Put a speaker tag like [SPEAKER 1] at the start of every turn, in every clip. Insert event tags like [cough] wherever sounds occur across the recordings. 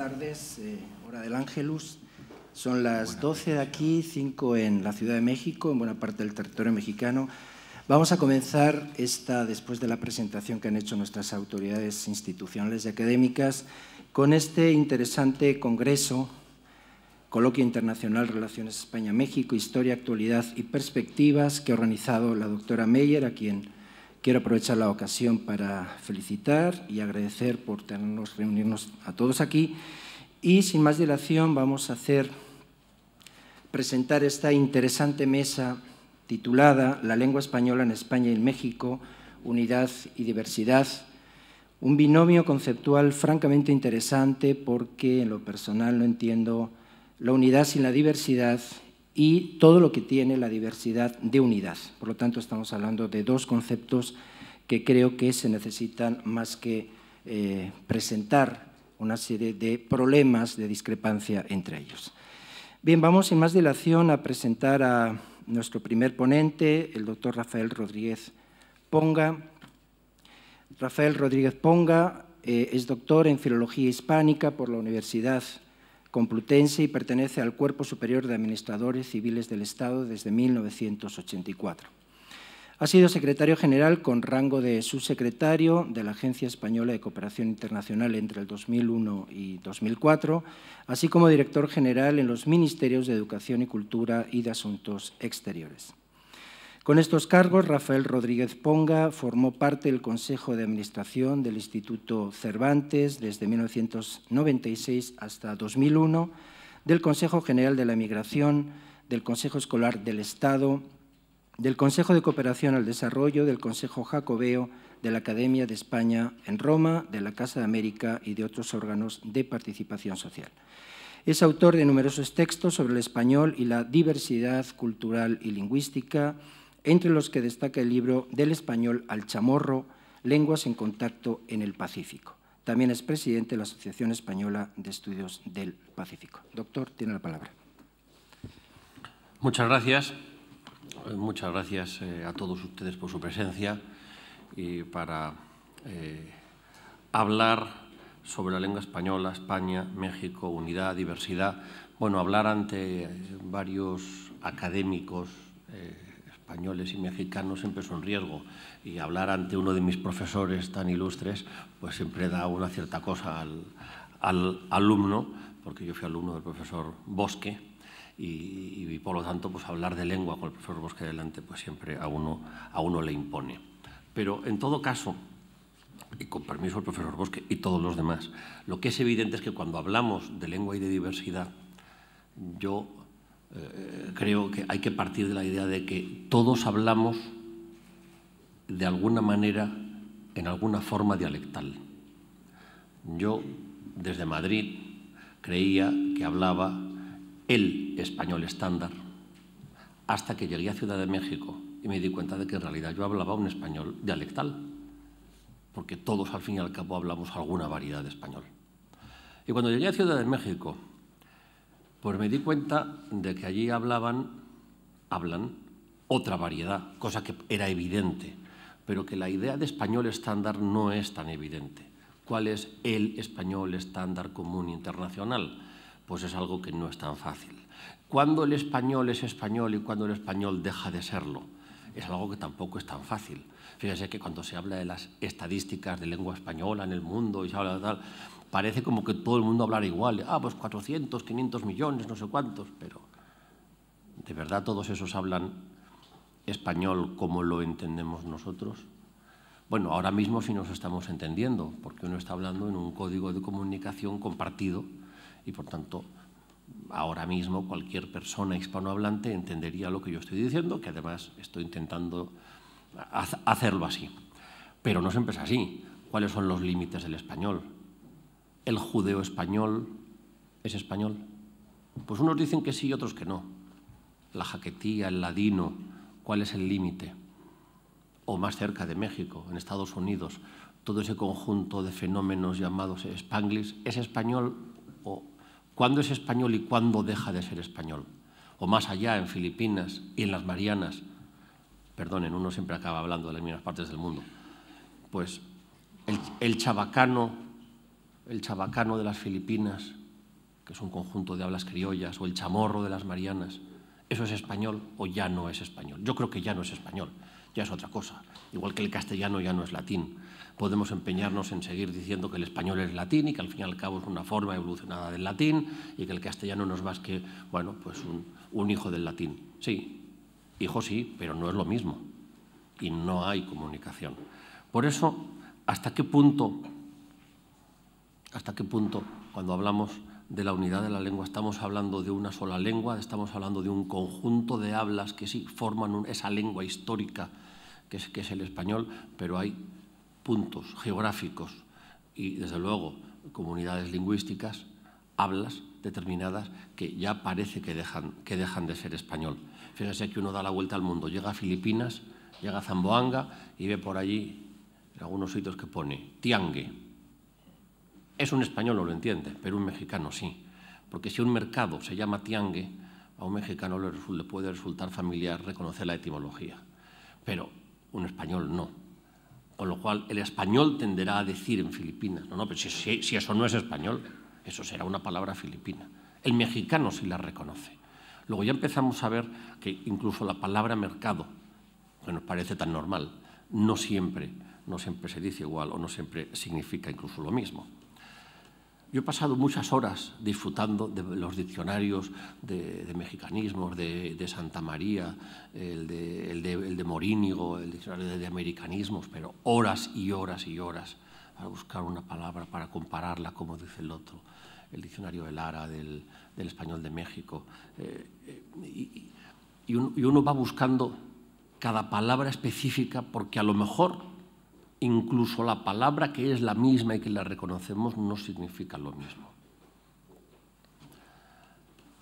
[SPEAKER 1] tardes, eh, hora del Ángelus. Son las 12 de aquí, 5 en la Ciudad de México, en buena parte del territorio mexicano. Vamos a comenzar esta, después de la presentación que han hecho nuestras autoridades institucionales y académicas, con este interesante congreso, Coloquio Internacional Relaciones España-México, Historia, Actualidad y Perspectivas, que ha organizado la doctora Meyer, a quien Quiero aprovechar la ocasión para felicitar y agradecer por tenernos, reunirnos a todos aquí. Y sin más dilación vamos a hacer, presentar esta interesante mesa titulada La lengua española en España y en México, unidad y diversidad. Un binomio conceptual francamente interesante porque en lo personal no entiendo la unidad sin la diversidad y todo lo que tiene la diversidad de unidad. Por lo tanto, estamos hablando de dos conceptos que creo que se necesitan más que eh, presentar una serie de problemas de discrepancia entre ellos. Bien, vamos sin más dilación a presentar a nuestro primer ponente, el doctor Rafael Rodríguez Ponga. Rafael Rodríguez Ponga eh, es doctor en Filología Hispánica por la Universidad complutense y pertenece al Cuerpo Superior de Administradores Civiles del Estado desde 1984. Ha sido secretario general con rango de subsecretario de la Agencia Española de Cooperación Internacional entre el 2001 y 2004, así como director general en los Ministerios de Educación y Cultura y de Asuntos Exteriores. Con estos cargos, Rafael Rodríguez Ponga formó parte del Consejo de Administración del Instituto Cervantes desde 1996 hasta 2001, del Consejo General de la Emigración, del Consejo Escolar del Estado, del Consejo de Cooperación al Desarrollo, del Consejo Jacobeo, de la Academia de España en Roma, de la Casa de América y de otros órganos de participación social. Es autor de numerosos textos sobre el español y la diversidad cultural y lingüística, entre los que destaca el libro Del español al chamorro, lenguas en contacto en el Pacífico. También es presidente de la Asociación Española de Estudios del Pacífico. Doctor, tiene la palabra.
[SPEAKER 2] Muchas gracias. Eh, muchas gracias eh, a todos ustedes por su presencia y para eh, hablar sobre la lengua española, España, México, unidad, diversidad. Bueno, hablar ante varios académicos españoles y mexicanos siempre son riesgo y hablar ante uno de mis profesores tan ilustres pues siempre da una cierta cosa al, alumno, porque yo fui alumno del profesor Bosque y, y, por lo tanto pues hablar de lengua con el profesor Bosque delante pues siempre a uno, a uno le impone. Pero en todo caso, y con permiso del profesor Bosque y todos los demás, lo que es evidente es que cuando hablamos de lengua y de diversidad, yo eh, creo que hay que partir de la idea de que todos hablamos de alguna manera, en alguna forma dialectal. Yo, desde Madrid, creía que hablaba el español estándar, hasta que llegué a Ciudad de México y me di cuenta de que en realidad yo hablaba un español dialectal, porque todos al fin y al cabo hablamos alguna variedad de español. Y cuando llegué a Ciudad de México pues me di cuenta de que allí hablaban, hablan, otra variedad, cosa que era evidente, pero que la idea de español estándar no es tan evidente. ¿Cuál es el español estándar común internacional? Pues es algo que no es tan fácil. ¿Cuándo el español es español y cuándo el español deja de serlo? Es algo que tampoco es tan fácil. Fíjense que cuando se habla de las estadísticas de lengua española en el mundo y se habla de tal, parece como que todo el mundo hablara igual. Ah, pues 400, 500 millones, no sé cuántos, pero ¿de verdad todos esos hablan español como lo entendemos nosotros? Bueno, ahora mismo sí nos estamos entendiendo, porque uno está hablando en un código de comunicación compartido y por tanto ahora mismo cualquier persona hispanohablante entendería lo que yo estoy diciendo, que además estoy intentando hacerlo así. Pero no siempre es así. ¿Cuáles son los límites del español? el judeo español es español? Pues unos dicen que sí y otros que no. La jaquetía, el ladino, ¿cuál es el límite? O más cerca de México, en Estados Unidos, todo ese conjunto de fenómenos llamados spanglish, ¿es español o cuándo es español y cuándo deja de ser español? O más allá, en Filipinas y en las Marianas, perdonen, uno siempre acaba hablando de las mismas partes del mundo, pues el, el chabacano el chabacano de las Filipinas, que es un conjunto de hablas criollas, o el chamorro de las Marianas, ¿eso es español o ya no es español? Yo creo que ya no es español, ya es otra cosa. Igual que el castellano ya no es latín. Podemos empeñarnos en seguir diciendo que el español es latín y que al fin y al cabo es una forma evolucionada del latín y que el castellano no es más que, bueno, pues un hijo del latín. Sí, hijo sí, pero no es lo mismo y no hay comunicación. Por eso, ¿hasta qué punto hasta qué punto cuando hablamos de la unidad de la lengua estamos hablando de una sola lengua, estamos hablando de un conjunto de hablas que sí forman esa lengua histórica que es, el español, pero hay puntos geográficos y, desde luego, comunidades lingüísticas, hablas determinadas que ya parece que dejan, que dejan de ser español. Fíjense que uno da la vuelta al mundo, llega a Filipinas, llega a Zamboanga y ve por allí, en algunos sitios que pone, tiangue, es un español no lo entiende, pero un mexicano sí. Porque si un mercado se llama tiangue, a un mexicano le, puede resultar familiar reconocer la etimología. Pero un español no. Con lo cual, el español tenderá a decir en Filipinas, no, no, pero si, eso no es español, eso será una palabra filipina. El mexicano sí la reconoce. Luego ya empezamos a ver que incluso la palabra mercado, que nos parece tan normal, no siempre, no siempre se dice igual o no siempre significa incluso lo mismo. Yo he pasado muchas horas disfrutando de los diccionarios de, mexicanismos, de, Santa María, el de, Morínigo, el diccionario de, americanismos, pero horas y horas y horas a buscar una palabra, para compararla, como dice el otro, el diccionario de Lara, del, español de México. Eh, eh, y uno va buscando cada palabra específica porque a lo mejor incluso la palabra que es la misma y que la reconocemos no significa lo mismo.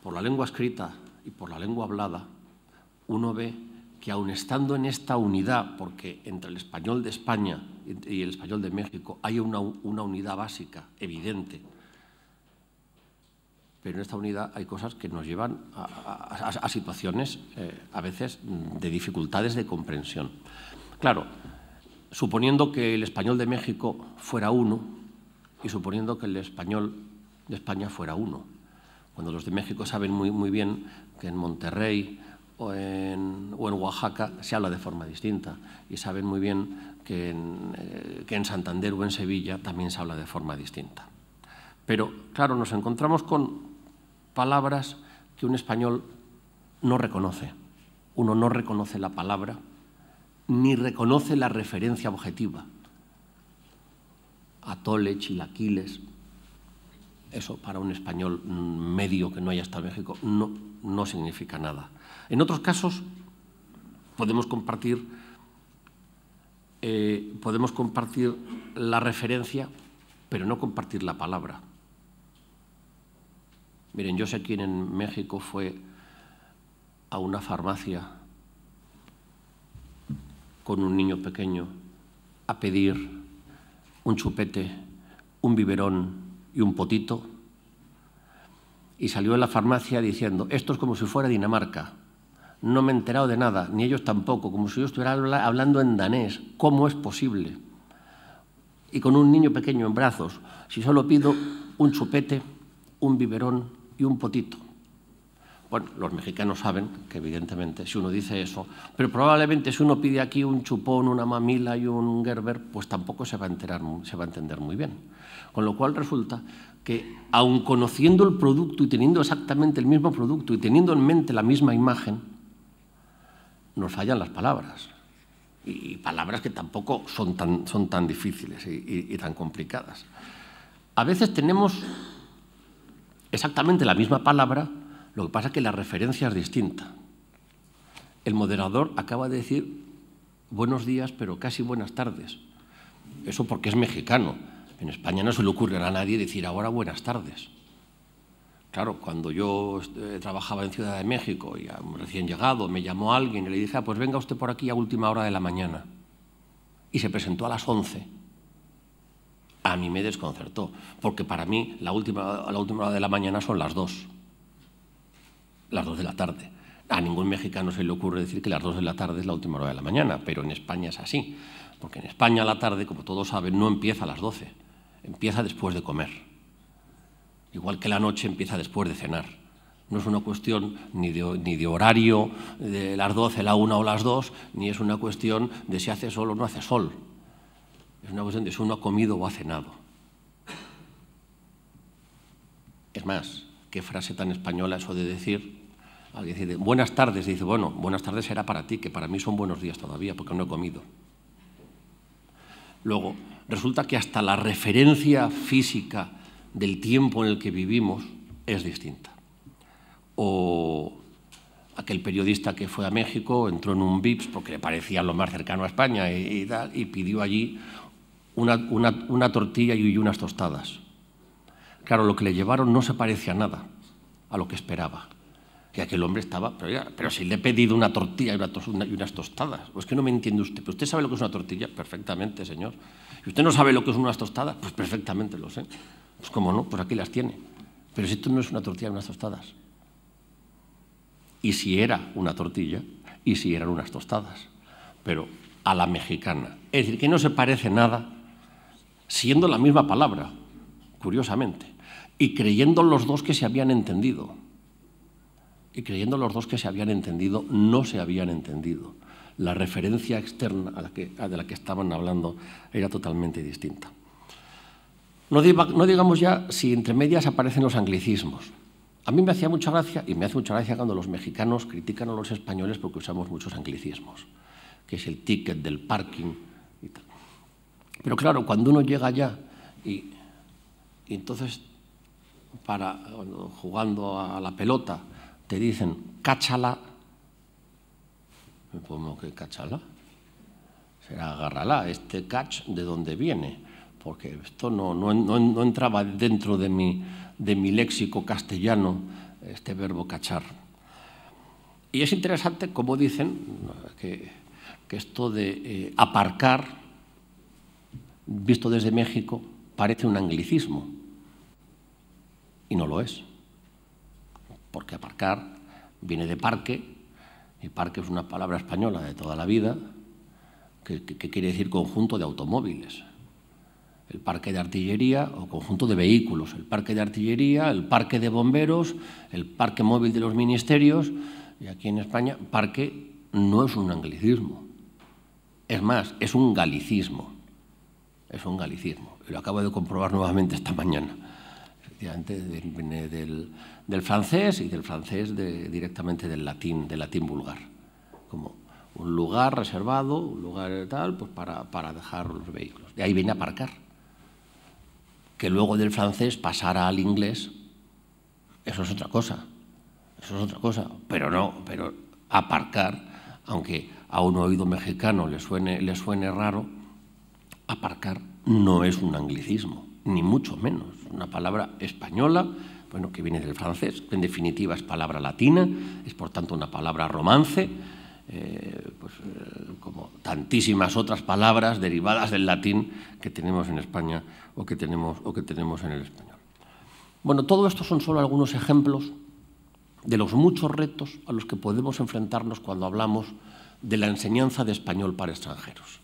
[SPEAKER 2] Por la lengua escrita y por la lengua hablada, uno ve que aun estando en esta unidad, porque entre el español de España y el español de México hay una, unidad básica, evidente, pero en esta unidad hay cosas que nos llevan a, situaciones eh, a veces de dificultades de comprensión. Claro, suponiendo que el español de México fuera uno y suponiendo que el español de España fuera uno, cuando los de México saben muy, muy bien que en Monterrey o en, Oaxaca se habla de forma distinta y saben muy bien que eh, que en Santander o en Sevilla también se habla de forma distinta. Pero, claro, nos encontramos con palabras que un español no reconoce. Uno no reconoce la palabra ni reconoce la referencia objetiva. Atole, chilaquiles, eso para un español medio que no haya estado en México no, no significa nada. En otros casos podemos compartir, eh, podemos compartir la referencia, pero no compartir la palabra. Miren, yo sé quién en México fue a una farmacia con un niño pequeño a pedir un chupete, un biberón y un potito. Y salió de la farmacia diciendo, esto es como si fuera Dinamarca. No me he enterado de nada, ni ellos tampoco, como si yo estuviera hablando en danés. ¿Cómo es posible? Y con un niño pequeño en brazos, si solo pido un chupete, un biberón y un potito. Bueno, los mexicanos saben que evidentemente si uno dice eso, pero probablemente si uno pide aquí un chupón, una mamila y un gerber, pues tampoco se va a, enterar, se va a entender muy bien. Con lo cual resulta que aun conociendo el producto y teniendo exactamente el mismo producto y teniendo en mente la misma imagen, nos fallan las palabras. Y palabras que tampoco son tan, son tan difíciles y tan complicadas. A veces tenemos exactamente la misma palabra lo que pasa es que la referencia es distinta. El moderador acaba de decir buenos días, pero casi buenas tardes. Eso porque es mexicano. En España no se le ocurre a nadie decir ahora buenas tardes. Claro, cuando yo este, trabajaba en Ciudad de México y recién llegado, me llamó alguien y le dije, ah, pues venga usted por aquí a última hora de la mañana. Y se presentó a las 11. A mí me desconcertó, porque para mí la última, la última hora de la mañana son las 2 las dos de la tarde. A ningún mexicano se le ocurre decir que las dos de la tarde es la última hora de la mañana, pero en España es así, porque en España la tarde, como todos saben, no empieza a las 12, empieza después de comer. Igual que la noche empieza después de cenar. No es una cuestión ni de, horario de las doce, la una o las dos, ni es una cuestión de si hace sol o no hace sol. Es una cuestión de si uno ha comido o ha cenado. Es más, qué frase tan española eso de decir Alguien dice, buenas tardes, dice, bueno, buenas tardes será para ti, que para mí son buenos días todavía, porque no he comido. Luego, resulta que hasta la referencia física del tiempo en el que vivimos es distinta. O aquel periodista que fue a México entró en un VIPS porque le parecía lo más cercano a España y, pidió allí una, tortilla y unas tostadas. Claro, lo que le llevaron no se parecía nada a lo que esperaba que aquel hombre estaba, pero, pero si le he pedido una tortilla y, unas tostadas, pues que no me entiende usted, pero usted sabe lo que es una tortilla, perfectamente, señor. ¿Y usted no sabe lo que es unas tostadas? Pues perfectamente lo sé. Pues cómo no, pues aquí las tiene. Pero si esto no es una tortilla, y unas tostadas. Y si era una tortilla, y si eran unas tostadas, pero a la mexicana. Es decir, que no se parece nada, siendo la misma palabra, curiosamente, y creyendo los dos que se habían entendido. Y creyendo los dos que se habían entendido, no se habían entendido. La referencia externa a la de la que estaban hablando era totalmente distinta. No, digamos ya si entre medias aparecen los anglicismos. A mí me hacía mucha gracia, y me hace mucha gracia cuando los mexicanos critican a los españoles porque usamos muchos anglicismos, que es el ticket del parking Pero claro, cuando uno llega allá y, entonces para, jugando a la pelota, te dicen, cáchala. me pongo que cáchala? Será agárrala, este catch de dónde viene, porque esto no, no, entraba dentro de mi, de mi léxico castellano, este verbo cachar. Y es interesante como dicen que, esto de eh, aparcar, visto desde México, parece un anglicismo. Y no lo es porque aparcar viene de parque, y parque es una palabra española de toda la vida, que, quiere decir conjunto de automóviles. El parque de artillería o conjunto de vehículos, el parque de artillería, el parque de bomberos, el parque móvil de los ministerios, y aquí en España parque no es un anglicismo. Es más, es un galicismo. Es un galicismo. Y lo acabo de comprobar nuevamente esta mañana. Efectivamente, viene del, del francés y del francés directamente del latín, del latín vulgar, como un lugar reservado, un lugar tal, pues para, dejar los vehículos. De ahí viene aparcar. Que luego del francés pasara al inglés, eso es otra cosa, eso es otra cosa, pero no, pero aparcar, aunque a un oído mexicano le suene, le suene raro, aparcar no es un anglicismo, ni mucho menos, una palabra española bueno, que viene del francés, en definitiva es palabra latina, es por tanto una palabra romance, eh, pues, eh, como tantísimas otras palabras derivadas del latín que tenemos en España o que tenemos, o que tenemos en el español. Bueno, todo esto son solo algunos ejemplos de los muchos retos a los que podemos enfrentarnos cuando hablamos de la enseñanza de español para extranjeros.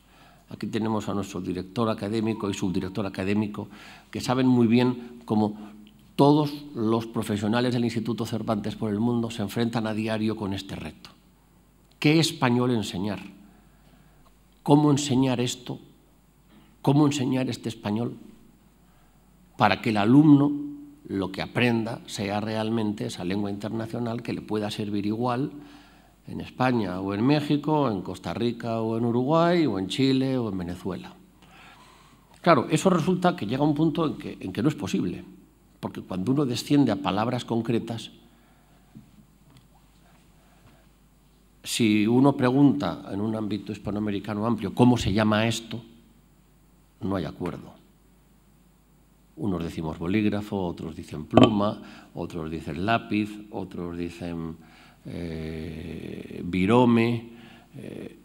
[SPEAKER 2] Aquí tenemos a nuestro director académico y subdirector académico que saben muy bien cómo todos los profesionales del Instituto Cervantes por el mundo se enfrentan a diario con este reto. ¿Qué español enseñar? ¿Cómo enseñar esto? ¿Cómo enseñar este español? Para que el alumno lo que aprenda sea realmente esa lengua internacional que le pueda servir igual en España o en México, en Costa Rica o en Uruguay o en Chile o en Venezuela. Claro, eso resulta que llega a un punto en que, en que no es posible porque cuando uno desciende a palabras concretas, si uno pregunta en un ámbito hispanoamericano amplio cómo se llama esto, no hay acuerdo. Unos decimos bolígrafo, otros dicen pluma, otros dicen lápiz, otros dicen eh, virome. Eh,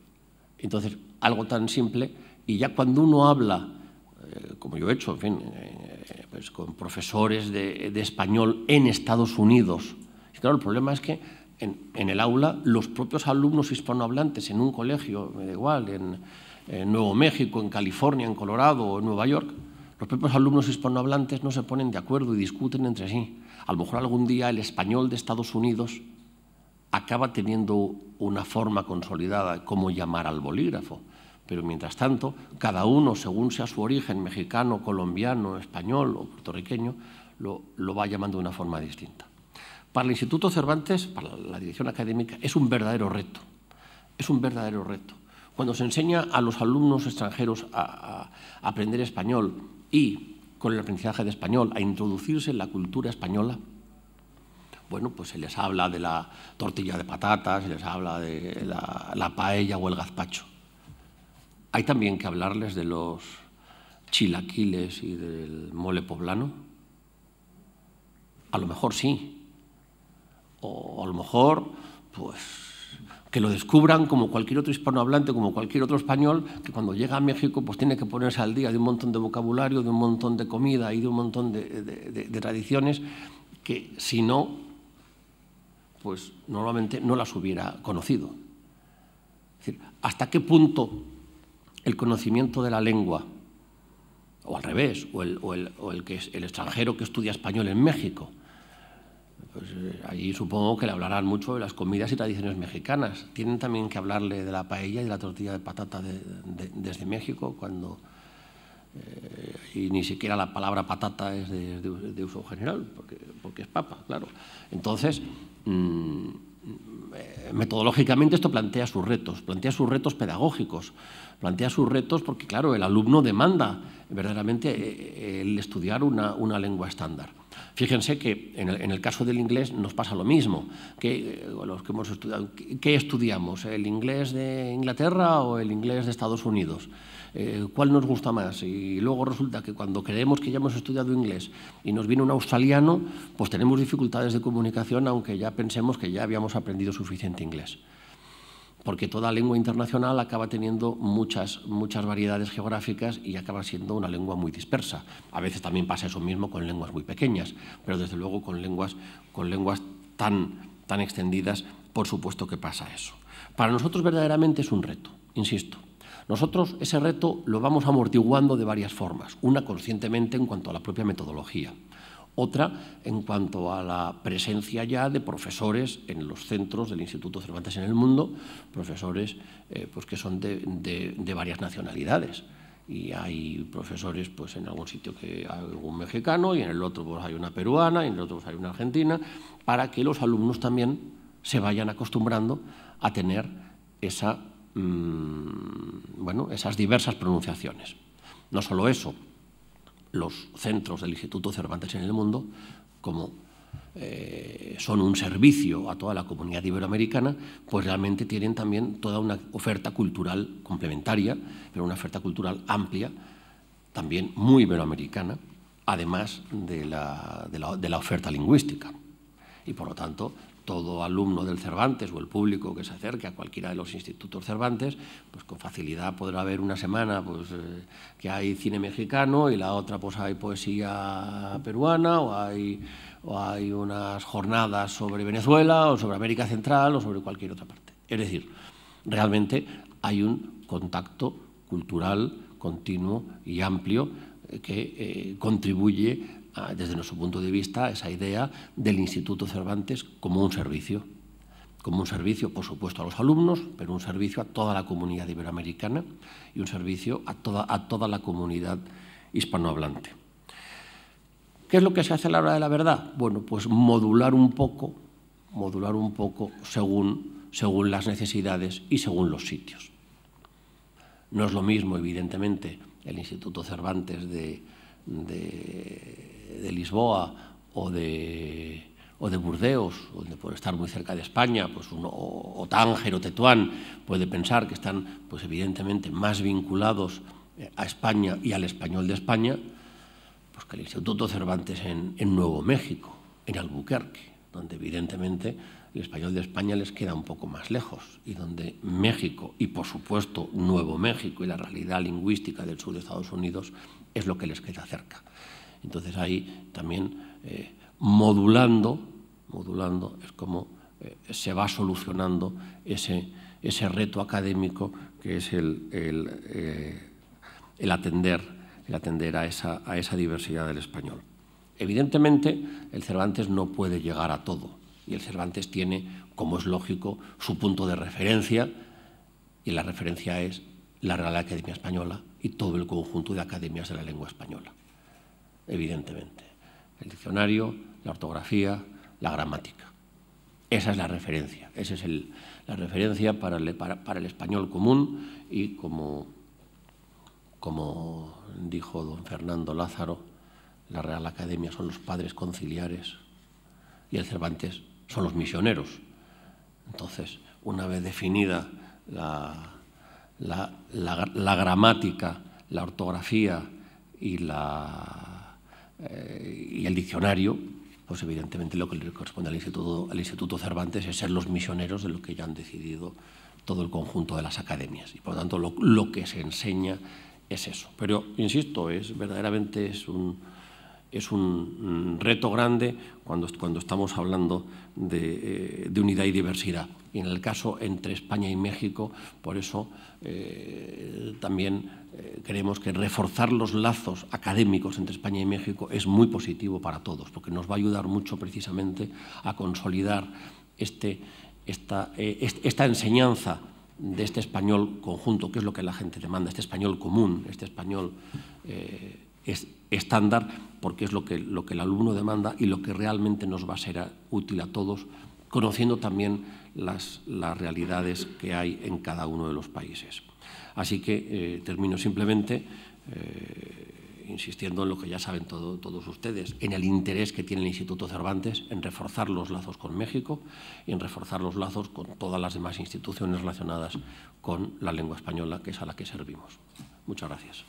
[SPEAKER 2] entonces, algo tan simple. Y ya cuando uno habla, eh, como yo he hecho, en fin, pues, con profesores de, español en Estados Unidos. claro, el problema es que en, el aula los propios alumnos hispanohablantes en un colegio, me da igual, en, Nuevo México, en California, en Colorado o en Nueva York, los propios alumnos hispanohablantes no se ponen de acuerdo y discuten entre sí. A lo mejor algún día el español de Estados Unidos acaba teniendo una forma consolidada, como llamar al bolígrafo. Pero mientras tanto, cada uno, según sea su origen, mexicano, colombiano, español o puertorriqueño, lo, va llamando de una forma distinta. Para el Instituto Cervantes, para la dirección académica, es un verdadero reto. Es un verdadero reto. Cuando se enseña a los alumnos extranjeros a, aprender español y con el aprendizaje de español a introducirse en la cultura española, bueno, pues se les habla de la tortilla de patatas, se les habla de la paella o el gazpacho. Hay también que hablarles de los chilaquiles y del mole poblano. A lo mejor sí. O a lo mejor, pues, que lo descubran como cualquier otro hispanohablante, como cualquier otro español, que cuando llega a México pues tiene que ponerse al día de un montón de vocabulario, de un montón de comida y de un montón de, tradiciones que si no, pues normalmente no las hubiera conocido. Es decir, ¿hasta qué punto el conocimiento de la lengua, o al revés, o el, que es el extranjero que estudia español en México. Pues, eh, allí supongo que le hablarán mucho de las comidas y tradiciones mexicanas. Tienen también que hablarle de la paella y de la tortilla de patata desde México, cuando eh, y ni siquiera la palabra patata es de, uso general, porque, porque, es papa, claro. Entonces, mm, eh, metodológicamente esto plantea sus retos, plantea sus retos pedagógicos, plantea sus retos porque, claro, el alumno demanda verdaderamente eh, eh, el estudiar una, lengua estándar. Fíjense que en el, caso del inglés nos pasa lo mismo. Que, eh, que ¿Qué estudiamos? ¿El inglés de Inglaterra o el inglés de Estados Unidos? ¿Cuál nos gusta más? Y luego resulta que cuando creemos que ya hemos estudiado inglés y nos viene un australiano, pues tenemos dificultades de comunicación, aunque ya pensemos que ya habíamos aprendido suficiente inglés porque toda lengua internacional acaba teniendo muchas, muchas variedades geográficas y acaba siendo una lengua muy dispersa. A veces también pasa eso mismo con lenguas muy pequeñas, pero desde luego con lenguas, con lenguas tan, tan extendidas, por supuesto que pasa eso. Para nosotros verdaderamente es un reto, insisto. Nosotros ese reto lo vamos amortiguando de varias formas, una conscientemente en cuanto a la propia metodología. Otra, en cuanto a la presencia ya de profesores en los centros del Instituto Cervantes en el mundo, profesores eh, pues que son de, varias nacionalidades y hay profesores pues en algún sitio que hay un mexicano y en el otro pues, hay una peruana y en el otro pues, hay una argentina para que los alumnos también se vayan acostumbrando a tener esa mm, bueno esas diversas pronunciaciones no solo eso los centros del Instituto Cervantes en el mundo como eh, son un servicio a toda la comunidad iberoamericana, pues realmente tienen también toda una oferta cultural complementaria, pero una oferta cultural amplia, también muy iberoamericana, además de la, de la, de la oferta lingüística. Y por lo tanto, todo alumno del Cervantes o el público que se acerque a cualquiera de los institutos Cervantes, pues con facilidad podrá ver una semana pues, eh, que hay cine mexicano y la otra pues hay poesía peruana o hay, o hay unas jornadas sobre Venezuela o sobre América Central o sobre cualquier otra parte. Es decir, realmente hay un contacto cultural continuo y amplio eh, que eh, contribuye Ah, desde nuestro punto de vista, esa idea del Instituto Cervantes como un servicio. Como un servicio, por supuesto, a los alumnos, pero un servicio a toda la comunidad iberoamericana y un servicio a toda, a toda la comunidad hispanohablante. ¿Qué es lo que se hace a la hora de la verdad? Bueno, pues modular un poco, modular un poco según, según las necesidades y según los sitios. No es lo mismo, evidentemente, el Instituto Cervantes de de Lisboa o de, o de Burdeos, donde por estar muy cerca de España, pues uno, o, Tánger o Tetuán, puede pensar que están pues evidentemente más vinculados eh, a España y al español de España, pues que el Instituto Cervantes en Nuevo México, en Albuquerque, donde evidentemente el español de España les queda un poco más lejos y donde México y por supuesto Nuevo México y la realidad lingüística del sur de Estados Unidos es lo que les queda cerca. Entonces ahí también eh, modulando, modulando es como eh, se va solucionando ese, ese reto académico que es el, eh, atender, atender a, esa, a esa diversidad del español. Evidentemente, el Cervantes no puede llegar a todo y el Cervantes tiene, como es lógico, su punto de referencia y la referencia es la Real Academia Española y todo el conjunto de academias de la lengua española evidentemente. El diccionario, la ortografía, la gramática. Esa es la referencia, esa es la referencia para el, español común y como, como dijo don Fernando Lázaro, la Real Academia son los padres conciliares y el Cervantes son los misioneros. Entonces, una vez definida la, la gramática, la ortografía y la eh, y el diccionario, pues evidentemente lo que le corresponde al Instituto, al Instituto Cervantes es ser los misioneros de lo que ya han decidido todo el conjunto de las academias. Y por lo tanto, lo, lo que se enseña es eso. Pero, insisto, es verdaderamente es un, es un, reto grande cuando, cuando estamos hablando eh, de, unidad y diversidad. Y en el caso entre España y México, por eso eh, también eh, creemos que reforzar los lazos académicos entre España y México es muy positivo para todos, porque nos va a ayudar mucho precisamente a consolidar este, esta, esta enseñanza de este español conjunto, que es lo que la gente demanda, este español común, este español es estándar porque es lo que, lo que el alumno demanda y lo que realmente nos va a ser útil a todos, conociendo también las, realidades que hay en cada uno de los países. Así que eh, termino simplemente eh, insistiendo en lo que ya saben todos ustedes, en el interés que tiene el Instituto Cervantes en reforzar los lazos con México y en reforzar los lazos con todas las demás instituciones relacionadas con la lengua española, que es a la que servimos. Muchas gracias.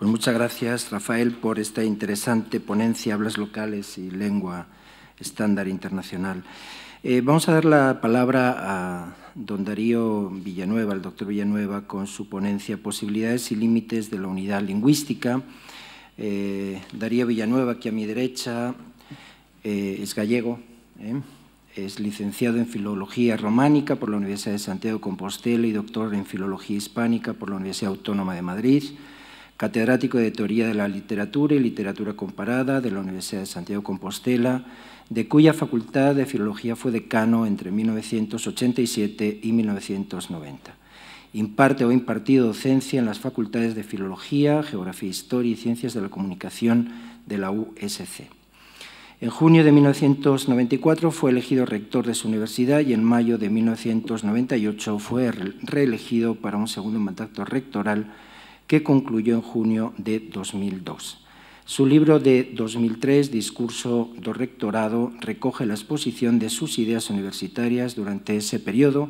[SPEAKER 1] Pues muchas gracias, Rafael, por esta interesante ponencia, hablas locales y lengua estándar internacional. Eh, vamos a dar la palabra a don Darío Villanueva, el doctor Villanueva, con su ponencia Posibilidades y Límites de la Unidad Lingüística. Eh, Darío Villanueva, aquí a mi derecha, eh, es gallego, es licenciado en Filología Románica por la Universidad de Santiago de Compostela y doctor en Filología Hispánica por la Universidad Autónoma de Madrid catedrático de Teoría de la Literatura y Literatura Comparada de la Universidad de Santiago Compostela, de cuya Facultad de Filología fue decano entre 1987 y 1990. Imparte o ha impartido docencia en las facultades de Filología, Geografía, e Historia y Ciencias de la Comunicación de la USC. En junio de 1994 fue elegido rector de su universidad y en mayo de 1998 fue reelegido para un segundo mandato rectoral que concluyó en junio de 2002. Su libro de 2003, Discurso do Rectorado, recoge la exposición de sus ideas universitarias durante ese periodo,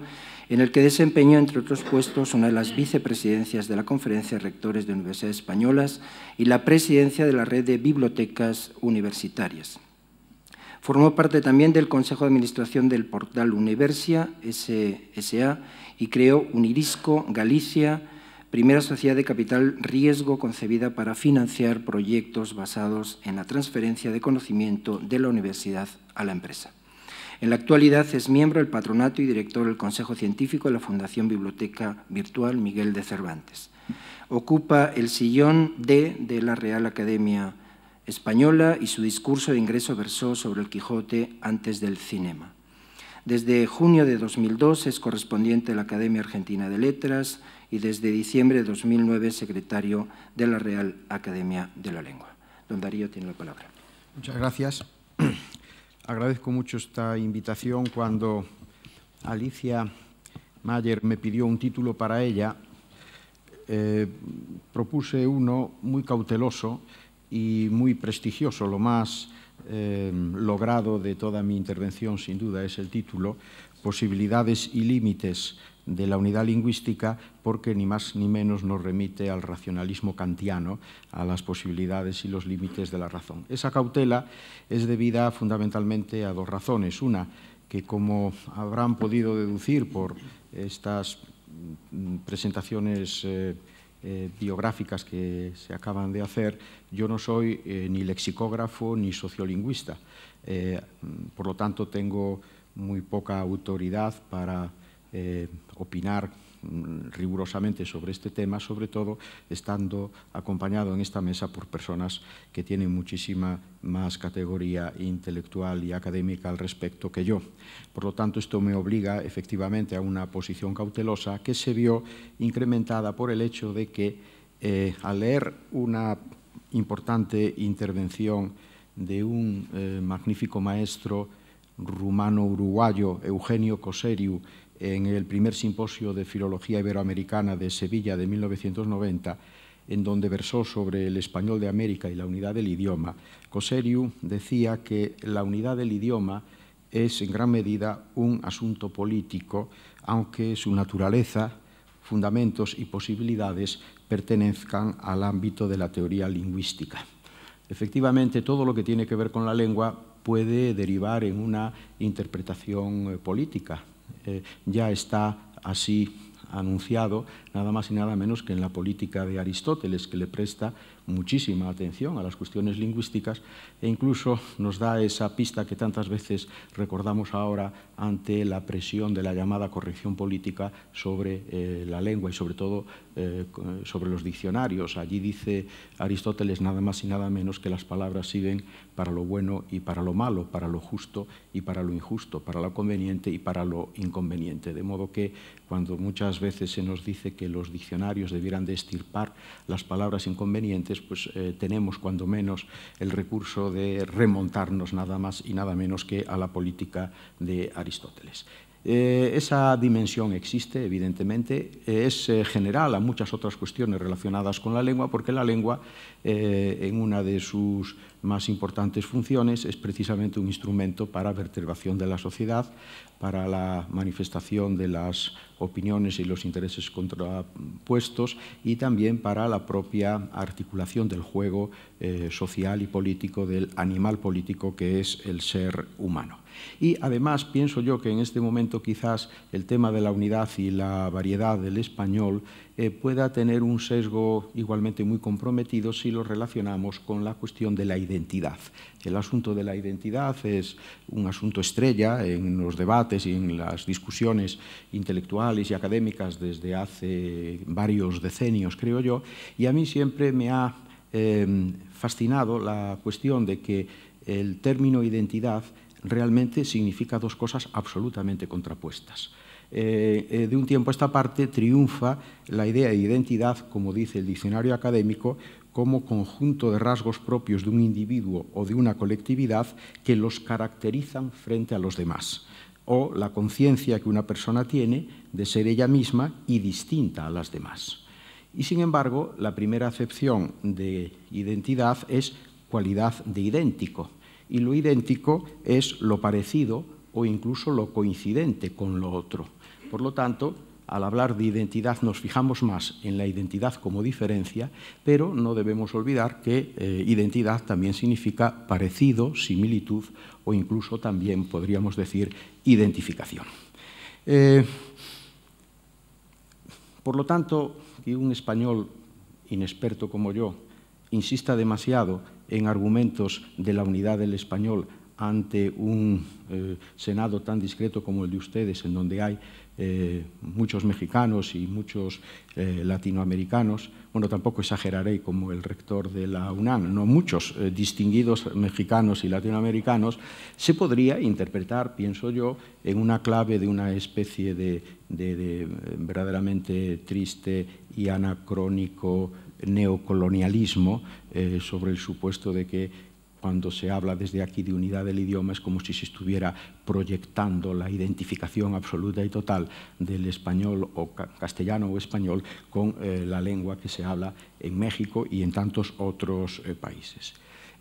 [SPEAKER 1] en el que desempeñó, entre otros puestos, una de las vicepresidencias de la Conferencia de Rectores de Universidades Españolas y la presidencia de la Red de Bibliotecas Universitarias. Formó parte también del Consejo de Administración del portal Universia S.A. y creó Unirisco Galicia, primera sociedad de capital riesgo concebida para financiar proyectos basados en la transferencia de conocimiento de la universidad a la empresa. En la actualidad es miembro del patronato y director del Consejo Científico de la Fundación Biblioteca Virtual Miguel de Cervantes. Ocupa el sillón D de la Real Academia Española y su discurso de ingreso versó sobre el Quijote antes del cinema. Desde junio de 2002 es correspondiente de la Academia Argentina de Letras, y desde diciembre de 2009 secretario de la Real Academia de la Lengua. Don Darío tiene la palabra.
[SPEAKER 3] Muchas gracias. [clears throat] Agradezco mucho esta invitación. Cuando Alicia Mayer me pidió un título para ella, eh, propuse uno muy cauteloso y muy prestigioso. Lo más eh, logrado de toda mi intervención, sin duda, es el título, Posibilidades y Límites de la unidad lingüística porque ni más ni menos nos remite al racionalismo kantiano, a las posibilidades y los límites de la razón. Esa cautela es debida fundamentalmente a dos razones. Una, que como habrán podido deducir por estas mm, presentaciones eh, eh, biográficas que se acaban de hacer, yo no soy eh, ni lexicógrafo ni sociolingüista. Mm, por lo tanto, tengo muy poca autoridad para eh, opinar mm, rigurosamente sobre este tema, sobre todo estando acompañado en esta mesa por personas que tienen muchísima más categoría intelectual y académica al respecto que yo. Por lo tanto, esto me obliga efectivamente a una posición cautelosa que se vio incrementada por el hecho de que eh, al leer una importante intervención de un eh, magnífico maestro rumano-uruguayo, Eugenio Coseriu, en el primer simposio de Filología Iberoamericana de Sevilla de 1990, en donde versó sobre el español de América y la unidad del idioma, Coseriu decía que la unidad del idioma es en gran medida un asunto político, aunque su naturaleza, fundamentos y posibilidades pertenezcan al ámbito de la teoría lingüística. Efectivamente, todo lo que tiene que ver con la lengua puede derivar en una interpretación eh, política, eh, ya está así anunciado nada más y nada menos que en la política de Aristóteles, que le presta muchísima atención a las cuestiones lingüísticas e incluso nos da esa pista que tantas veces recordamos ahora ante la presión de la llamada corrección política sobre eh, la lengua y sobre todo eh, sobre los diccionarios. Allí dice Aristóteles nada más y nada menos que las palabras sirven para lo bueno y para lo malo, para lo justo y para lo injusto, para lo conveniente y para lo inconveniente. De modo que cuando muchas veces se nos dice que los diccionarios debieran de estirpar las palabras inconvenientes, pues eh, tenemos cuando menos el recurso de remontarnos nada más y nada menos que a la política de Aristóteles. Eh, esa dimensión existe, evidentemente, eh, es general a muchas otras cuestiones relacionadas con la lengua, porque la lengua, en una de sus más importantes funciones es precisamente un instrumento para perturbación de la sociedad, para la manifestación de las opiniones y los intereses contrapuestos y también para la propia articulación del juego eh, social y político del animal político que es el ser humano. Y además pienso yo que en este momento quizás el tema de la unidad y la variedad del español eh, pueda tener un sesgo igualmente muy comprometido si lo relacionamos con la cuestión de la identidad. El asunto de la identidad es un asunto estrella en los debates y en las discusiones intelectuales y académicas desde hace varios decenios, creo yo, y a mí siempre me ha eh, fascinado la cuestión de que el término identidad realmente significa dos cosas absolutamente contrapuestas. Eh, eh, de un tiempo a esta parte triunfa la idea de identidad, como dice el diccionario académico, como conjunto de rasgos propios de un individuo o de una colectividad que los caracterizan frente a los demás, o la conciencia que una persona tiene de ser ella misma y distinta a las demás. Y sin embargo, la primera acepción de identidad es cualidad de idéntico, y lo idéntico es lo parecido o incluso lo coincidente con lo otro. Por lo tanto, al hablar de identidad nos fijamos más en la identidad como diferencia, pero no debemos olvidar que eh, identidad también significa parecido, similitud o incluso también podríamos decir identificación. Eh, por lo tanto, que un español inexperto como yo insista demasiado en argumentos de la unidad del español ante un eh, Senado tan discreto como el de ustedes, en donde hay eh, muchos mexicanos y muchos eh, latinoamericanos, bueno, tampoco exageraré como el rector de la UNAM, no muchos eh, distinguidos mexicanos y latinoamericanos, se podría interpretar, pienso yo, en una clave de una especie de, de verdaderamente triste y anacrónico neocolonialismo sobre el supuesto de que cuando se habla desde aquí de unidad del idioma es como si se estuviera proyectando la identificación absoluta y total del español o castellano o español con eh, la lengua que se habla en México y en tantos otros eh, países.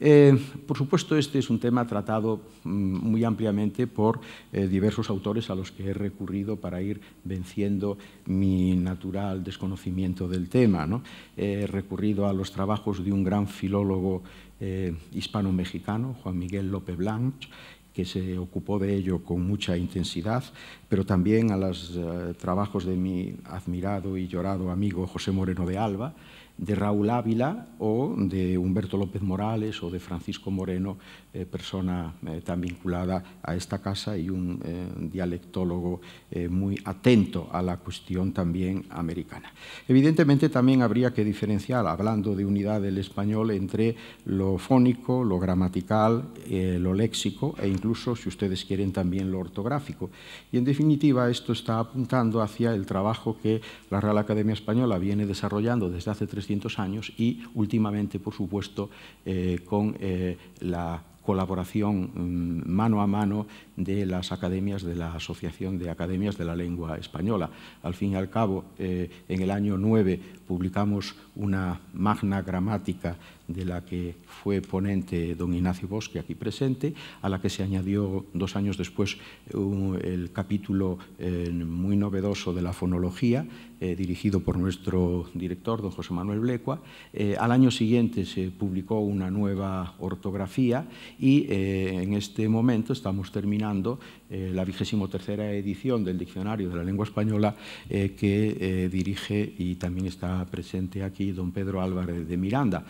[SPEAKER 3] Eh, por supuesto, este es un tema tratado mm, muy ampliamente por diversos autores a los que he recurrido para ir venciendo mi natural desconocimiento del tema. He recurrido a los trabajos de un gran filólogo eh, hispano-mexicano, Juan Miguel López Blanch, que se ocupó de ello con mucha intensidad, pero también a los eh, trabajos de mi admirado y llorado amigo José Moreno de Alba, de Raúl Ávila o de Humberto López Morales o de Francisco Moreno, eh, persona eh, tan vinculada a esta casa y un eh, dialectólogo muy atento a la cuestión también americana. Evidentemente también habría que diferenciar, hablando de unidad del español, entre lo fónico, lo gramatical, lo léxico e incluso, si ustedes quieren, también lo ortográfico. Y en definitiva esto está apuntando hacia el trabajo que la Real Academia Española viene desarrollando desde hace tres años y últimamente, por supuesto, eh, con eh, la colaboración mm, mano a mano de las academias de la Asociación de Academias de la Lengua Española. Al fin y al cabo, eh, en el año 9 publicamos una magna gramática de la que fue ponente don Ignacio Bosque, aquí presente, a la que se añadió dos años después el capítulo eh, muy novedoso de la fonología, eh, dirigido por nuestro director, don José Manuel Blecua. Eh, al año siguiente se publicó una nueva ortografía y en este momento estamos terminando eh, la vigésimo tercera edición del Diccionario de la Lengua Española eh, que eh, dirige y también está presente aquí don Pedro Álvarez de Miranda.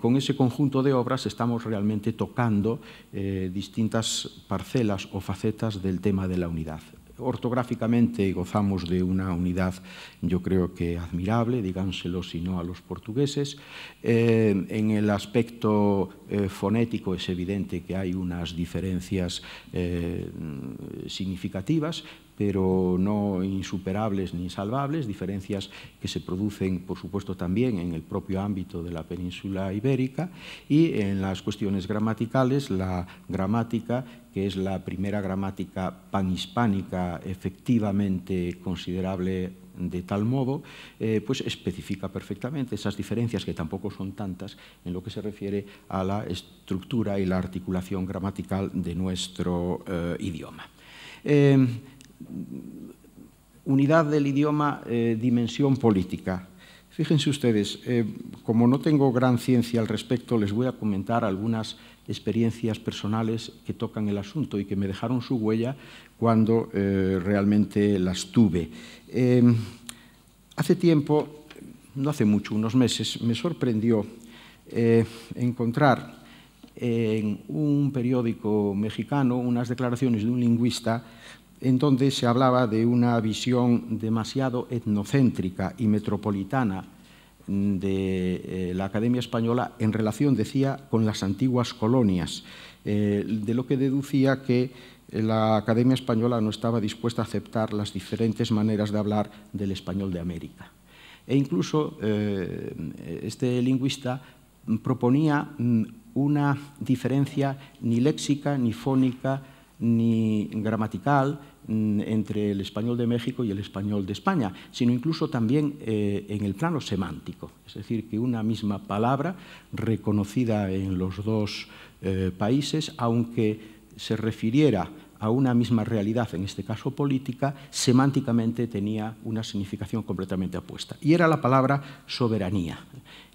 [SPEAKER 3] con ese conjunto de obras estamos realmente tocando distintas parcelas o facetas del tema de la unidad. Ortográficamente gozamos de una unidad, yo creo que admirable, díganselo si no a los portugueses. Eh, en el aspecto eh, fonético es evidente que hay unas diferencias eh, significativas, pero no insuperables ni insalvables, diferencias que se producen, por supuesto, también en el propio ámbito de la península ibérica y en las cuestiones gramaticales, la gramática que es la primera gramática panhispánica efectivamente considerable de tal modo, eh, pues especifica perfectamente esas diferencias, que tampoco son tantas, en lo que se refiere a la estructura y la articulación gramatical de nuestro eh, idioma. Eh, unidad del idioma, dimensión política. Fíjense ustedes, como no tengo gran ciencia al respecto, les voy a comentar algunas experiencias personales que tocan el asunto y que me dejaron su huella cuando eh, realmente las tuve. Em, hace tiempo, no hace mucho, unos meses, me sorprendió eh, encontrar en un periódico mexicano unas declaraciones de un lingüista en donde se hablaba de una visión demasiado etnocéntrica y metropolitana Mm, de eh, la Academia Española en relación, decía, con las antiguas colonias, eh, de lo que deducía que la Academia Española no estaba dispuesta a aceptar las diferentes maneras de hablar del español de América. E incluso eh, este lingüista proponía mm, una diferencia ni léxica, ni fónica, ni gramatical Mm, entre el español de México y el español de España, sino incluso también eh, en el plano semántico, es decir, que una misma palabra reconocida en los dos eh, países, aunque se refiriera a una misma realidad, en este caso política, semánticamente tenía una significación completamente opuesta. Y era la palabra soberanía.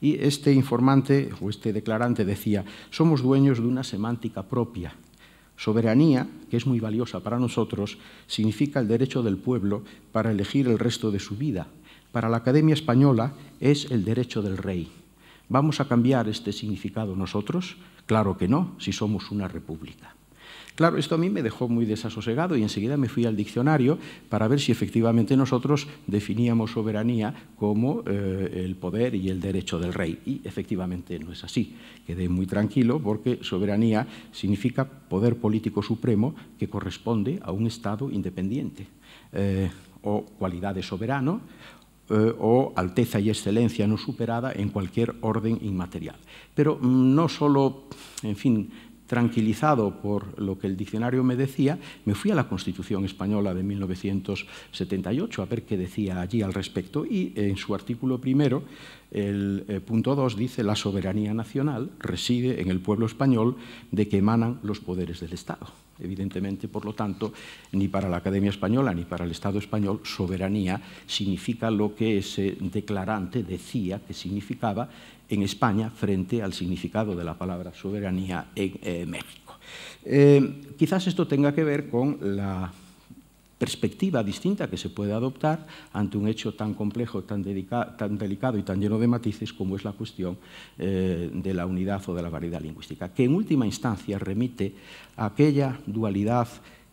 [SPEAKER 3] Y este informante o este declarante decía, somos dueños de una semántica propia, Soberanía, que es muy valiosa para nosotros, significa el derecho del pueblo para elegir el resto de su vida. Para la Academia Española es el derecho del rey. ¿Vamos a cambiar este significado nosotros? Claro que no, si somos una república. Claro, esto a mí me dejó muy desasosegado y enseguida me fui al diccionario para ver si efectivamente nosotros definíamos soberanía como eh, el poder y el derecho del rey. Y efectivamente no es así. Quedé muy tranquilo porque soberanía significa poder político supremo que corresponde a un Estado independiente eh, o cualidad de soberano eh, o alteza y excelencia no superada en cualquier orden inmaterial. Pero mm, no solo, en fin, tranquilizado por lo que el diccionario me decía, me fui a la Constitución Española de 1978 a ver qué decía allí al respecto y en su artículo primero, el eh, punto 2 dice la soberanía nacional reside en el pueblo español de que emanan los poderes del Estado. Evidentemente, por lo tanto, ni para la Academia Española ni para el Estado español soberanía significa lo que ese declarante decía que significaba en España frente al significado de la palabra soberanía en eh, México. Eh, quizás esto tenga que ver con la perspectiva distinta que se puede adoptar ante un hecho tan complejo, tan, delicado y tan lleno de matices como es la cuestión eh, de la unidad o de la variedad lingüística, que en última instancia remite a aquella dualidad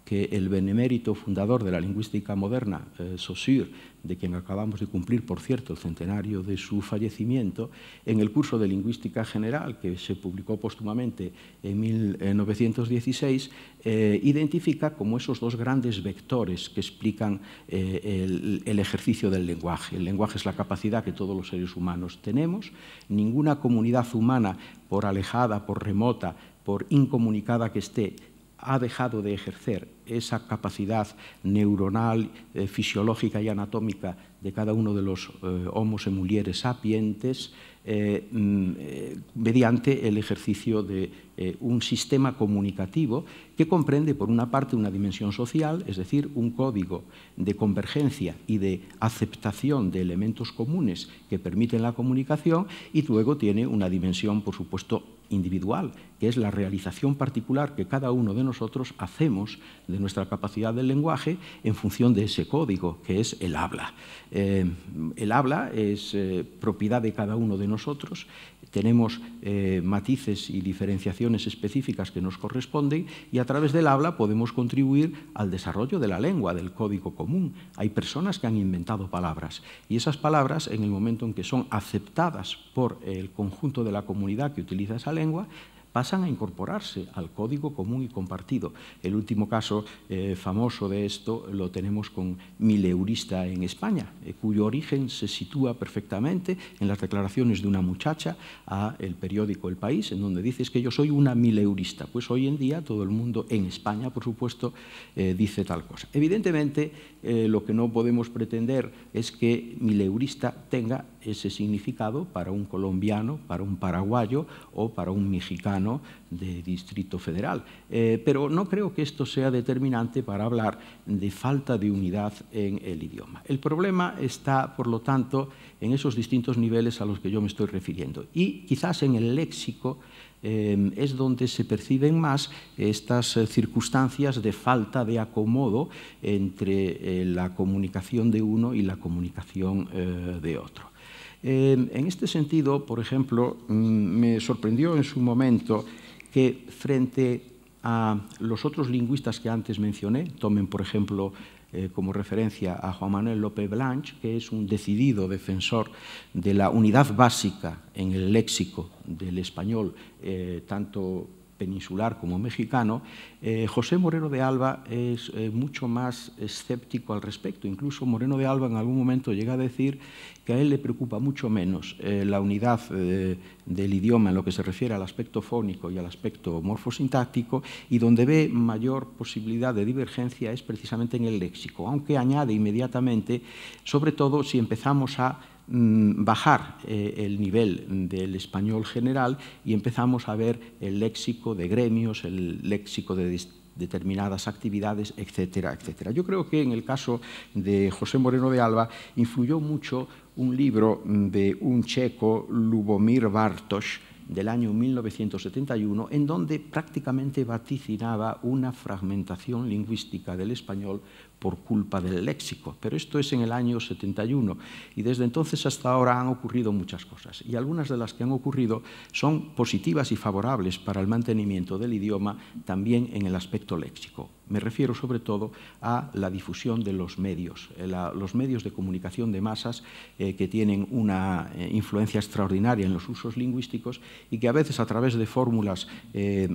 [SPEAKER 3] que el benemérito fundador de la lingüística moderna, Saussure, de quien acabamos de cumplir, por cierto, el centenario de su fallecimiento, en el curso de Lingüística General, que se publicó póstumamente en 1916, eh, identifica como esos dos grandes vectores que explican eh, el, el, ejercicio del lenguaje. El lenguaje es la capacidad que todos los seres humanos tenemos. Ninguna comunidad humana, por alejada, por remota, por incomunicada que esté, ha dejado de ejercer esa capacidad neuronal, eh, fisiológica y anatómica de cada uno de los eh, homos y mujeres sapientes eh, mm, mediante el ejercicio de un sistema comunicativo que comprende, por una parte, una dimensión social, es decir, un código de convergencia y de aceptación de elementos comunes que permiten la comunicación, y luego tiene una dimensión, por supuesto, individual, que es la realización particular que cada uno de nosotros hacemos de nuestra capacidad del lenguaje en función de ese código, que es el habla. Eh, el habla es eh, propiedad de cada uno de nosotros, tenemos eh, matices y diferenciaciones específicas que nos corresponden y a través del habla podemos contribuir al desarrollo de la lengua, del código común. Hay personas que han inventado palabras y esas palabras, en el momento en que son aceptadas por el conjunto de la comunidad que utiliza esa lengua, pasan a incorporarse al código común y compartido. El último caso eh, famoso de esto lo tenemos con Mileurista en España, eh, cuyo origen se sitúa perfectamente en las declaraciones de una muchacha a el periódico El País, en donde dice que yo soy una mileurista. Pues hoy en día todo el mundo en España, por supuesto, eh, dice tal cosa. Evidentemente, eh, lo que no podemos pretender es que mi leurista tenga ese significado para un colombiano, para un paraguayo o para un mexicano de Distrito Federal. Eh, pero no creo que esto sea determinante para hablar de falta de unidad en el idioma. El problema está, por lo tanto, en esos distintos niveles a los que yo me estoy refiriendo y quizás en el léxico Em, es donde se perciben más estas eh, circunstancias de falta de acomodo entre eh, la comunicación de uno y la comunicación eh, de otro. Em, en este sentido, por ejemplo, mm, me sorprendió en su momento que frente a los otros lingüistas que antes mencioné, tomen por ejemplo eh, como referencia a Juan Manuel López Blanch, que es un decidido defensor de la unidad básica en el léxico del español, eh, tanto peninsular como mexicano, eh, José Moreno de Alba es eh, mucho más escéptico al respecto. Incluso Moreno de Alba en algún momento llega a decir que a él le preocupa mucho menos eh, la unidad del idioma en lo que se refiere al aspecto fónico y al aspecto morfosintáctico, y donde ve mayor posibilidad de divergencia es precisamente en el léxico, aunque añade inmediatamente, sobre todo si empezamos a Mm, bajar eh, el nivel del español general y empezamos a ver el léxico de gremios, el léxico de determinadas actividades, etcétera, etcétera. Yo creo que en el caso de José Moreno de Alba influyó mucho un libro mm, de un checo, Lubomir Bartosz, del año 1971, en donde prácticamente vaticinaba una fragmentación lingüística del español por culpa del léxico, pero esto es en el año 71 y desde entonces hasta ahora han ocurrido muchas cosas y algunas de las que han ocurrido son positivas y favorables para el mantenimiento del idioma también en el aspecto léxico. Me refiero sobre todo a la difusión de los medios, eh, los medios de comunicación de masas eh, que tienen una eh, influencia extraordinaria en los usos lingüísticos y que a veces a través de fórmulas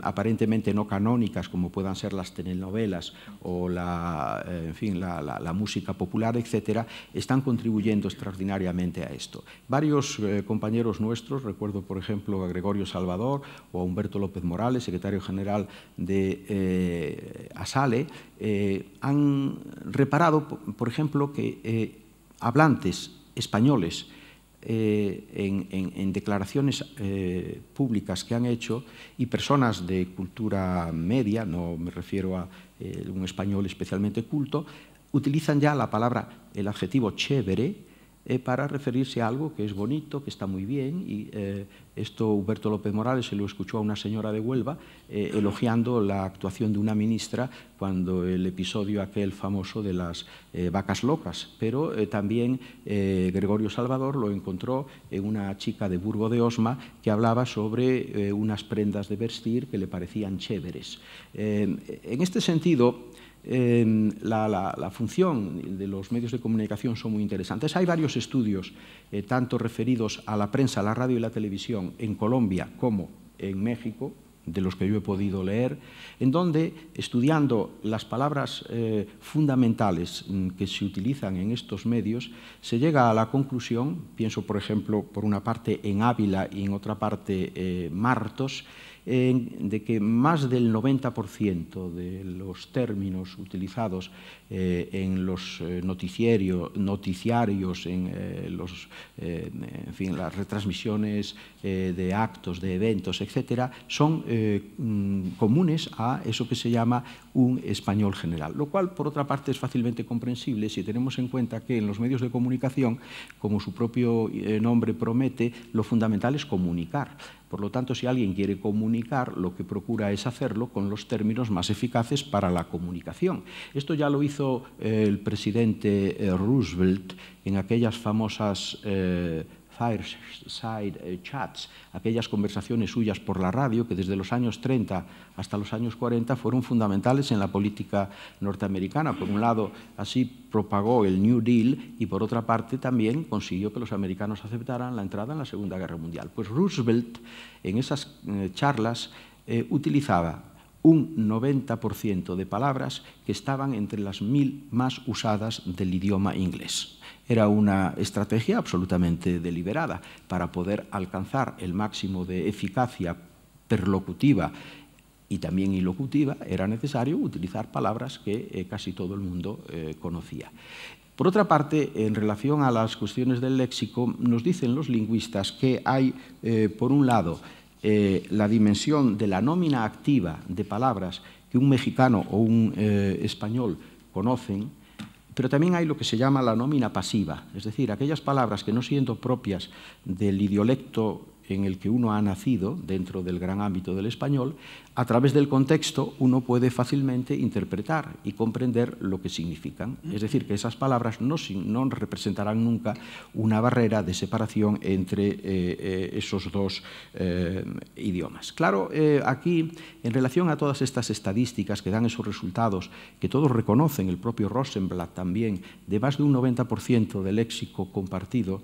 [SPEAKER 3] aparentemente no canónicas como puedan ser las telenovelas o la en fin, la, música popular, etcétera, están contribuyendo extraordinariamente a esto. Varios eh, compañeros nuestros, recuerdo por ejemplo a Gregorio Salvador o a Humberto López Morales, secretario general de eh, ASALE, eh, han reparado, por ejemplo, que hablantes españoles en, declaraciones públicas que han hecho y personas de cultura media, no me refiero a eh, un español especialmente culto, utilizan ya la palabra, el adjetivo chévere, eh, para referirse a algo que es bonito, que está muy bien, y eh, esto Huberto López Morales se lo escuchó a una señora de Huelva eh, elogiando la actuación de una ministra cuando el episodio aquel famoso de las vacas locas, pero también Gregorio Salvador lo encontró en una chica de Burgo de Osma que hablaba sobre unas prendas de vestir que le parecían chéveres. en este sentido, la, función de los medios de comunicación son muy interesantes. Hay varios estudios, eh, tanto referidos a la prensa, la radio y la televisión en Colombia como en México, de los que yo he podido leer, en donde, estudiando las palabras eh, fundamentales mm, que se utilizan en estos medios, se llega a la conclusión, pienso por ejemplo por una parte en Ávila y en otra parte eh, Martos, de que más del 90% de los términos utilizados eh, en los eh, noticiarios, en, eh, los, fin, las retransmisiones de actos, de eventos, etc., son mm, comunes a eso que se llama un español general, lo cual, por otra parte, es fácilmente comprensible si tenemos en cuenta que en los medios de comunicación, como su propio eh, nombre promete, lo fundamental es comunicar. Por lo tanto, si alguien quiere comunicar, lo que procura es hacerlo con los términos más eficaces para la comunicación. Esto ya lo hizo eh, el presidente eh, Roosevelt en aquellas famosas fireside eh, chats, aquellas conversaciones suyas por la radio que desde los años 30 hasta los años 40 fueron fundamentales en la política norteamericana. Por un lado, así propagó el New Deal y por otra parte también consiguió que los americanos aceptaran la entrada en la Segunda Guerra Mundial. Pues Roosevelt en esas eh, charlas eh, utilizaba un 90% de palabras que estaban entre las mil más usadas del idioma inglés. Era una estrategia absolutamente deliberada para poder alcanzar el máximo de eficacia perlocutiva y también ilocutiva, era necesario utilizar palabras que eh, casi todo el mundo eh, conocía. Por otra parte, en relación a las cuestiones del léxico, nos dicen los lingüistas que hay, eh, por un lado, eh, la dimensión de la nómina activa de palabras que un mexicano o un eh, español conocen, pero también hay lo que se llama la nómina pasiva, es decir, aquellas palabras que no siendo propias del idiolecto en el que uno ha nacido dentro del gran ámbito del español, a través del contexto uno puede fácilmente interpretar y comprender lo que significan. Es decir, que esas palabras no, representarán nunca una barrera de separación entre eh, eh, esos dos eh, idiomas. Claro, aquí, en relación a todas estas estadísticas que dan esos resultados, que todos reconocen, el propio Rosenblatt también, de más de un 90% del léxico compartido,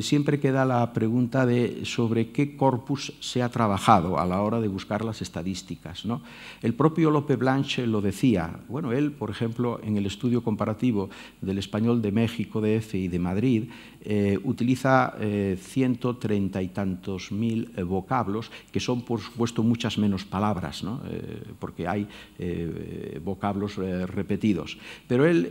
[SPEAKER 3] siempre queda la pregunta de sobre qué corpus se ha trabajado a la hora de buscar las estadísticas ¿no? El propio Lope Blanche lo decía. Bueno, él, por ejemplo, en el estudio comparativo del español de México, de EFE y de Madrid, eh, utiliza eh, ciento treinta y tantos mil eh, vocablos, que son, por supuesto, muchas menos palabras, porque hay vocablos repetidos. Pero él,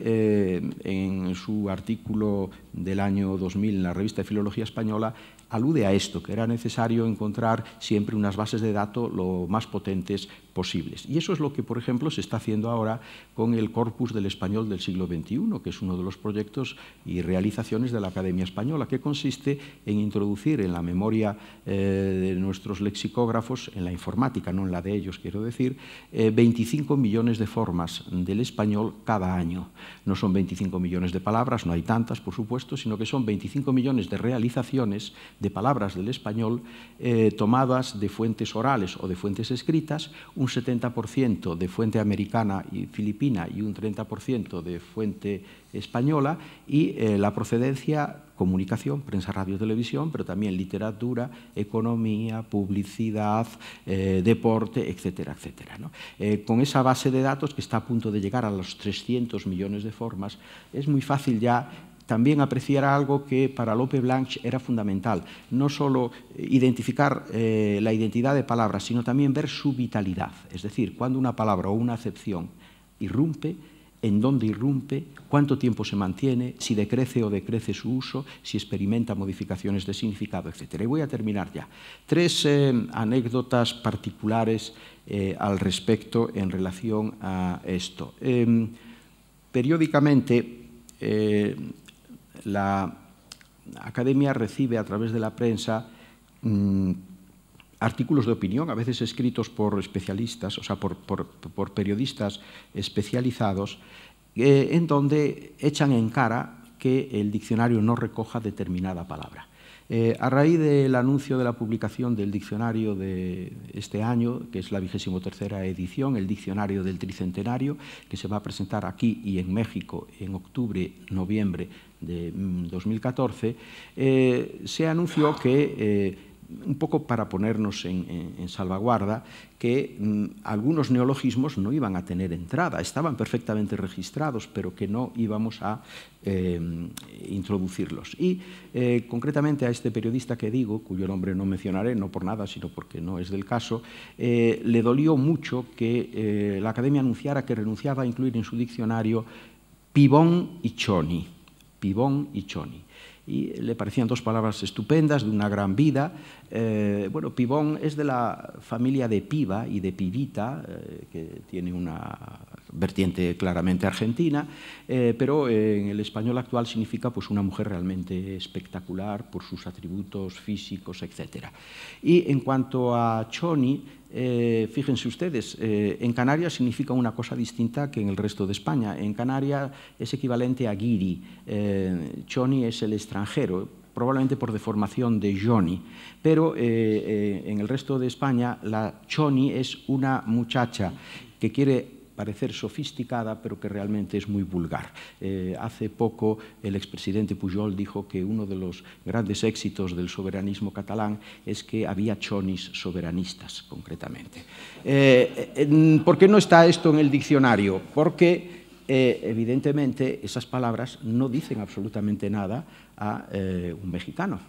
[SPEAKER 3] en su artículo del año 2000 en la revista de Filología Española, alude a esto, que era necesario encontrar siempre unas bases de datos lo más potentes posibles. Y eso es lo que, por ejemplo, se está haciendo ahora con el Corpus del Español del siglo XXI, que es uno de los proyectos y realizaciones de la Academia Española, que consiste en introducir en la memoria eh, de nuestros lexicógrafos, en la informática, no en la de ellos, quiero decir, 25 eh, millones de formas del español cada año. No son 25 millones de palabras, no hay tantas, por supuesto, sino que son 25 millones de realizaciones de palabras del español eh, tomadas de fuentes orales o de fuentes escritas, un 70% de fuente americana y filipina y un 30% de fuente española y eh, la procedencia comunicación, prensa, radio, televisión, pero también literatura, economía, publicidad, eh, deporte, etcétera, etcétera. Eh, con esa base de datos que está a punto de llegar a los 300 millones de formas, es muy fácil ya también apreciar algo que para Lope Blanche era fundamental, no solo identificar eh, la identidad de palabras, sino también ver su vitalidad, es decir, cuando una palabra o una acepción irrumpe, en dónde irrumpe, cuánto tiempo se mantiene, si decrece o decrece su uso, si experimenta modificaciones de significado, etc. Y voy a terminar ya. Tres eh, anécdotas particulares eh, al respecto en relación a esto. Em, periódicamente, la academia recibe a través de la prensa mm, artículos de opinión, a veces escritos por especialistas, o sea, por, periodistas especializados, eh, en donde echan en cara que el diccionario no recoja determinada palabra. Eh, a raíz del anuncio de la publicación del diccionario de este año, que es la vigésimo tercera edición, el diccionario del tricentenario, que se va a presentar aquí y en México en octubre, noviembre de 2014, mm, eh, se anunció que eh, un poco para ponernos en, salvaguarda, que mm, algunos neologismos no iban a tener entrada, estaban perfectamente registrados, pero que no íbamos a em, introducirlos. Y eh, concretamente a este periodista que digo, cuyo nombre no mencionaré, no por nada, sino porque no es del caso, eh, le dolió mucho que eh, la Academia anunciara que renunciaba a incluir en su diccionario pibón y choni. Pibón y choni y le parecían dos palabras estupendas, de una gran vida. Eh, bueno, Pibón es de la familia de Piba y de Pibita, eh, que tiene una vertiente claramente argentina, eh, pero eh, en el español actual significa pues, una mujer realmente espectacular por sus atributos físicos, etc. Y en cuanto a Choni, eh, fíjense ustedes, en Canarias significa una cosa distinta que en el resto de España. En Canarias es equivalente a guiri. choni es el extranjero, probablemente por deformación de Johnny, pero en el resto de España la choni es una muchacha que quiere parecer sofisticada, pero que realmente es muy vulgar. Eh, hace poco el expresidente Pujol dijo que uno de los grandes éxitos del soberanismo catalán es que había chonis soberanistas, concretamente. Eh, ¿Por qué no está esto en el diccionario? Porque... Eh, evidentemente esas palabras no dicen absolutamente nada a eh, un mexicano,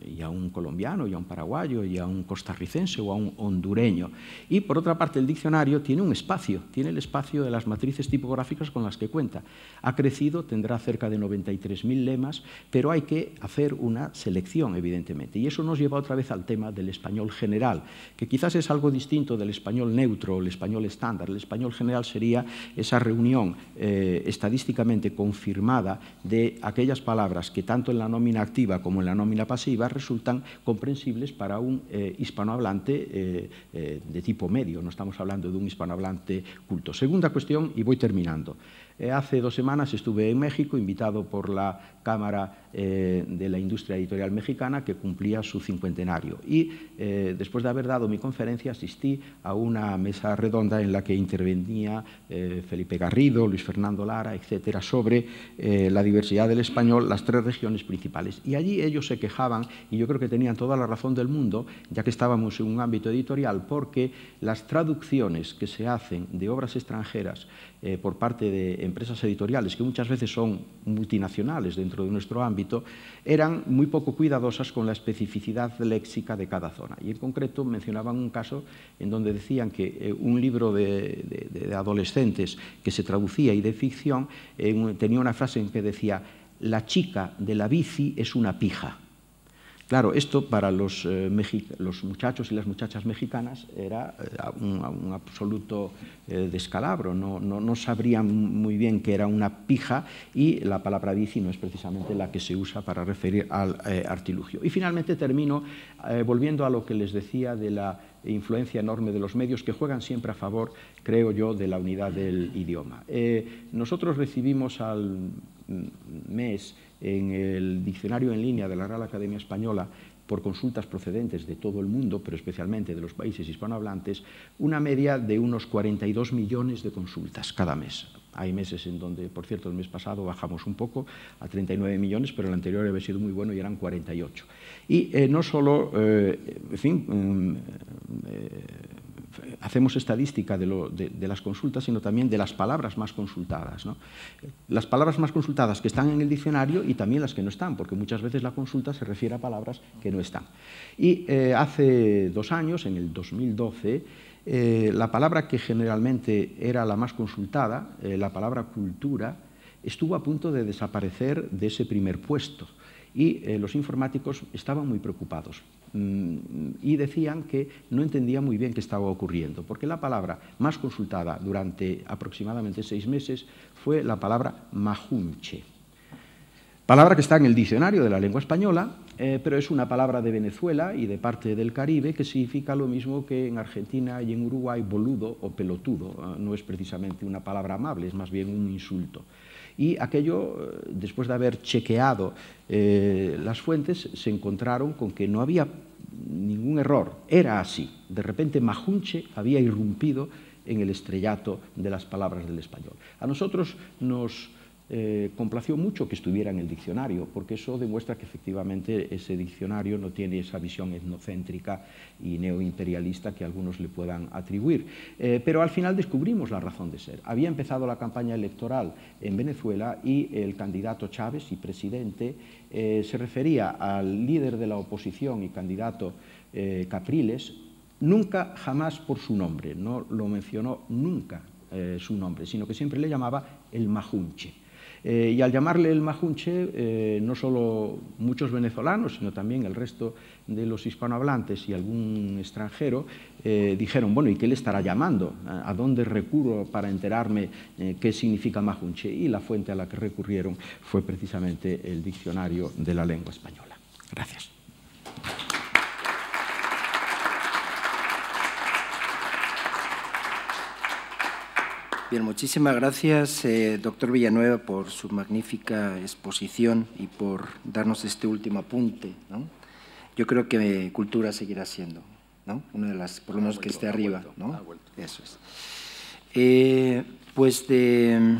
[SPEAKER 3] eh, y a un colombiano, y a un paraguayo, y a un costarricense o a un hondureño. Y por otra parte, el diccionario tiene un espacio, tiene el espacio de las matrices tipográficas con las que cuenta. Ha crecido, tendrá cerca de 93.000 lemas, pero hay que hacer una selección, evidentemente. Y eso nos lleva otra vez al tema del español general, que quizás es algo distinto del español neutro o el español estándar. El español general sería esa reunión eh, estadísticamente confirmada de aquellas palabras que tanto en la nómina activa como en la nómina pasiva resultan comprensibles para un eh, hispanohablante eh, eh, de tipo medio, no estamos hablando de un hispanohablante culto. Segunda cuestión, y voy terminando. Eh, hace dos semanas estuve en México, invitado por la Cámara eh, de la Industria Editorial Mexicana, que cumplía su cincuentenario. Y eh, después de haber dado mi conferencia, asistí a una mesa redonda en la que intervenía Felipe Garrido, Luis Fernando Lara, etcétera, sobre la diversidad del español, las tres regiones principales. Y allí ellos se quejaban, y yo creo que tenían toda la razón del mundo, ya que estábamos en un ámbito editorial, porque las traducciones que se hacen de obras extranjeras eh, por parte de empresas editoriales, que muchas veces son multinacionales dentro de nuestro ámbito, eran muy poco cuidadosas con la especificidad léxica de cada zona. Y en concreto mencionaban un caso en donde decían que eh, un libro de, adolescentes que se traducía y de ficción eh, tenía una frase en que decía, la chica de la bici es una pija. Claro, esto para eh, los, muchachos y las muchachas mexicanas era eh, un, absoluto eh, descalabro, no, sabrían muy bien que era una pija y la palabra bici no es precisamente la que se usa para referir al artilugio. Y finalmente termino volviendo a lo que les decía de la influencia enorme de los medios que juegan siempre a favor, creo yo, de la unidad del idioma. nosotros recibimos al mes en el diccionario en línea de la Real Academia Española por consultas procedentes de todo el mundo, pero especialmente de los países hispanohablantes, una media de unos 42 millones de consultas cada mes. Hay meses en donde, por cierto, el mes pasado bajamos un poco a 39 millones, pero el anterior había sido muy bueno y eran 48. Y eh, no solo, eh, en fin, mm, eh, hacemos estadística de, las consultas, sino también de las palabras más consultadas. Las palabras más consultadas que están en el diccionario y también las que no están, porque muchas veces la consulta se refiere a palabras que no están. Y eh, hace dos años, en el 2012, eh, la palabra que generalmente era la más consultada, eh, la palabra cultura, estuvo a punto de desaparecer de ese primer puesto y eh, los informáticos estaban muy preocupados mm, y decían que no entendían muy bien qué estaba ocurriendo, porque la palabra más consultada durante aproximadamente seis meses fue la palabra majunche. Palabra que está en el diccionario de la lengua española, eh, pero es una palabra de Venezuela y de parte del Caribe que significa lo mismo que en Argentina y en Uruguay boludo o pelotudo. Eh, no es precisamente una palabra amable, es más bien un insulto. Y aquello, eh, después de haber chequeado eh, las fuentes, se encontraron con que no había ningún error, era así. De repente Majunche había irrumpido en el estrellato de las palabras del español. A nosotros nos eh, complació mucho que estuviera en el diccionario, porque eso demuestra que efectivamente ese diccionario no tiene esa visión etnocéntrica y neoimperialista que algunos le puedan atribuir. Eh, pero al final descubrimos la razón de ser. Había empezado la campaña electoral en Venezuela y el candidato Chávez y presidente eh, se refería al líder de la oposición y candidato Capriles nunca jamás por su nombre, no lo mencionó nunca su nombre, sino que siempre le llamaba el Majunche eh, y al llamarle el Majunche, eh, no solo muchos venezolanos, sino también el resto de los hispanohablantes y algún extranjero eh, dijeron, bueno, ¿y qué le estará llamando? ¿A dónde recurro para enterarme qué significa Majunche? Y la fuente a la que recurrieron fue precisamente el diccionario de la lengua
[SPEAKER 1] española. Gracias. Bien, muchísimas gracias, eh, doctor Villanueva, por su magnífica exposición y por darnos este último apunte. Yo creo que eh, cultura seguirá siendo, ¿no? una de las, por lo menos que esté arriba. ¿no? Eso es. Eh, pues de mm,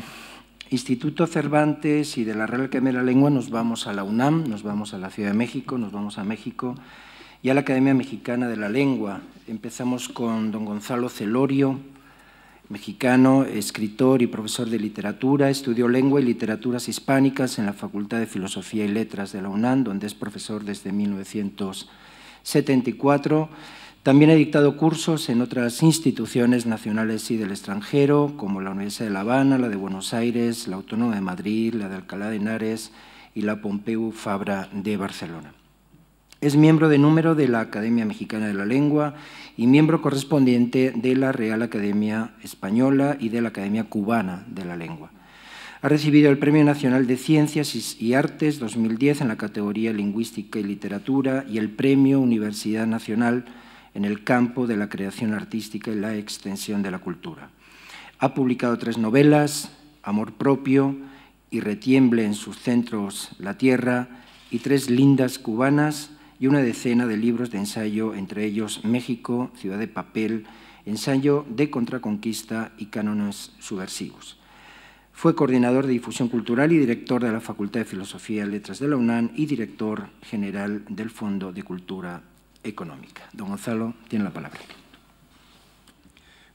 [SPEAKER 1] Instituto Cervantes y de la Real Academia de la Lengua nos vamos a la UNAM, nos vamos a la Ciudad de México, nos vamos a México y a la Academia Mexicana de la Lengua. Empezamos con don Gonzalo Celorio mexicano, escritor y profesor de literatura, estudió lengua y literaturas hispánicas en la Facultad de Filosofía y Letras de la UNAM, donde es profesor desde 1974. También ha dictado cursos en otras instituciones nacionales y del extranjero, como la Universidad de La Habana, la de Buenos Aires, la Autónoma de Madrid, la de Alcalá de Henares y la Pompeu Fabra de Barcelona. Es miembro de número de la Academia Mexicana de la Lengua y miembro correspondiente de la Real Academia Española y de la Academia Cubana de la Lengua. Ha recibido el Premio Nacional de Ciencias y Artes 2010 en la categoría Lingüística y Literatura y el Premio Universidad Nacional en el campo de la creación artística y la extensión de la cultura. Ha publicado tres novelas, Amor propio y Retiemble en sus centros la tierra y tres lindas cubanas y una decena de libros de ensayo, entre ellos México, Ciudad de Papel, Ensayo de Contraconquista y Cánones Subversivos. Fue coordinador de difusión cultural y director de la Facultad de Filosofía y Letras de la UNAM y director general del Fondo de Cultura Económica. Don Gonzalo tiene la palabra.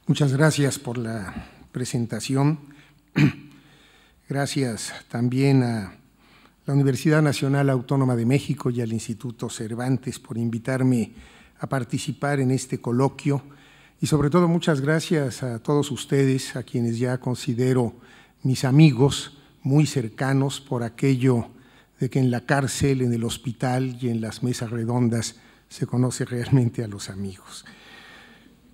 [SPEAKER 4] Muchas gracias por la presentación. [clears throat] Gracias también a la Universidad Nacional Autónoma de México y al Instituto Cervantes por invitarme a participar en este coloquio y sobre todo muchas gracias a todos ustedes, a quienes ya considero mis amigos muy cercanos por aquello de que en la cárcel, en el hospital y en las mesas redondas se conoce realmente a los amigos.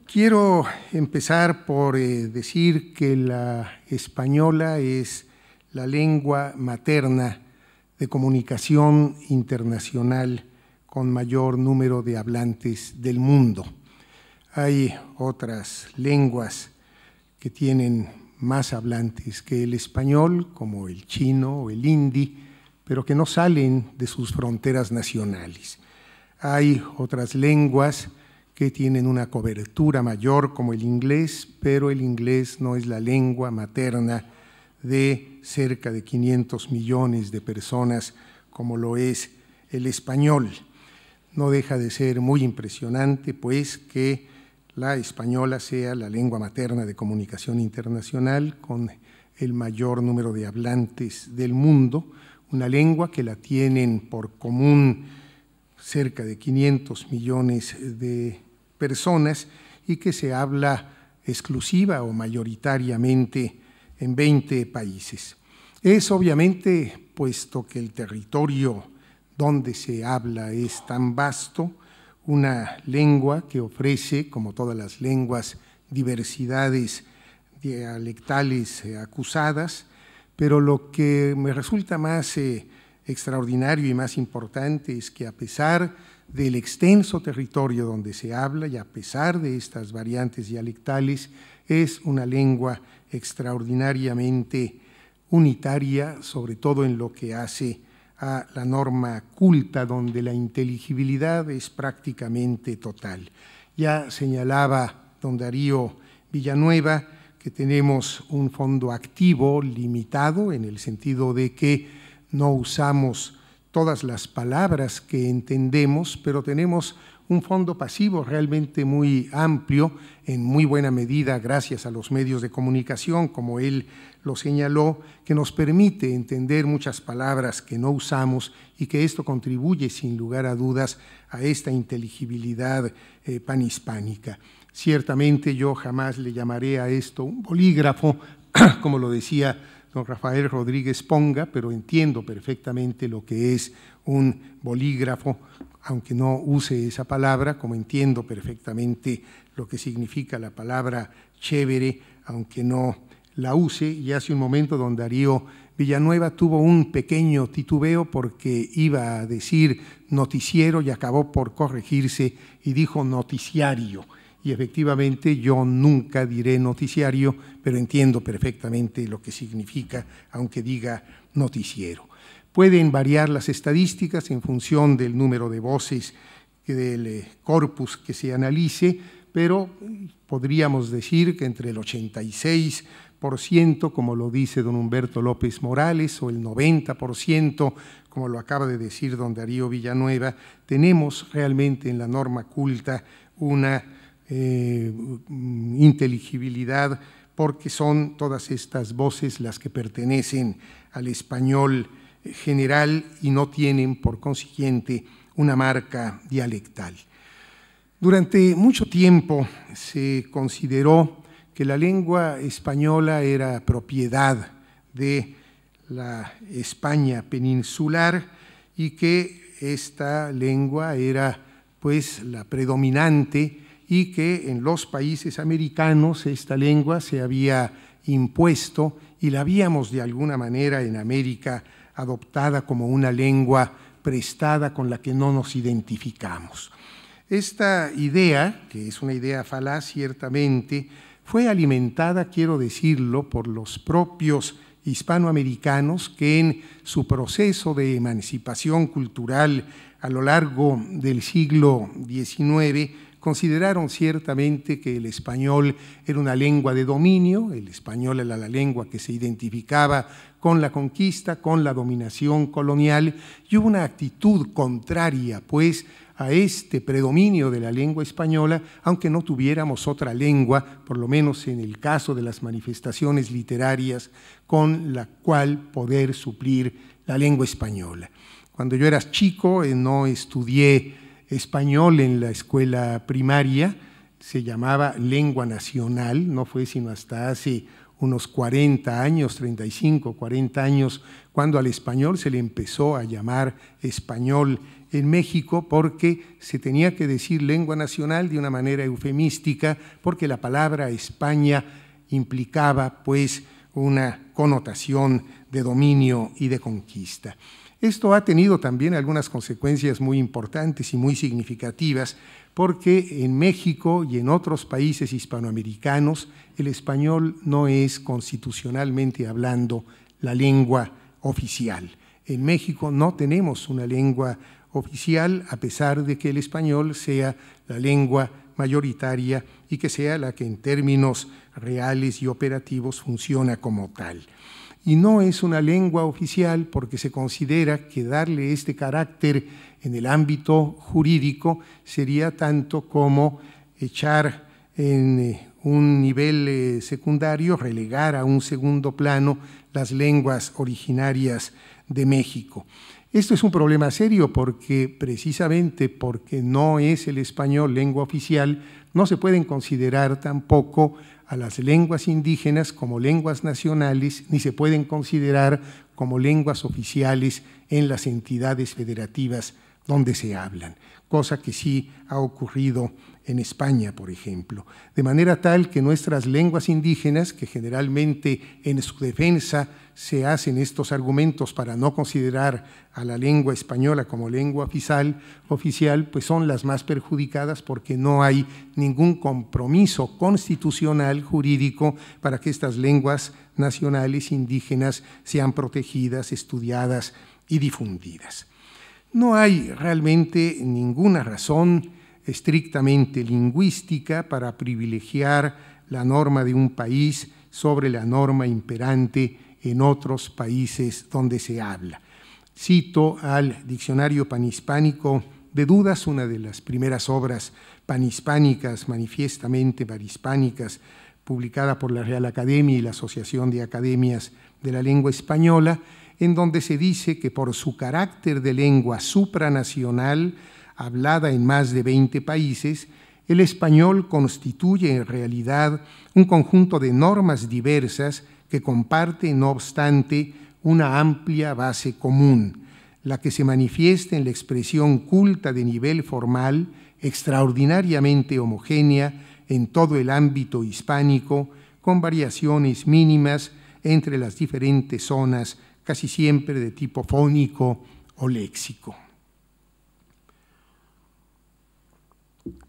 [SPEAKER 4] Quiero empezar por eh, decir que la española es la lengua materna de comunicación internacional con mayor número de hablantes del mundo. Hay otras lenguas que tienen más hablantes que el español, como el chino o el hindi, pero que no salen de sus fronteras nacionales. Hay otras lenguas que tienen una cobertura mayor, como el inglés, pero el inglés no es la lengua materna de cerca de 500 millones de personas como lo es el español. No deja de ser muy impresionante, pues, que la española sea la lengua materna de comunicación internacional con el mayor número de hablantes del mundo, una lengua que la tienen por común cerca de 500 millones de personas y que se habla exclusiva o mayoritariamente en 20 países. Es obviamente, puesto que el territorio donde se habla es tan vasto, una lengua que ofrece, como todas las lenguas, diversidades dialectales eh, acusadas, pero lo que me resulta más eh, extraordinario y más importante es que a pesar del extenso territorio donde se habla y a pesar de estas variantes dialectales, es una lengua extraordinariamente unitaria, sobre todo en lo que hace a la norma culta, donde la inteligibilidad es prácticamente total. Ya señalaba don Darío Villanueva que tenemos un fondo activo limitado, en el sentido de que no usamos todas las palabras que entendemos, pero tenemos un fondo pasivo realmente muy amplio, en muy buena medida gracias a los medios de comunicación, como él lo señaló, que nos permite entender muchas palabras que no usamos y que esto contribuye sin lugar a dudas a esta inteligibilidad eh, panhispánica. Ciertamente yo jamás le llamaré a esto un bolígrafo, [clears throat] como lo decía don Rafael Rodríguez Ponga, pero entiendo perfectamente lo que es un bolígrafo aunque no use esa palabra, como entiendo perfectamente lo que significa la palabra chévere, aunque no la use, y hace un momento don Darío Villanueva tuvo un pequeño titubeo porque iba a decir noticiero y acabó por corregirse y dijo noticiario. Y efectivamente yo nunca diré noticiario, pero entiendo perfectamente lo que significa, aunque diga noticiero. Pueden variar las estadísticas en función del número de voces del eh, corpus que se analice, pero podríamos decir que entre el 86%, como lo dice don Humberto López Morales, o el 90%, como lo acaba de decir don Darío Villanueva, tenemos realmente en la norma culta una eh, inteligibilidad porque son todas estas voces las que pertenecen al español general y no tienen, por consiguiente, una marca dialectal. Durante mucho tiempo se consideró que la lengua española era propiedad de la España peninsular y que esta lengua era pues la predominante y que en los países americanos esta lengua se había impuesto y la habíamos de alguna manera en América adoptada como una lengua prestada con la que no nos identificamos. Esta idea, que es una idea falaz ciertamente, fue alimentada, quiero decirlo, por los propios hispanoamericanos que en su proceso de emancipación cultural a lo largo del siglo XIX Consideraron ciertamente que el español era una lengua de dominio, el español era la lengua que se identificaba con la conquista, con la dominación colonial, y hubo una actitud contraria, pues, a este predominio de la lengua española, aunque no tuviéramos otra lengua, por lo menos en el caso de las manifestaciones literarias, con la cual poder suplir la lengua española. Cuando yo era chico, eh, no estudié español en la escuela primaria, se llamaba lengua nacional, no fue sino hasta hace unos 40 años, 35, 40 años, cuando al español se le empezó a llamar español en México porque se tenía que decir lengua nacional de una manera eufemística, porque la palabra España implicaba pues una connotación de dominio y de conquista. Esto ha tenido también algunas consecuencias muy importantes y muy significativas, porque en México y en otros países hispanoamericanos el español no es constitucionalmente hablando la lengua oficial. En México no tenemos una lengua oficial, a pesar de que el español sea la lengua mayoritaria y que sea la que en términos reales y operativos funciona como tal y no es una lengua oficial porque se considera que darle este carácter en el ámbito jurídico sería tanto como echar en eh, un nivel eh, secundario, relegar a un segundo plano las lenguas originarias de México. Esto es un problema serio porque precisamente porque no es el español lengua oficial, no se pueden considerar tampoco a las lenguas indígenas como lenguas nacionales ni se pueden considerar como lenguas oficiales en las entidades federativas donde se hablan, cosa que sí ha ocurrido en España, por ejemplo. De manera tal que nuestras lenguas indígenas, que generalmente en su defensa se hacen estos argumentos para no considerar a la lengua española como lengua oficial, oficial, pues son las más perjudicadas porque no hay ningún compromiso constitucional jurídico para que estas lenguas nacionales indígenas sean protegidas, estudiadas y difundidas. No hay realmente ninguna razón estrictamente lingüística para privilegiar la norma de un país sobre la norma imperante en otros países donde se habla. Cito al Diccionario Panhispánico de Dudas, una de las primeras obras panhispánicas, manifiestamente panhispánicas, publicada por la Real Academia y la Asociación de Academias de la Lengua Española, en donde se dice que por su carácter de lengua supranacional, hablada en más de 20 países, el español constituye en realidad un conjunto de normas diversas que comparte, no obstante, una amplia base común, la que se manifiesta en la expresión culta de nivel formal, extraordinariamente homogénea en todo el ámbito hispánico, con variaciones mínimas entre las diferentes zonas, casi siempre de tipo fónico o léxico.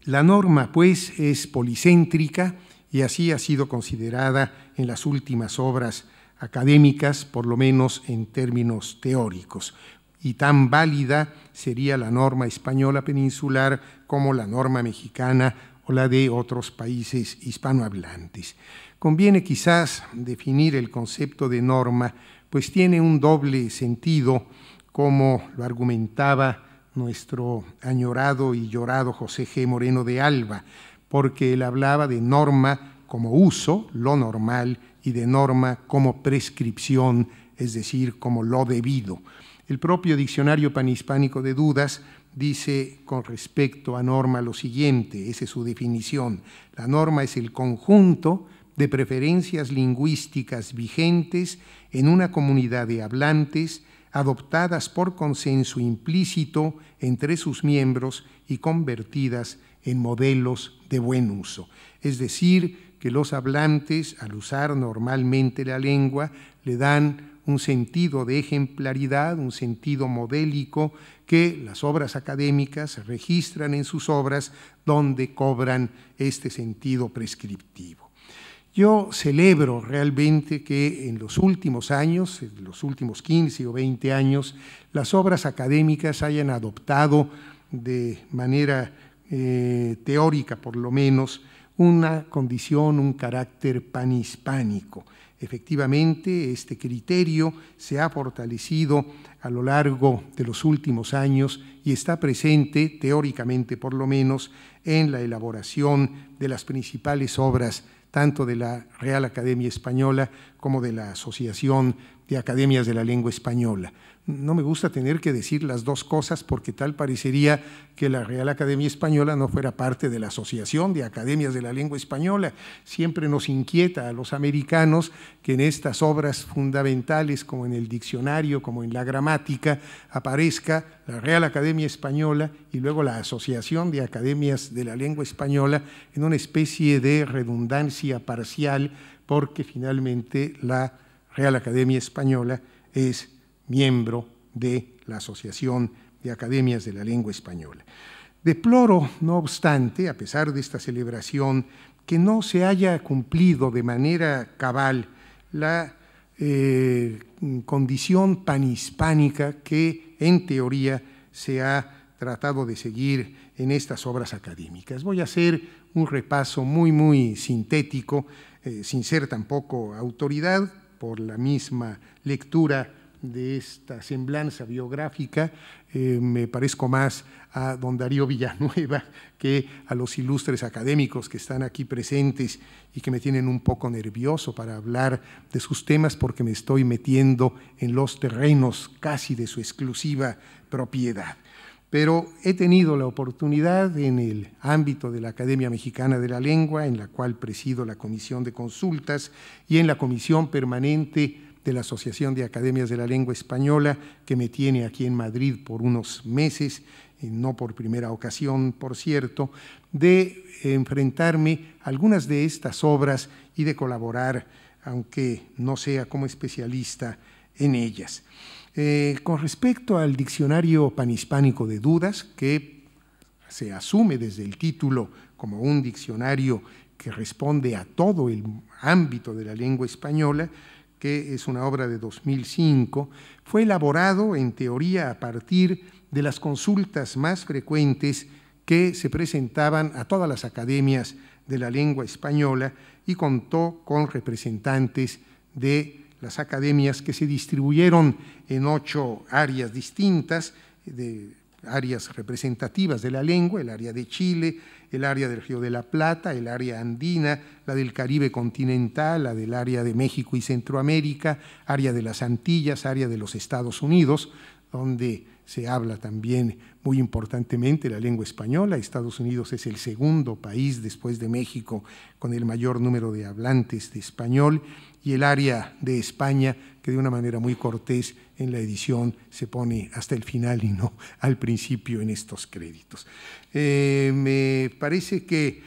[SPEAKER 4] La norma, pues, es policéntrica y así ha sido considerada en las últimas obras académicas, por lo menos en términos teóricos. Y tan válida sería la norma española peninsular como la norma mexicana o la de otros países hispanohablantes. Conviene quizás definir el concepto de norma, pues tiene un doble sentido, como lo argumentaba nuestro añorado y llorado José G. Moreno de Alba, porque él hablaba de norma como uso, lo normal, y de norma como prescripción, es decir, como lo debido. El propio diccionario panhispánico de dudas dice con respecto a norma lo siguiente, esa es su definición. La norma es el conjunto de preferencias lingüísticas vigentes en una comunidad de hablantes adoptadas por consenso implícito entre sus miembros y convertidas en modelos de buen uso. Es decir, que los hablantes, al usar normalmente la lengua, le dan un sentido de ejemplaridad, un sentido modélico que las obras académicas registran en sus obras donde cobran este sentido prescriptivo. Yo celebro realmente que en los últimos años, en los últimos 15 o 20 años, las obras académicas hayan adoptado de manera eh, teórica, por lo menos, una condición, un carácter panhispánico. Efectivamente, este criterio se ha fortalecido a lo largo de los últimos años y está presente, teóricamente por lo menos, en la elaboración de las principales obras tanto de la Real Academia Española como de la Asociación de Academias de la Lengua Española. No me gusta tener que decir las dos cosas porque tal parecería que la Real Academia Española no fuera parte de la Asociación de Academias de la Lengua Española. Siempre nos inquieta a los americanos que en estas obras fundamentales, como en el diccionario, como en la gramática, aparezca la Real Academia Española y luego la Asociación de Academias de la Lengua Española en una especie de redundancia parcial porque finalmente la Real Academia Española es miembro de la Asociación de Academias de la Lengua Española. Deploro, no obstante, a pesar de esta celebración, que no se haya cumplido de manera cabal la eh, condición panhispánica que en teoría se ha tratado de seguir en estas obras académicas. Voy a hacer un repaso muy, muy sintético, eh, sin ser tampoco autoridad, por la misma lectura de esta semblanza biográfica, eh, me parezco más a don Darío Villanueva [laughs] que a los ilustres académicos que están aquí presentes y que me tienen un poco nervioso para hablar de sus temas porque me estoy metiendo en los terrenos casi de su exclusiva propiedad. Pero he tenido la oportunidad en el ámbito de la Academia Mexicana de la Lengua, en la cual presido la Comisión de Consultas y en la Comisión Permanente de la Asociación de Academias de la Lengua Española, que me tiene aquí en Madrid por unos meses, y no por primera ocasión, por cierto, de enfrentarme a algunas de estas obras y de colaborar, aunque no sea como especialista en ellas. Eh, con respecto al diccionario panhispánico de dudas, que se asume desde el título como un diccionario que responde a todo el ámbito de la lengua española, que es una obra de 2005, fue elaborado en teoría a partir de las consultas más frecuentes que se presentaban a todas las academias de la lengua española y contó con representantes de las academias que se distribuyeron en ocho áreas distintas, de áreas representativas de la lengua, el área de Chile, el área del Río de la Plata, el área andina, la del Caribe continental, la del área de México y Centroamérica, área de las Antillas, área de los Estados Unidos, donde se habla también muy importantemente la lengua española. Estados Unidos es el segundo país después de México con el mayor número de hablantes de español y el área de España que de una manera muy cortés en la edición se pone hasta el final y no al principio en estos créditos. Eh, me parece que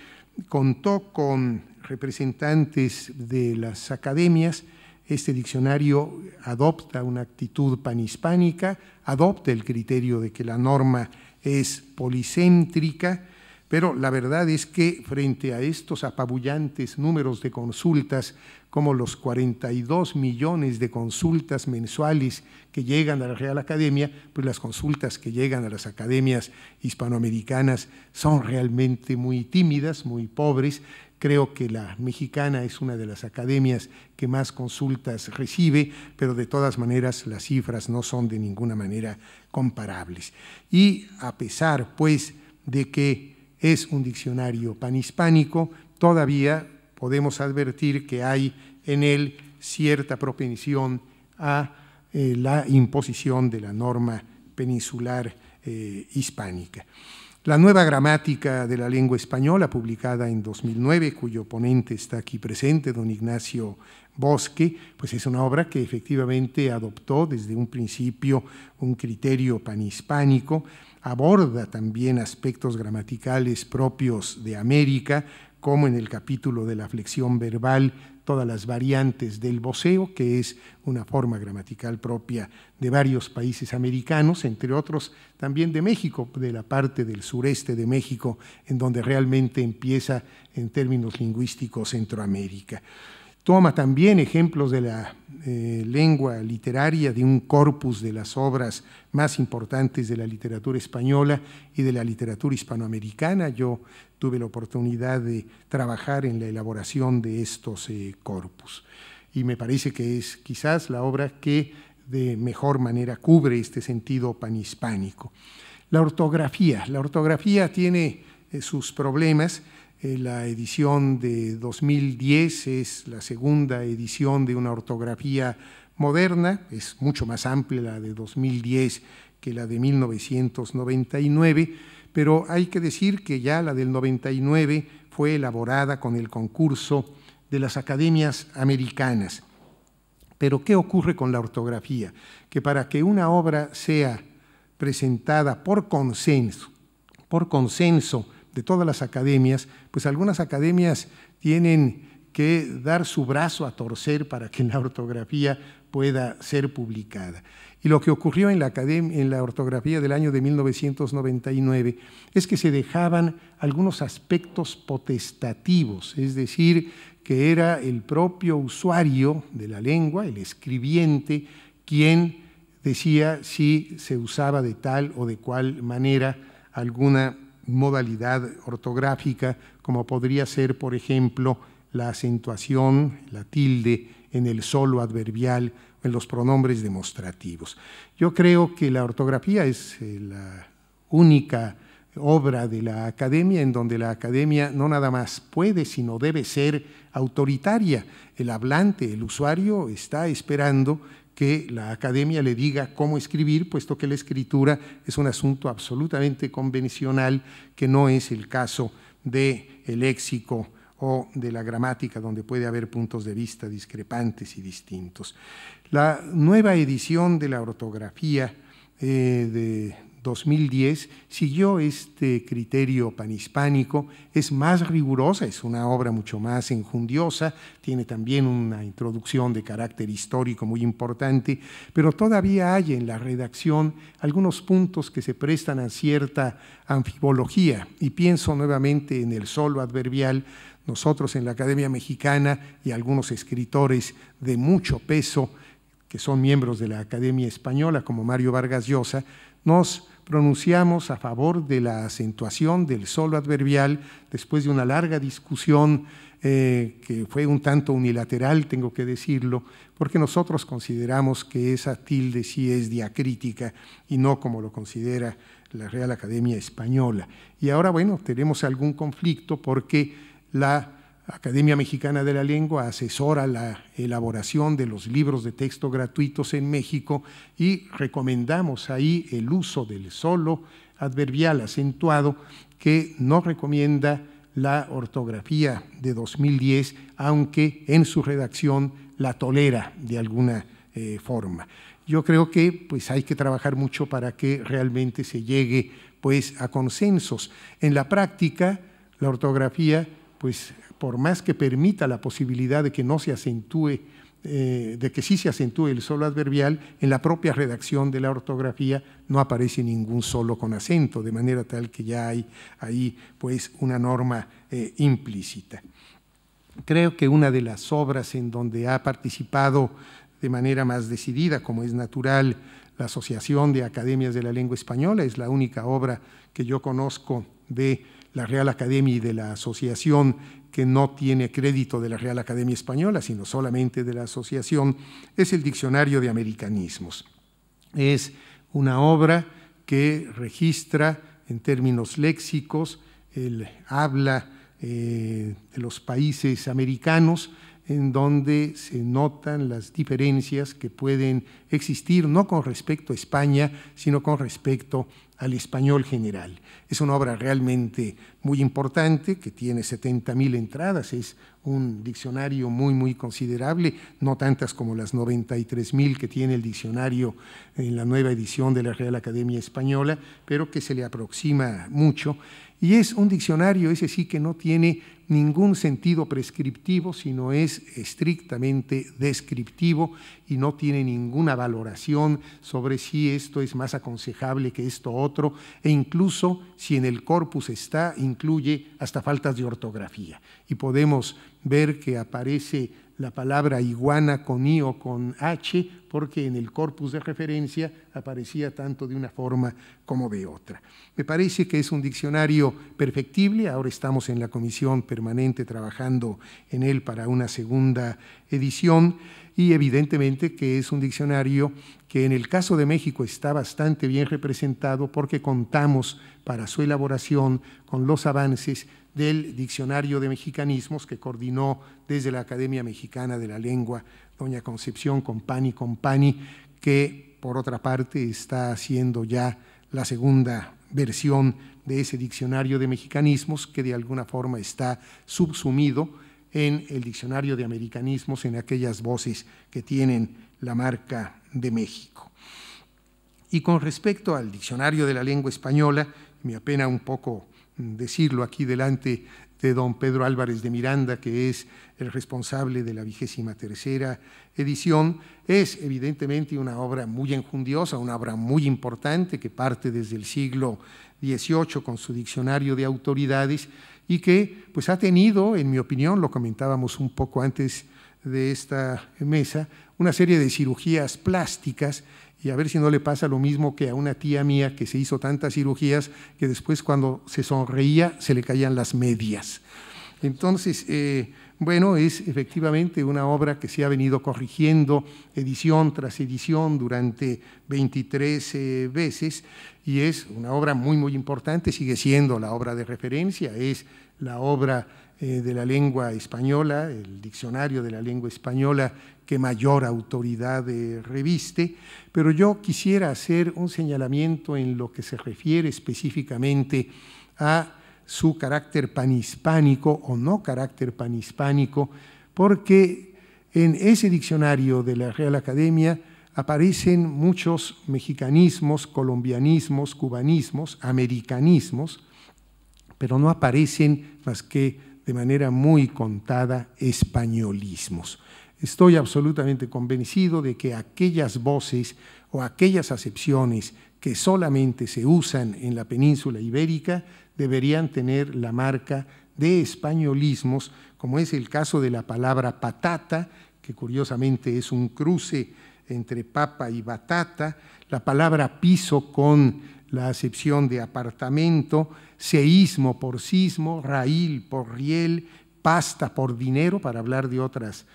[SPEAKER 4] contó con representantes de las academias. Este diccionario adopta una actitud panhispánica, adopta el criterio de que la norma es policéntrica, pero la verdad es que frente a estos apabullantes números de consultas, como los 42 millones de consultas mensuales que llegan a la Real Academia, pues las consultas que llegan a las academias hispanoamericanas son realmente muy tímidas, muy pobres. Creo que la mexicana es una de las academias que más consultas recibe, pero de todas maneras las cifras no son de ninguna manera comparables. Y a pesar, pues, de que es un diccionario panhispánico, todavía podemos advertir que hay en él cierta propensión a eh, la imposición de la norma peninsular eh, hispánica. La nueva gramática de la lengua española, publicada en 2009, cuyo ponente está aquí presente, don Ignacio Bosque, pues es una obra que efectivamente adoptó desde un principio un criterio panhispánico, aborda también aspectos gramaticales propios de América, como en el capítulo de la flexión verbal, todas las variantes del voceo, que es una forma gramatical propia de varios países americanos, entre otros también de México, de la parte del sureste de México, en donde realmente empieza en términos lingüísticos Centroamérica. Toma también ejemplos de la eh, lengua literaria de un corpus de las obras más importantes de la literatura española y de la literatura hispanoamericana. Yo tuve la oportunidad de trabajar en la elaboración de estos eh, corpus y me parece que es quizás la obra que de mejor manera cubre este sentido panhispánico. La ortografía. La ortografía tiene eh, sus problemas eh, la edición de 2010 es la segunda edición de una ortografía moderna, es mucho más amplia la de 2010 que la de 1999, pero hay que decir que ya la del 99 fue elaborada con el concurso de las academias americanas. Pero ¿qué ocurre con la ortografía? Que para que una obra sea presentada por consenso, por consenso de todas las academias, pues algunas academias tienen que dar su brazo a torcer para que la ortografía pueda ser publicada. Y lo que ocurrió en la, en la ortografía del año de 1999 es que se dejaban algunos aspectos potestativos, es decir, que era el propio usuario de la lengua, el escribiente, quien decía si se usaba de tal o de cual manera alguna modalidad ortográfica, como podría ser, por ejemplo, la acentuación, la tilde en el solo adverbial, en los pronombres demostrativos. Yo creo que la ortografía es eh, la única obra de la academia en donde la academia no nada más puede, sino debe ser autoritaria. El hablante, el usuario, está esperando que la academia le diga cómo escribir, puesto que la escritura es un asunto absolutamente convencional, que no es el caso del el léxico o de la gramática, donde puede haber puntos de vista discrepantes y distintos. La nueva edición de la ortografía eh, de 2010 siguió este criterio panhispánico, es más rigurosa, es una obra mucho más enjundiosa, tiene también una introducción de carácter histórico muy importante, pero todavía hay en la redacción algunos puntos que se prestan a cierta anfibología y pienso nuevamente en el solo adverbial nosotros en la Academia Mexicana y algunos escritores de mucho peso que son miembros de la Academia Española, como Mario Vargas Llosa, nos pronunciamos a favor de la acentuación del solo adverbial después de una larga discusión eh, que fue un tanto unilateral, tengo que decirlo, porque nosotros consideramos que esa tilde sí es diacrítica y no como lo considera la Real Academia Española. Y ahora, bueno, tenemos algún conflicto porque la Academia Mexicana de la Lengua asesora la elaboración de los libros de texto gratuitos en México y recomendamos ahí el uso del solo adverbial acentuado que no recomienda la ortografía de 2010, aunque en su redacción la tolera de alguna eh, forma. Yo creo que pues, hay que trabajar mucho para que realmente se llegue pues, a consensos. En la práctica, la ortografía pues por más que permita la posibilidad de que no se acentúe, eh, de que sí se acentúe el solo adverbial, en la propia redacción de la ortografía no aparece ningún solo con acento, de manera tal que ya hay ahí pues una norma eh, implícita. Creo que una de las obras en donde ha participado de manera más decidida, como es natural, la Asociación de Academias de la Lengua Española, es la única obra que yo conozco de la Real Academia y de la Asociación que no tiene crédito de la Real Academia Española, sino solamente de la Asociación, es el Diccionario de Americanismos. Es una obra que registra en términos léxicos el habla eh, de los países americanos, en donde se notan las diferencias que pueden existir, no con respecto a España, sino con respecto al español general. Es una obra realmente muy importante que tiene 70.000 entradas, es un diccionario muy, muy considerable, no tantas como las 93.000 que tiene el diccionario en la nueva edición de la Real Academia Española, pero que se le aproxima mucho y es un diccionario, ese sí que no tiene ningún sentido prescriptivo, sino es estrictamente descriptivo y no tiene ninguna valoración sobre si esto es más aconsejable que esto otro, e incluso si en el corpus está, incluye hasta faltas de ortografía. Y podemos ver que aparece la palabra iguana con I o con H, porque en el corpus de referencia aparecía tanto de una forma como de otra. Me parece que es un diccionario perfectible, ahora estamos en la comisión permanente trabajando en él para una segunda edición, y evidentemente que es un diccionario que en el caso de México está bastante bien representado porque contamos para su elaboración con los avances del Diccionario de Mexicanismos que coordinó desde la Academia Mexicana de la Lengua doña Concepción Compani Compani, que por otra parte está haciendo ya la segunda versión de ese diccionario de mexicanismos que de alguna forma está subsumido en el diccionario de americanismos, en aquellas voces que tienen la marca de México. Y con respecto al diccionario de la lengua española, me apena un poco decirlo aquí delante de don Pedro Álvarez de Miranda, que es el responsable de la vigésima tercera edición, es evidentemente una obra muy enjundiosa, una obra muy importante que parte desde el siglo XVIII con su diccionario de autoridades y que pues ha tenido, en mi opinión, lo comentábamos un poco antes de esta mesa, una serie de cirugías plásticas y a ver si no le pasa lo mismo que a una tía mía que se hizo tantas cirugías que después cuando se sonreía se le caían las medias. Entonces, eh, bueno, es efectivamente una obra que se ha venido corrigiendo edición tras edición durante 23 eh, veces y es una obra muy, muy importante, sigue siendo la obra de referencia, es la obra eh, de la lengua española, el diccionario de la lengua española que mayor autoridad eh, reviste, pero yo quisiera hacer un señalamiento en lo que se refiere específicamente a su carácter panhispánico o no carácter panhispánico, porque en ese diccionario de la Real Academia aparecen muchos mexicanismos, colombianismos, cubanismos, americanismos, pero no aparecen más que de manera muy contada españolismos. Estoy absolutamente convencido de que aquellas voces o aquellas acepciones que solamente se usan en la península ibérica deberían tener la marca de españolismos, como es el caso de la palabra patata, que curiosamente es un cruce entre papa y batata, la palabra piso con la acepción de apartamento, seísmo por sismo, raíl por riel, pasta por dinero, para hablar de otras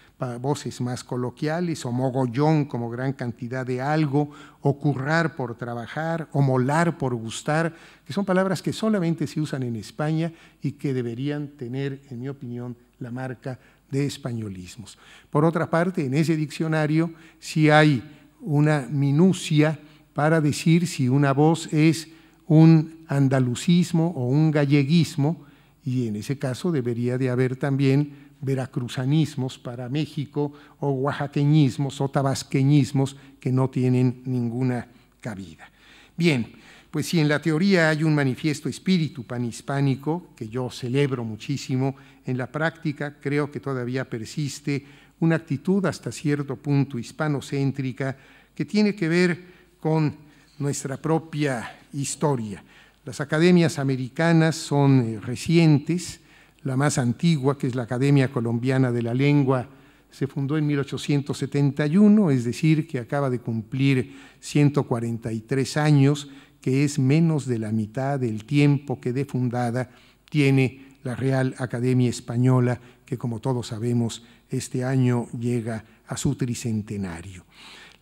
[SPEAKER 4] voces más coloquiales, o mogollón como gran cantidad de algo, o currar por trabajar, o molar por gustar, que son palabras que solamente se usan en España y que deberían tener, en mi opinión, la marca de españolismos. Por otra parte, en ese diccionario sí hay una minucia para decir si una voz es un andalucismo o un galleguismo, y en ese caso debería de haber también veracruzanismos para México o oaxaqueñismos o tabasqueñismos que no tienen ninguna cabida. Bien, pues si en la teoría hay un manifiesto espíritu panhispánico, que yo celebro muchísimo, en la práctica creo que todavía persiste una actitud hasta cierto punto hispanocéntrica que tiene que ver con nuestra propia historia. Las academias americanas son eh, recientes, la más antigua, que es la Academia Colombiana de la Lengua, se fundó en 1871, es decir, que acaba de cumplir 143 años, que es menos de la mitad del tiempo que de fundada tiene la Real Academia Española, que como todos sabemos, este año llega a su tricentenario.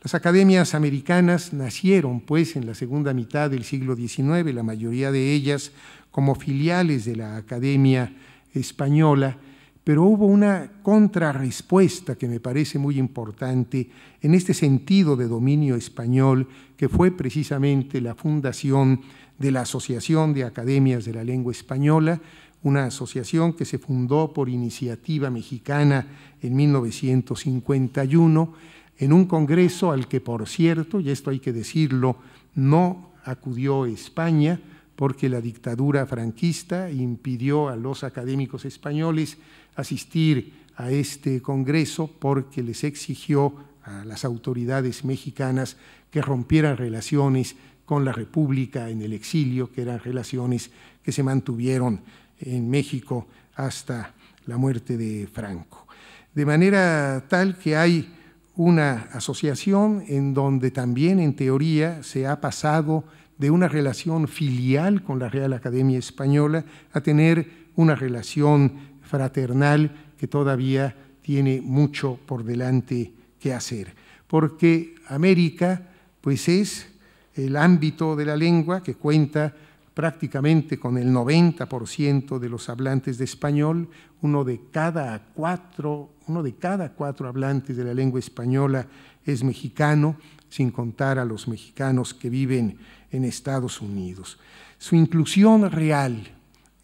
[SPEAKER 4] Las academias americanas nacieron, pues, en la segunda mitad del siglo XIX, la mayoría de ellas como filiales de la Academia española, pero hubo una contrarrespuesta que me parece muy importante en este sentido de dominio español, que fue precisamente la fundación de la Asociación de Academias de la Lengua Española, una asociación que se fundó por iniciativa mexicana en 1951, en un congreso al que, por cierto, y esto hay que decirlo, no acudió España, porque la dictadura franquista impidió a los académicos españoles asistir a este Congreso porque les exigió a las autoridades mexicanas que rompieran relaciones con la República en el exilio, que eran relaciones que se mantuvieron en México hasta la muerte de Franco. De manera tal que hay una asociación en donde también en teoría se ha pasado de una relación filial con la Real Academia Española a tener una relación fraternal que todavía tiene mucho por delante que hacer. Porque América, pues es el ámbito de la lengua que cuenta prácticamente con el 90% de los hablantes de español, uno de cada cuatro, uno de cada cuatro hablantes de la lengua española es mexicano, sin contar a los mexicanos que viven en Estados Unidos. Su inclusión real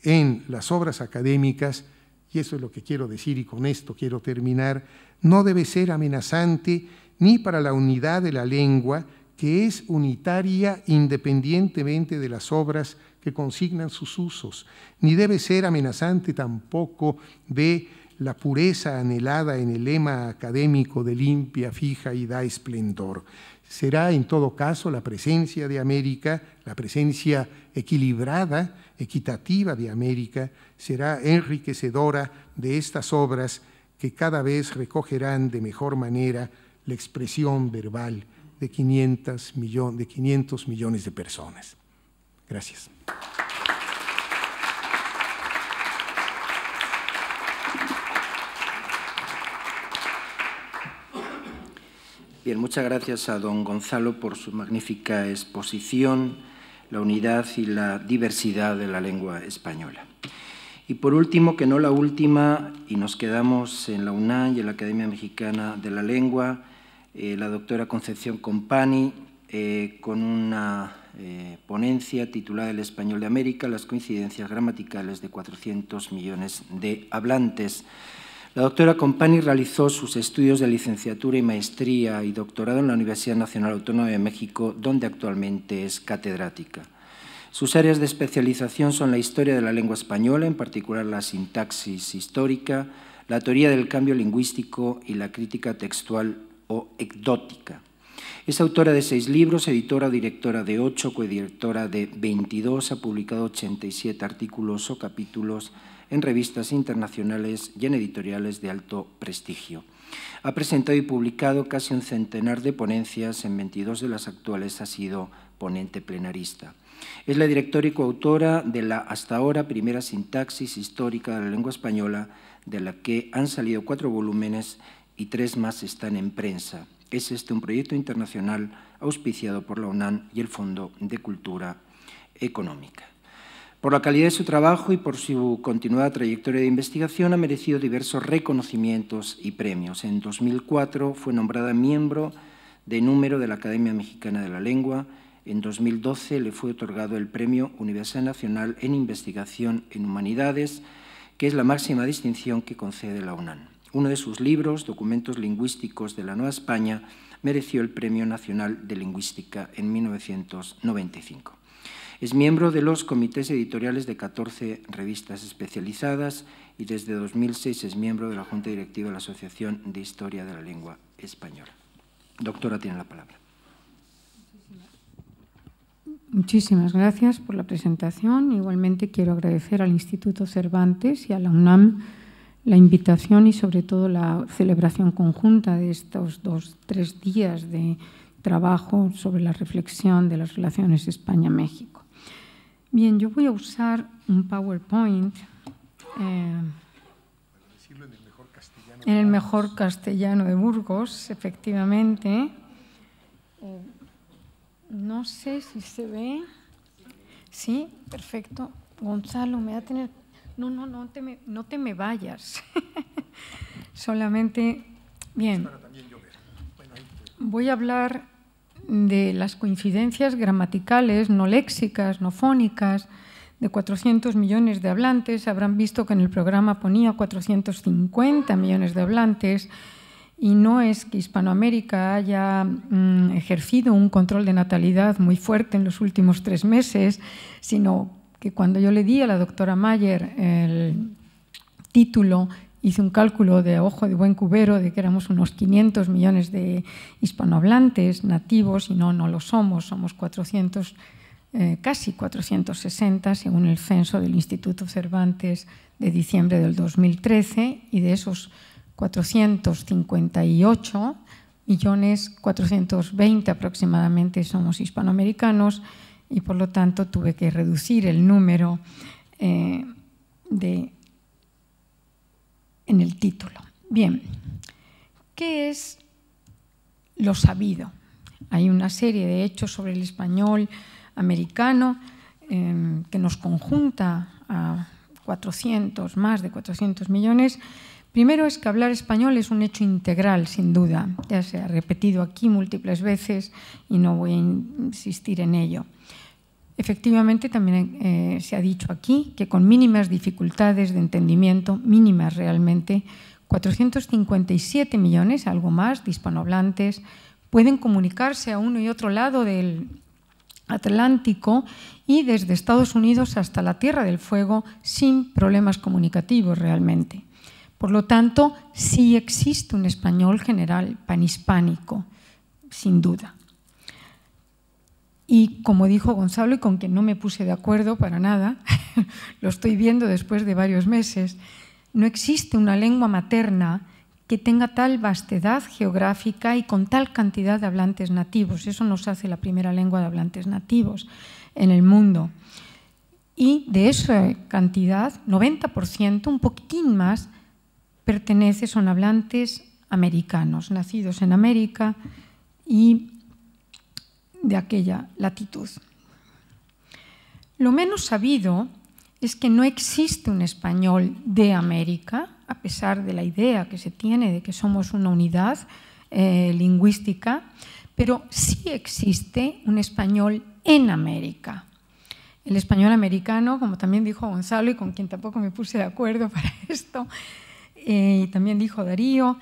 [SPEAKER 4] en las obras académicas, y eso es lo que quiero decir y con esto quiero terminar, no debe ser amenazante ni para la unidad de la lengua, que es unitaria independientemente de las obras que consignan sus usos, ni debe ser amenazante tampoco de la pureza anhelada en el lema académico de limpia, fija y da esplendor será en todo caso la presencia de América, la presencia equilibrada, equitativa de América, será enriquecedora de estas obras que cada vez recogerán de mejor manera la expresión verbal de 500, de 500 millones de personas. Gracias.
[SPEAKER 1] Bien, muchas gracias a don Gonzalo por su magnífica exposición, la unidad y la diversidad de la lengua española. Y por último, que no la última, y nos quedamos en la UNAM y en la Academia Mexicana de la Lengua, eh, la doctora Concepción Compani, eh, con una eh, ponencia titulada El español de América, las coincidencias gramaticales de 400 millones de hablantes. La doctora Compani realizó sus estudios de licenciatura y maestría y doctorado en la Universidad Nacional Autónoma de México, donde actualmente es catedrática. Sus áreas de especialización son la historia de la lengua española, en particular la sintaxis histórica, la teoría del cambio lingüístico y la crítica textual o ecdótica. Es autora de seis libros, editora directora de ocho, coeditora de 22, ha publicado 87 artículos o capítulos en revistas internacionales y en editoriales de alto prestigio. Ha presentado y publicado casi un centenar de ponencias, en 22 de las actuales ha sido ponente plenarista. Es la directora y coautora de la hasta ahora primera sintaxis histórica de la lengua española, de la que han salido cuatro volúmenes y tres más están en prensa. Es este un proyecto internacional auspiciado por la UNAM y el Fondo de Cultura Económica. Por la calidad de su trabajo y por su continuada trayectoria de investigación ha merecido diversos reconocimientos y premios. En 2004 fue nombrada miembro de número de la Academia Mexicana de la Lengua. En 2012 le fue otorgado el Premio Universidad Nacional en Investigación en Humanidades, que es la máxima distinción que concede la UNAM. Uno de sus libros, Documentos Lingüísticos de la Nueva España, mereció el Premio Nacional de Lingüística en 1995. Es miembro de los comités editoriales de 14 revistas especializadas y desde 2006 es miembro de la Junta Directiva de la Asociación de Historia de la Lengua Española. Doctora, tiene la palabra.
[SPEAKER 5] Muchísimas gracias por la presentación. Igualmente quiero agradecer al Instituto Cervantes y a la UNAM la invitación y sobre todo la celebración conjunta de estos dos, tres días de trabajo sobre la reflexión de las relaciones España-México. Bien, yo voy a usar un PowerPoint. Eh, en, el mejor castellano de Burgos, efectivamente. Eh, no sé si se ve. Sí, perfecto. Gonzalo, me va a tener... No, no, no te me, no te me vayas. [laughs] Solamente... Bien. Voy a hablar de las coincidencias gramaticales, no léxicas, no fónicas, de 400 millones de hablantes. Habrán visto que en el programa ponía 450 millones de hablantes y no es que Hispanoamérica haya mm, ejercido un control de natalidad muy fuerte en los últimos tres meses, sino que cuando yo le di a la doctora Mayer el título hice un cálculo de ojo de buen cubero de que éramos unos 500 millones de hispanohablantes nativos y no, no lo somos, somos 400, eh, casi 460 según el censo del Instituto Cervantes de diciembre del 2013 y de esos 458 millones, 420 aproximadamente somos hispanoamericanos y por lo tanto tuve que reducir el número eh, de en el título. Bien, ¿qué es lo sabido? Hay una serie de hechos sobre el español americano em, que nos conjunta a 400, más de 400 millones. Primero es que hablar español es un hecho integral, sin duda. Ya se ha repetido aquí múltiples veces y no voy a insistir en ello. Efectivamente, también eh, se ha dicho aquí que con mínimas dificultades de entendimiento, mínimas realmente, 457 millones, algo más, de hispanohablantes, pueden comunicarse a uno y otro lado del Atlántico y desde Estados Unidos hasta la Tierra del Fuego sin problemas comunicativos realmente. Por lo tanto, sí existe un español general panhispánico, sin duda. Y como dijo Gonzalo, y con que no me puse de acuerdo para nada, [laughs] lo estoy viendo después de varios meses, no existe una lengua materna que tenga tal vastedad geográfica y con tal cantidad de hablantes nativos. Eso nos hace la primera lengua de hablantes nativos en el mundo. Y de esa cantidad, 90%, un poquitín más, pertenece, son hablantes americanos, nacidos en América y de aquella latitud. Lo menos sabido es que no existe un español de América, a pesar de la idea que se tiene de que somos una unidad eh, lingüística, pero sí existe un español en América. El español americano, como también dijo Gonzalo y con quien tampoco me puse de acuerdo [laughs] para esto, eh, y también dijo Darío,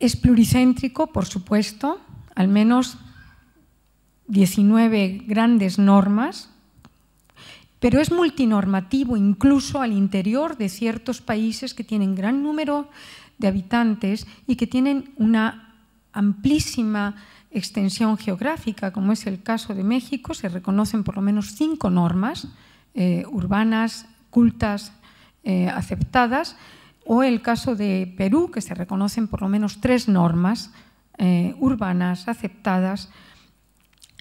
[SPEAKER 5] es pluricéntrico, por supuesto, al menos 19 grandes normas, pero es multinormativo incluso al interior de ciertos países que tienen gran número de habitantes y que tienen una amplísima extensión geográfica, como es el caso de México, se reconocen por lo menos cinco normas eh, urbanas, cultas, eh, aceptadas, o el caso de Perú, que se reconocen por lo menos tres normas eh, urbanas aceptadas,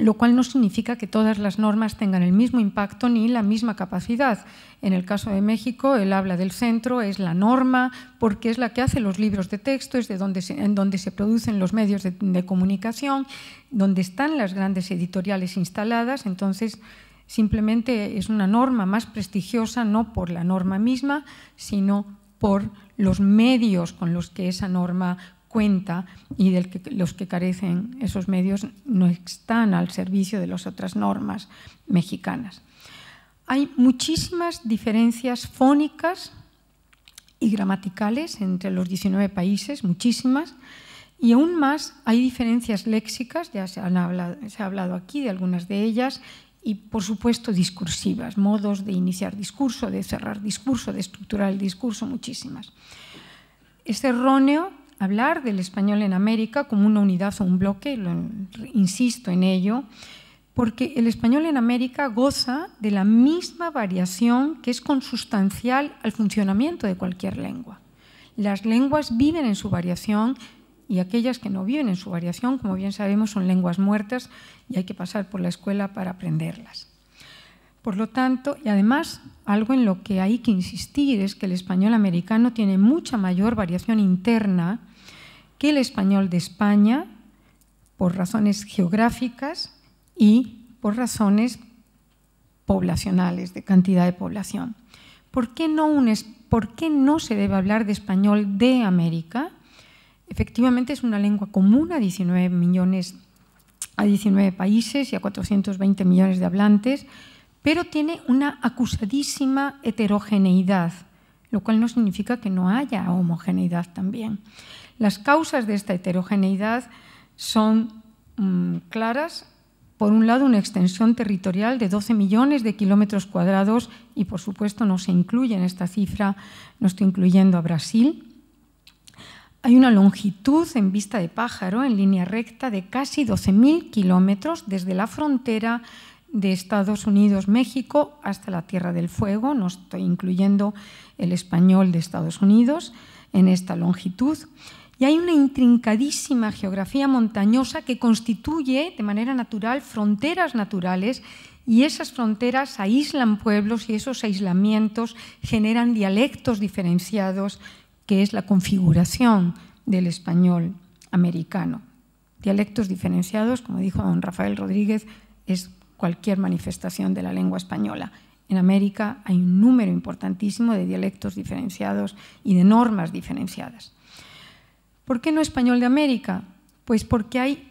[SPEAKER 5] lo cual no significa que todas las normas tengan el mismo impacto ni la misma capacidad. En el caso de México, el habla del centro es la norma porque es la que hace los libros de texto, es de donde en donde se producen los medios de, de comunicación, donde están las grandes editoriales instaladas, entonces simplemente es una norma más prestigiosa no por la norma misma, sino por los medios con los que esa norma cuenta y de los que carecen esos medios no están al servicio de las otras normas mexicanas. Hay muchísimas diferencias fónicas y gramaticales entre los 19 países, muchísimas, y aún más hay diferencias léxicas, ya se, han hablado, se ha hablado aquí de algunas de ellas, y por supuesto discursivas, modos de iniciar discurso, de cerrar discurso, de estructurar el discurso, muchísimas. Es erróneo hablar del español en América como una unidad o un bloque, insisto en ello, porque el español en América goza de la misma variación que es consustancial al funcionamiento de cualquier lengua. Las lenguas viven en su variación y aquellas que no viven en su variación, como bien sabemos, son lenguas muertas y hay que pasar por la escuela para aprenderlas. Por lo tanto, y además algo en lo que hay que insistir es que el español americano tiene mucha mayor variación interna que el español de España, por razones geográficas y por razones poblacionales, de cantidad de población. ¿Por qué no, ¿por qué no se debe hablar de español de América? Efectivamente es una lengua común a 19 millones a 19 países y a 420 millones de hablantes, pero tiene una acusadísima heterogeneidad, lo cual no significa que no haya homogeneidad también. Las causas de esta heterogeneidad son mm, claras. Por un lado, una extensión territorial de 12 millones de kilómetros cuadrados y, por supuesto, no se incluye en esta cifra, no estoy incluyendo a Brasil. Hay una longitud en vista de pájaro, en línea recta, de casi 12.000 kilómetros desde la frontera de Estados Unidos-México hasta la Tierra del Fuego, no estoy incluyendo el español de Estados Unidos en esta longitud y hay una intrincadísima geografía montañosa que constituye de manera natural fronteras naturales y esas fronteras aíslan pueblos y esos aislamientos generan dialectos diferenciados, que es la configuración del español americano. Dialectos diferenciados, como dijo don Rafael Rodríguez, es cualquier manifestación de la lengua española. En América hay un número importantísimo de dialectos diferenciados y de normas diferenciadas. ¿Por qué no español de América? Pues porque hay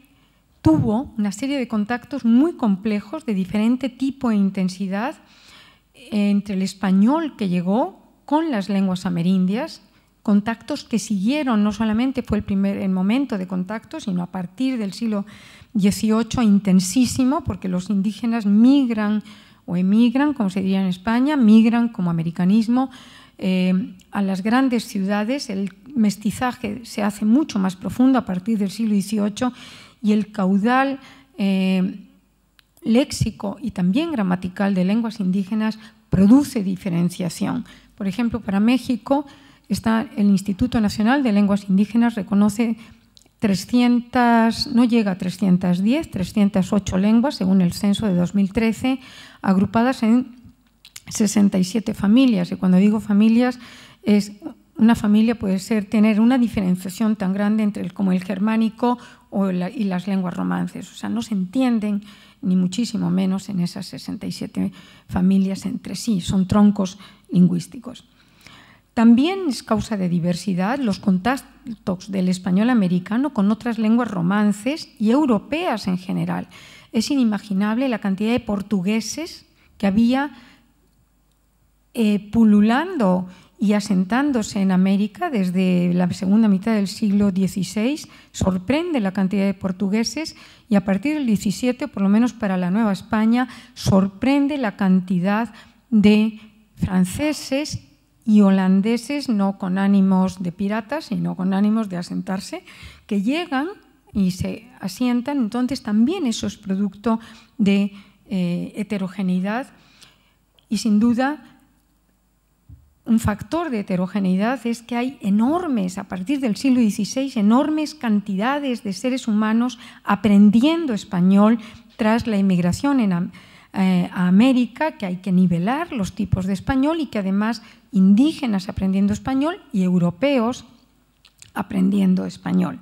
[SPEAKER 5] tuvo una serie de contactos muy complejos de diferente tipo e intensidad entre el español que llegó con las lenguas amerindias, contactos que siguieron, no solamente fue el primer momento de contacto, sino a partir del siglo XVIII intensísimo, porque los indígenas migran o emigran, como se diría en España, migran como americanismo eh, a las grandes ciudades, el mestizaje se hace mucho más profundo a partir del siglo XVIII y el caudal eh, léxico y también gramatical de lenguas indígenas produce diferenciación. Por ejemplo, para México está el Instituto Nacional de Lenguas Indígenas reconoce 300, no llega a 310, 308 lenguas según el censo de 2013, agrupadas en 67 familias. Y cuando digo familias es una familia puede ser tener una diferenciación tan grande entre el, como el germánico y las lenguas romances. O sea, no se entienden ni muchísimo menos en esas 67 familias entre sí, son troncos lingüísticos. También es causa de diversidad los contactos del español americano con otras lenguas romances y europeas en general. Es inimaginable la cantidad de portugueses que había eh, pululando y asentándose en América desde la segunda mitad del siglo XVI, sorprende la cantidad de portugueses y a partir del XVII, por lo menos para la Nueva España, sorprende la cantidad de franceses y holandeses, no con ánimos de piratas, sino con ánimos de asentarse, que llegan y se asientan. Entonces también eso es producto de eh, heterogeneidad y sin duda un factor de heterogeneidad es que hay enormes, a partir del siglo XVI, enormes cantidades de seres humanos aprendiendo español tras la inmigración en, eh, a América, que hay que nivelar los tipos de español y que además indígenas aprendiendo español y europeos aprendiendo español.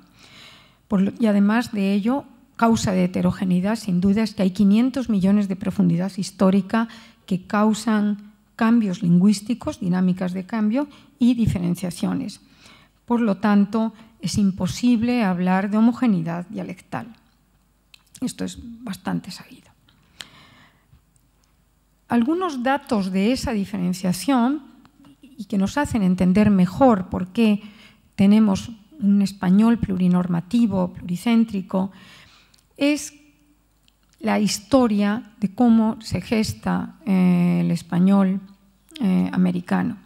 [SPEAKER 5] y además de ello, causa de heterogeneidad, sin duda, es que hay 500 millones de profundidad histórica que causan cambios lingüísticos, dinámicas de cambio y diferenciaciones. Por lo tanto, es imposible hablar de homogeneidad dialectal. Esto es bastante sabido. Algunos datos de esa diferenciación y que nos hacen entender mejor por qué tenemos un español plurinormativo, pluricéntrico, es la historia de cómo se gesta eh, el español eh, americano.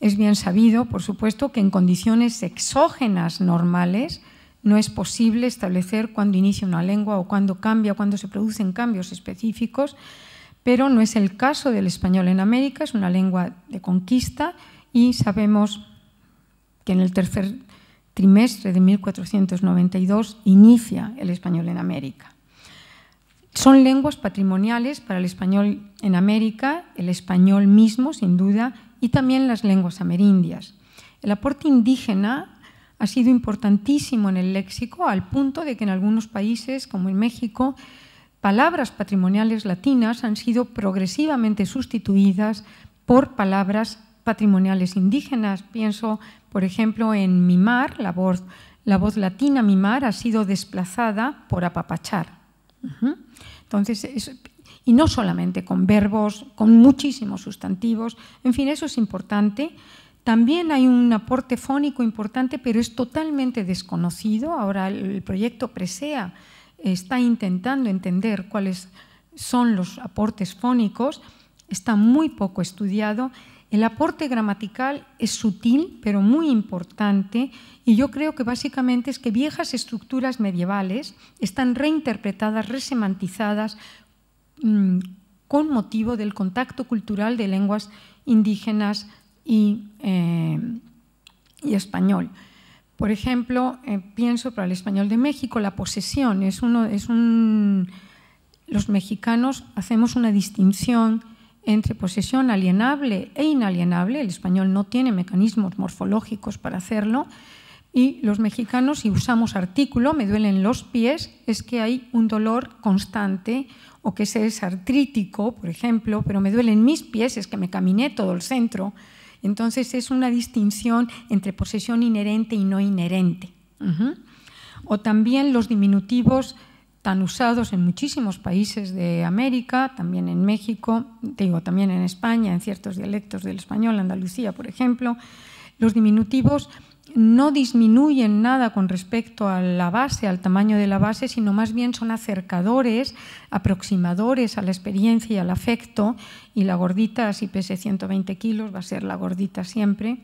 [SPEAKER 5] Es bien sabido, por supuesto, que en condiciones exógenas normales no es posible establecer cuándo inicia una lengua o cuándo cambia, cuándo se producen cambios específicos, pero no es el caso del español en América, es una lengua de conquista y sabemos que en el tercer trimestre de 1492 inicia el español en América. Son lenguas patrimoniales para el español en América, el español mismo, sin duda, y también las lenguas amerindias. El aporte indígena ha sido importantísimo en el léxico, al punto de que en algunos países, como en México, palabras patrimoniales latinas han sido progresivamente sustituidas por palabras patrimoniales indígenas. Pienso, por ejemplo, en mimar, la voz, la voz latina mimar ha sido desplazada por apapachar. Entonces, y no solamente con verbos, con muchísimos sustantivos, en fin, eso es importante. También hay un aporte fónico importante, pero es totalmente desconocido. Ahora el proyecto Presea está intentando entender cuáles son los aportes fónicos, está muy poco estudiado el aporte gramatical es sutil, pero muy importante, y yo creo que básicamente es que viejas estructuras medievales están reinterpretadas, resemantizadas, mm, con motivo del contacto cultural de lenguas indígenas y, eh, español. Por ejemplo, eh, pienso para el español de México, la posesión es uno, es un, los mexicanos hacemos una distinción entre posesión alienable e inalienable, el español no tiene mecanismos morfológicos para hacerlo, y los mexicanos, si usamos artículo, me duelen los pies, es que hay un dolor constante o que se es artrítico, por ejemplo, pero me duelen mis pies, es que me caminé todo el centro. Entonces es una distinción entre posesión inherente y no inherente. O también los diminutivos tan usados en muchísimos países de América, también en México, digo, también en España, en ciertos dialectos del español, Andalucía, por ejemplo. Los diminutivos no disminuyen nada con respecto a la base, al tamaño de la base, sino más bien son acercadores, aproximadores a la experiencia y al afecto. Y la gordita, si pese 120 kilos, va a ser la gordita siempre.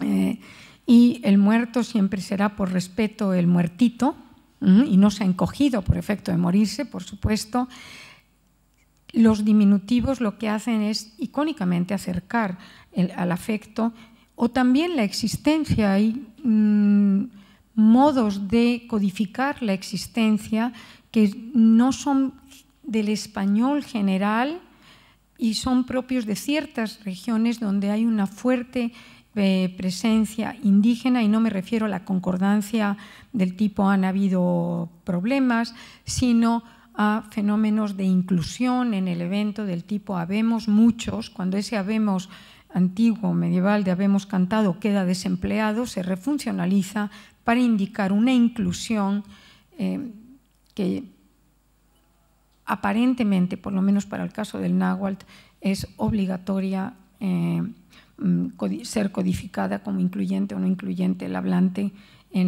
[SPEAKER 5] Eh, y el muerto siempre será por respeto el muertito, y no se ha encogido por efecto de morirse, por supuesto, los diminutivos lo que hacen es icónicamente acercar al afecto o también la existencia. Hay mm, modos de codificar la existencia que no son del español general y son propios de ciertas regiones donde hay una fuerte presencia indígena, y no me refiero a la concordancia del tipo han habido problemas, sino a fenómenos de inclusión en el evento del tipo habemos muchos, cuando ese habemos antiguo, medieval, de habemos cantado queda desempleado, se refuncionaliza para indicar una inclusión eh, que aparentemente, por lo menos para el caso del náhuatl, es obligatoria. Eh, Mm, ser codificada como incluyente o no incluyente el hablante eh,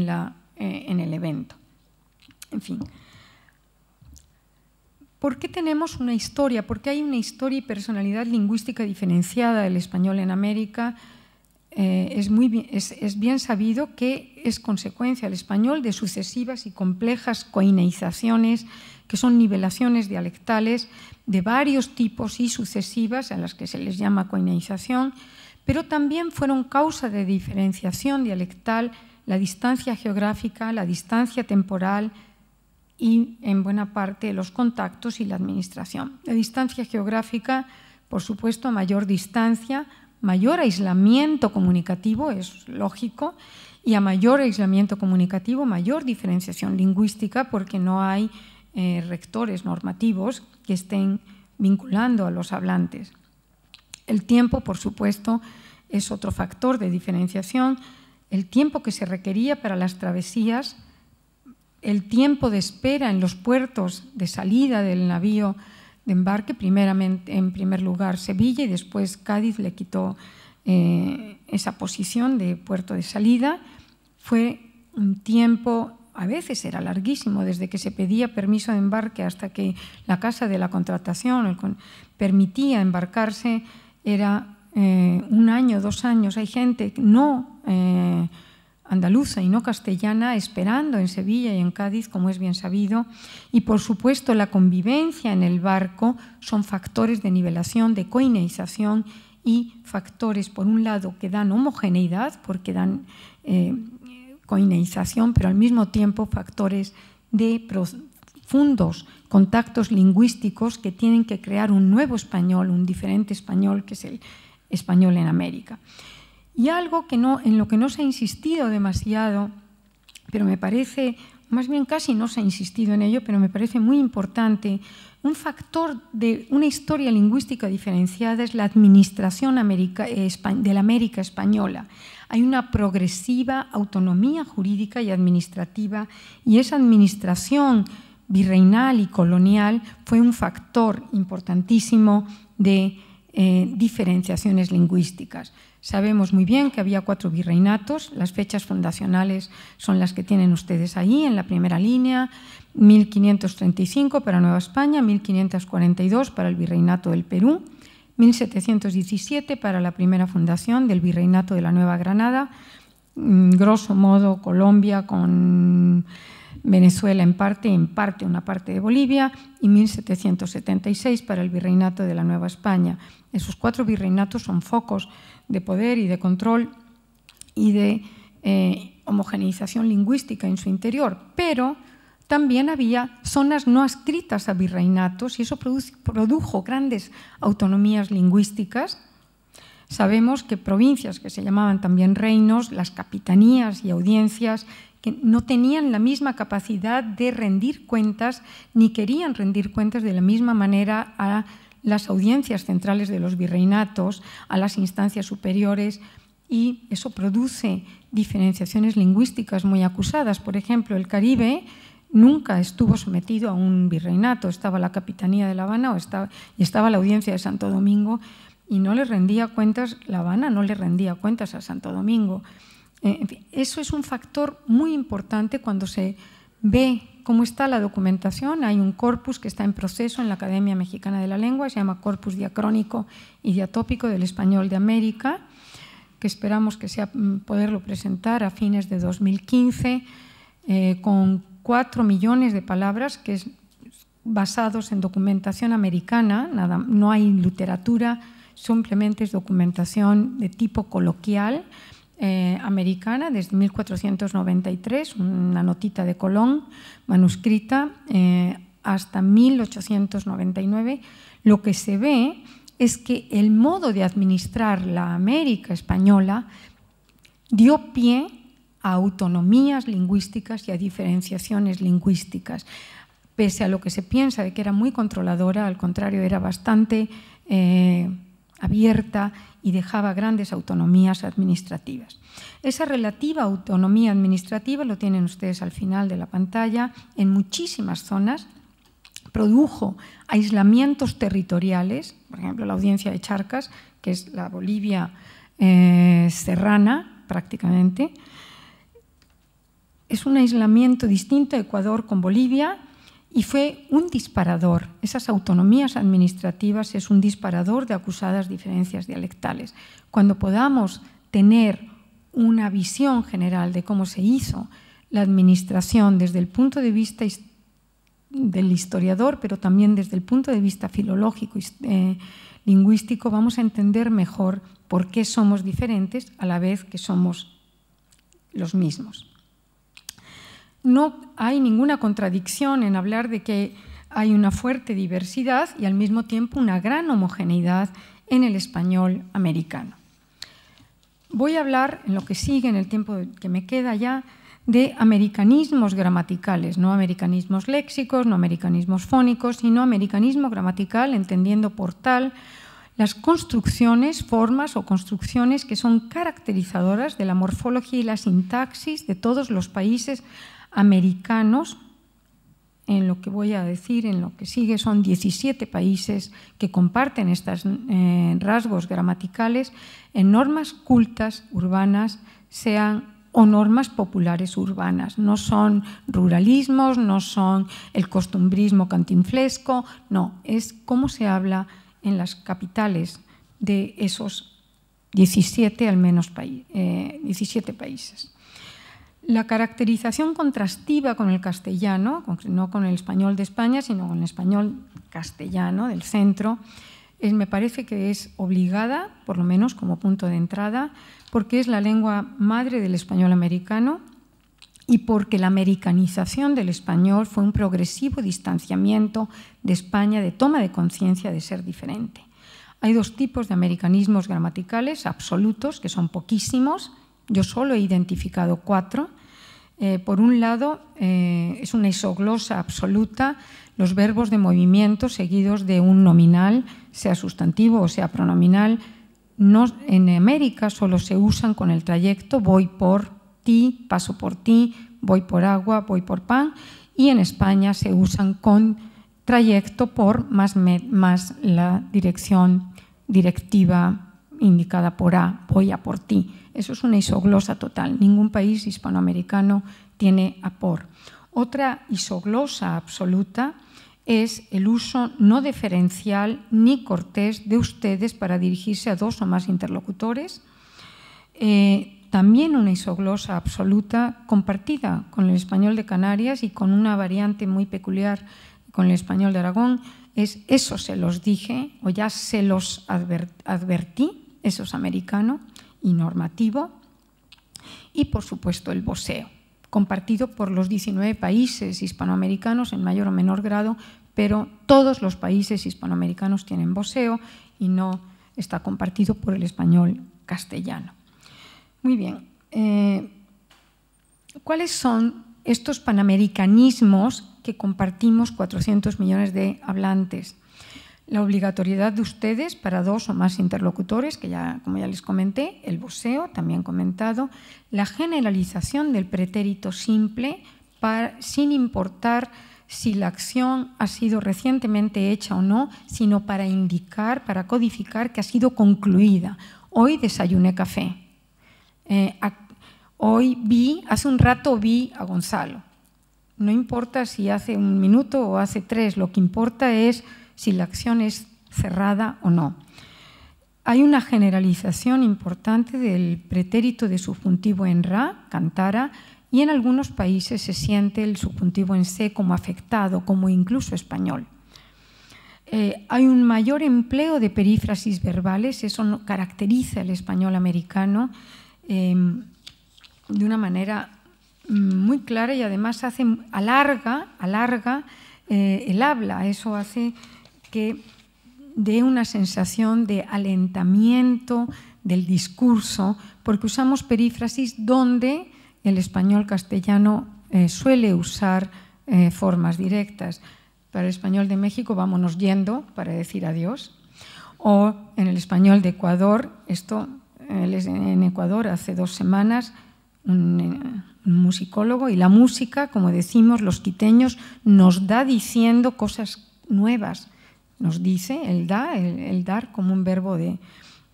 [SPEAKER 5] en, el evento. En fin. ¿Por qué tenemos una historia? ¿Por qué hay una historia y personalidad lingüística diferenciada del español en América? Eh, es, bien, es, bien sabido que es consecuencia del español de sucesivas y complejas coineizaciones, que son nivelaciones dialectales de varios tipos y sucesivas, a las que se les llama coineización, pero también fueron causa de diferenciación dialectal la distancia geográfica, la distancia temporal y, en buena parte, los contactos y la administración. La distancia geográfica, por supuesto, a mayor distancia, mayor aislamiento comunicativo, es lógico, y a mayor aislamiento comunicativo, mayor diferenciación lingüística, porque no hay eh, rectores normativos que estén vinculando a los hablantes. El tiempo, por supuesto, es otro factor de diferenciación. El tiempo que se requería para las travesías, el tiempo de espera en los puertos de salida del navío de embarque, primeramente, en primer lugar Sevilla y después Cádiz le quitó eh, esa posición de puerto de salida. Fue un tiempo, a veces era larguísimo, desde que se pedía permiso de embarque hasta que la casa de la contratación permitía embarcarse era eh, un año, dos años. Hay gente no eh, andaluza y no castellana esperando en Sevilla y en Cádiz, como es bien sabido. Y por supuesto la convivencia en el barco son factores de nivelación, de coineización y factores, por un lado, que dan homogeneidad, porque dan eh, coineización, pero al mismo tiempo factores de profundos contactos lingüísticos que tienen que crear un nuevo español, un diferente español que es el español en América. Y algo que no, en lo que no se ha insistido demasiado, pero me parece, más bien casi no se ha insistido en ello, pero me parece muy importante, un factor de una historia lingüística diferenciada es la administración América, eh, de la América española. Hay una progresiva autonomía jurídica y administrativa y esa administración virreinal y colonial fue un factor importantísimo de eh, diferenciaciones lingüísticas. Sabemos muy bien que había cuatro virreinatos, las fechas fundacionales son las que tienen ustedes ahí en la primera línea, 1535 para Nueva España, 1542 para el Virreinato del Perú, 1717 para la primera fundación del Virreinato de la Nueva Granada, mm, grosso modo Colombia con Venezuela en parte, en parte una parte de Bolivia, y 1776 para el virreinato de la Nueva España. Esos cuatro virreinatos son focos de poder y de control y de eh, homogeneización lingüística en su interior, pero también había zonas no adscritas a virreinatos y eso produjo grandes autonomías lingüísticas. Sabemos que provincias que se llamaban también reinos, las capitanías y audiencias que no tenían la misma capacidad de rendir cuentas ni querían rendir cuentas de la misma manera a las audiencias centrales de los virreinatos, a las instancias superiores, y eso produce diferenciaciones lingüísticas muy acusadas. Por ejemplo, el Caribe nunca estuvo sometido a un virreinato, estaba la Capitanía de La Habana o y estaba la audiencia de Santo Domingo y no le rendía cuentas, La Habana no le rendía cuentas a Santo Domingo. Eh, eso es un factor muy importante cuando se ve cómo está la documentación. Hay un corpus que está en proceso en la Academia Mexicana de la Lengua, se llama Corpus Diacrónico y Diatópico del Español de América, que esperamos que sea mm, poderlo presentar a fines de 2015 eh, con cuatro millones de palabras, que es basados en documentación americana, no hay literatura, simplemente es documentación de tipo coloquial eh, americana desde 1493, una notita de Colón manuscrita, eh, hasta 1899, lo que se ve es que el modo de administrar la América española dio pie a autonomías lingüísticas y a diferenciaciones lingüísticas. Pese a lo que se piensa de que era muy controladora, al contrario, era bastante eh, abierta y dejaba grandes autonomías administrativas. Esa relativa autonomía administrativa, lo tienen ustedes al final de la pantalla, en muchísimas zonas produjo aislamientos territoriales, por ejemplo, la audiencia de Charcas, que es la Bolivia eh, serrana prácticamente, es un aislamiento distinto Ecuador con Bolivia, y fue un disparador. Esas autonomías administrativas es un disparador de acusadas diferencias dialectales. Cuando podamos tener una visión general de cómo se hizo la administración desde el punto de vista del historiador, pero también desde el punto de vista filológico y eh, lingüístico, vamos a entender mejor por qué somos diferentes a la vez que somos los mismos. No hay ninguna contradicción en hablar de que hay una fuerte diversidad y al mismo tiempo una gran homogeneidad en el español americano. Voy a hablar en lo que sigue, en el tiempo que me queda ya, de americanismos gramaticales, no americanismos léxicos, no americanismos fónicos, sino americanismo gramatical, entendiendo por tal las construcciones, formas o construcciones que son caracterizadoras de la morfología y la sintaxis de todos los países americanos, en lo que voy a decir, en lo que sigue, son 17 países que comparten estos eh, rasgos gramaticales en normas cultas urbanas, sean o normas populares urbanas. No son ruralismos, no son el costumbrismo cantinflesco, no, es cómo se habla en las capitales de esos 17 al menos 17 eh, países. La caracterización contrastiva con el castellano, no con el español de España, sino con el español castellano del centro, me parece que es obligada, por lo menos como punto de entrada, porque es la lengua madre del español americano y porque la americanización del español fue un progresivo distanciamiento de España, de toma de conciencia de ser diferente. Hay dos tipos de americanismos gramaticales absolutos, que son poquísimos, yo solo he identificado cuatro, eh, por un lado, eh, es una isoglosa absoluta los verbos de movimiento seguidos de un nominal, sea sustantivo o sea pronominal. No, en América solo se usan con el trayecto voy por ti, paso por ti, voy por agua, voy por pan, y en España se usan con trayecto por más la dirección directiva indicada por A, voy a por ti. Eso es una isoglosa total. Ningún país hispanoamericano tiene APOR. Otra isoglosa absoluta es el uso no deferencial ni cortés de ustedes para dirigirse a dos o más interlocutores. Eh, también una isoglosa absoluta compartida con el español de Canarias y con una variante muy peculiar con el español de Aragón, es eso se los dije o ya se los advertí, eso es americano y normativo, y por supuesto el boseo, compartido por los 19 países hispanoamericanos en mayor o menor grado, pero todos los países hispanoamericanos tienen boseo y no está compartido por el español castellano. Muy bien, eh, ¿cuáles son estos panamericanismos que compartimos 400 millones de hablantes? la obligatoriedad de ustedes para dos o más interlocutores, que ya, como ya les comenté, el voceo, también comentado, la generalización del pretérito simple sin importar si la acción ha sido recientemente hecha o no, sino para indicar, para codificar que ha sido concluida. Hoy desayuné café. Eh, hoy vi, hace un rato vi a Gonzalo. No importa si hace un minuto o hace tres, lo que importa es si la acción es cerrada o no. Hay una generalización importante del pretérito de subjuntivo en ra, cantara, y en algunos países se siente el subjuntivo en se como afectado, como incluso español. Eh, hay un mayor empleo de perífrasis verbales, eso caracteriza el español americano em, de una manera mm, muy clara y además hace, alarga, alarga eh, el habla, eso hace que dé una sensación de alentamiento del discurso, porque usamos perífrasis donde el español castellano eh, suele usar eh, formas directas. Para el español de México, vámonos yendo para decir adiós. O en el español de Ecuador, esto en Ecuador hace dos semanas, un musicólogo, y la música, como decimos los quiteños, nos da diciendo cosas nuevas nos dice, el da, el, dar como un verbo de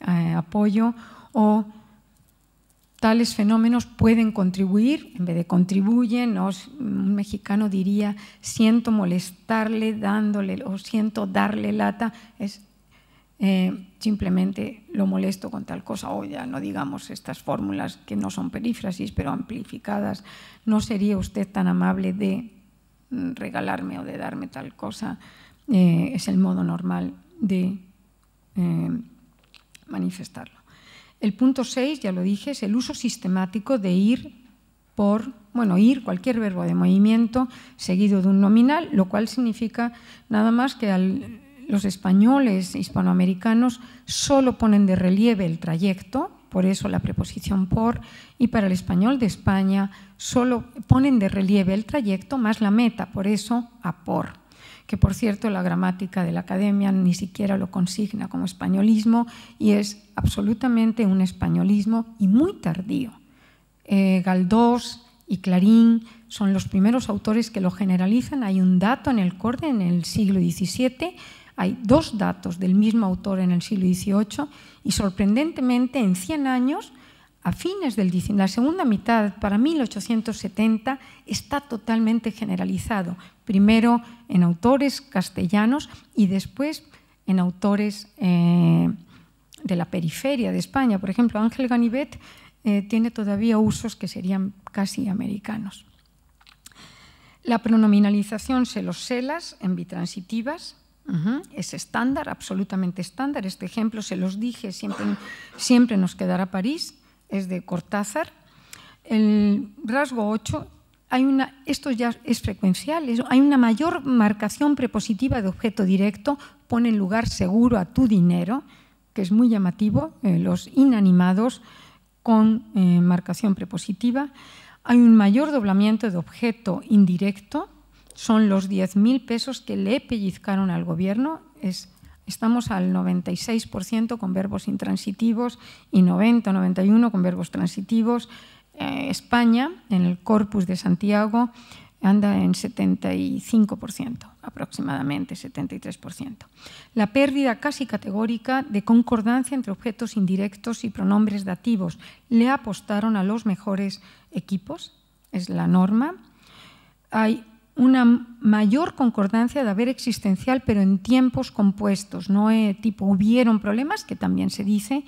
[SPEAKER 5] eh, apoyo, o tales fenómenos pueden contribuir, en vez de contribuyen, un mexicano diría, siento molestarle dándole o siento darle lata, es eh, simplemente lo molesto con tal cosa, o ya no digamos estas fórmulas que no son perífrasis, pero amplificadas, no sería usted tan amable de mm, regalarme o de darme tal cosa. Eh, es el modo normal de eh, manifestarlo. El punto 6, ya lo dije, es el uso sistemático de ir por, bueno, ir, cualquier verbo de movimiento seguido de un nominal, lo cual significa nada más que los españoles hispanoamericanos solo ponen de relieve el trayecto, por eso la preposición por, y para el español de España solo ponen de relieve el trayecto más la meta, por eso a por que por cierto la gramática de la academia ni siquiera lo consigna como españolismo y es absolutamente un españolismo y muy tardío. Eh, Galdós y Clarín son los primeros autores que lo generalizan. Hay un dato en el corte en el siglo XVII, hay dos datos del mismo autor en el siglo XVIII y sorprendentemente en 100 años a fines del la segunda mitad, para 1870, está totalmente generalizado, primero en autores castellanos y después en autores eh, de la periferia de España. Por ejemplo, Ángel Ganivet eh, tiene todavía usos que serían casi americanos. La pronominalización se los selas en bitransitivas, Es estándar, absolutamente estándar. Este ejemplo se los dije, siempre, siempre nos quedará París es de Cortázar. El rasgo 8, hay una, esto ya es frecuencial, hay una mayor marcación prepositiva de objeto directo, pone en lugar seguro a tu dinero, que es muy llamativo, eh, los inanimados con eh, marcación prepositiva. Hay un mayor doblamiento de objeto indirecto, son los 10.000 pesos que le pellizcaron al gobierno, es Estamos al 96% con verbos intransitivos y 90-91 con verbos transitivos. Eh, España, en el corpus de Santiago, anda en 75% aproximadamente, 73%. La pérdida casi categórica de concordancia entre objetos indirectos y pronombres dativos. Le apostaron a los mejores equipos, es la norma. Hay una mayor concordancia de haber existencial, pero en tiempos compuestos, no eh, tipo hubieron problemas, que también se dice,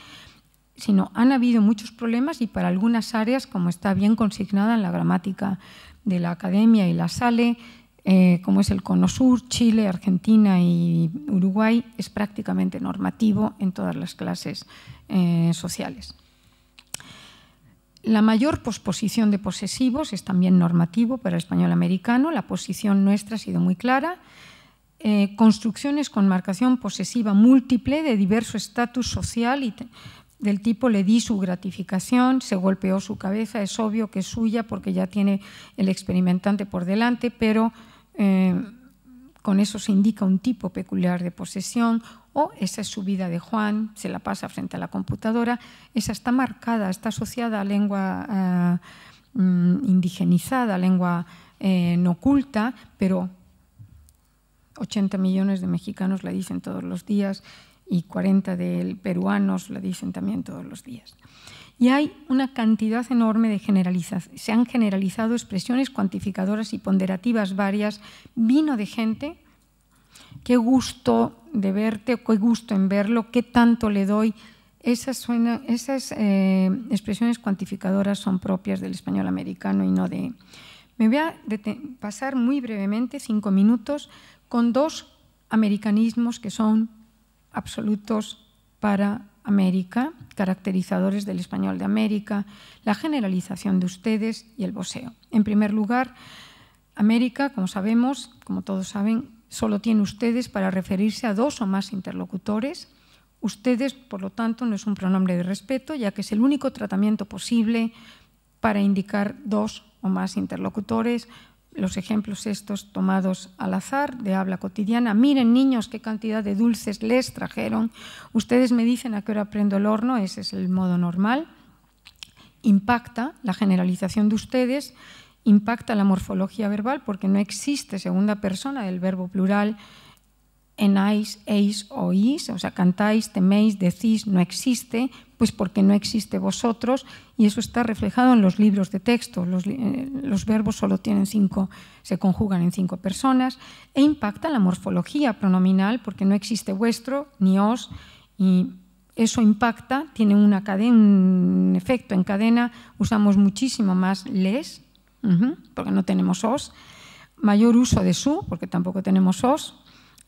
[SPEAKER 5] sino han habido muchos problemas y para algunas áreas, como está bien consignada en la gramática de la academia y la SALE, eh, como es el Cono Sur, Chile, Argentina y Uruguay, es prácticamente normativo en todas las clases eh, sociales. La mayor posposición de posesivos es también normativo para el español americano. La posición nuestra ha sido muy clara. Eh, construcciones con marcación posesiva múltiple de diverso estatus social y del tipo le di su gratificación, se golpeó su cabeza, es obvio que es suya porque ya tiene el experimentante por delante, pero eh, con eso se indica un tipo peculiar de posesión o esa es su vida de Juan, se la pasa frente a la computadora, esa está marcada, está asociada a lengua eh, mm, indigenizada, lengua eh, no culta, pero 80 millones de mexicanos la dicen todos los días y 40 de peruanos la dicen también todos los días. Y hay una cantidad enorme de generalizaciones. Se han generalizado expresiones cuantificadoras y ponderativas varias. Vino de gente que gustó de verte o qué gusto en verlo, qué tanto le doy. Esas, eh, expresiones cuantificadoras son propias del español americano y no de... Me voy a pasar muy brevemente, cinco minutos, con dos americanismos que son absolutos para América, caracterizadores del español de América, la generalización de ustedes y el boseo. En primer lugar, América, como sabemos, como todos saben, solo tiene ustedes para referirse a dos o más interlocutores. Ustedes, por lo tanto, no es un pronombre de respeto, ya que es el único tratamiento posible para indicar dos o más interlocutores. Los ejemplos estos tomados al azar de habla cotidiana. Miren, niños, qué cantidad de dulces les trajeron. Ustedes me dicen a qué hora prendo el horno, ese es el modo normal. Impacta la generalización de ustedes impacta la morfología verbal porque no existe segunda persona del verbo plural enáis, eis o o sea, cantáis, teméis, decís, no existe, pues porque no existe vosotros, y eso está reflejado en los libros de texto. Eh, los, verbos solo tienen cinco, se conjugan en cinco personas, e impacta la morfología pronominal porque no existe vuestro, ni os, y eso impacta, tiene un efecto en cadena, usamos muchísimo más les porque no tenemos os. Mayor uso de su, porque tampoco tenemos os,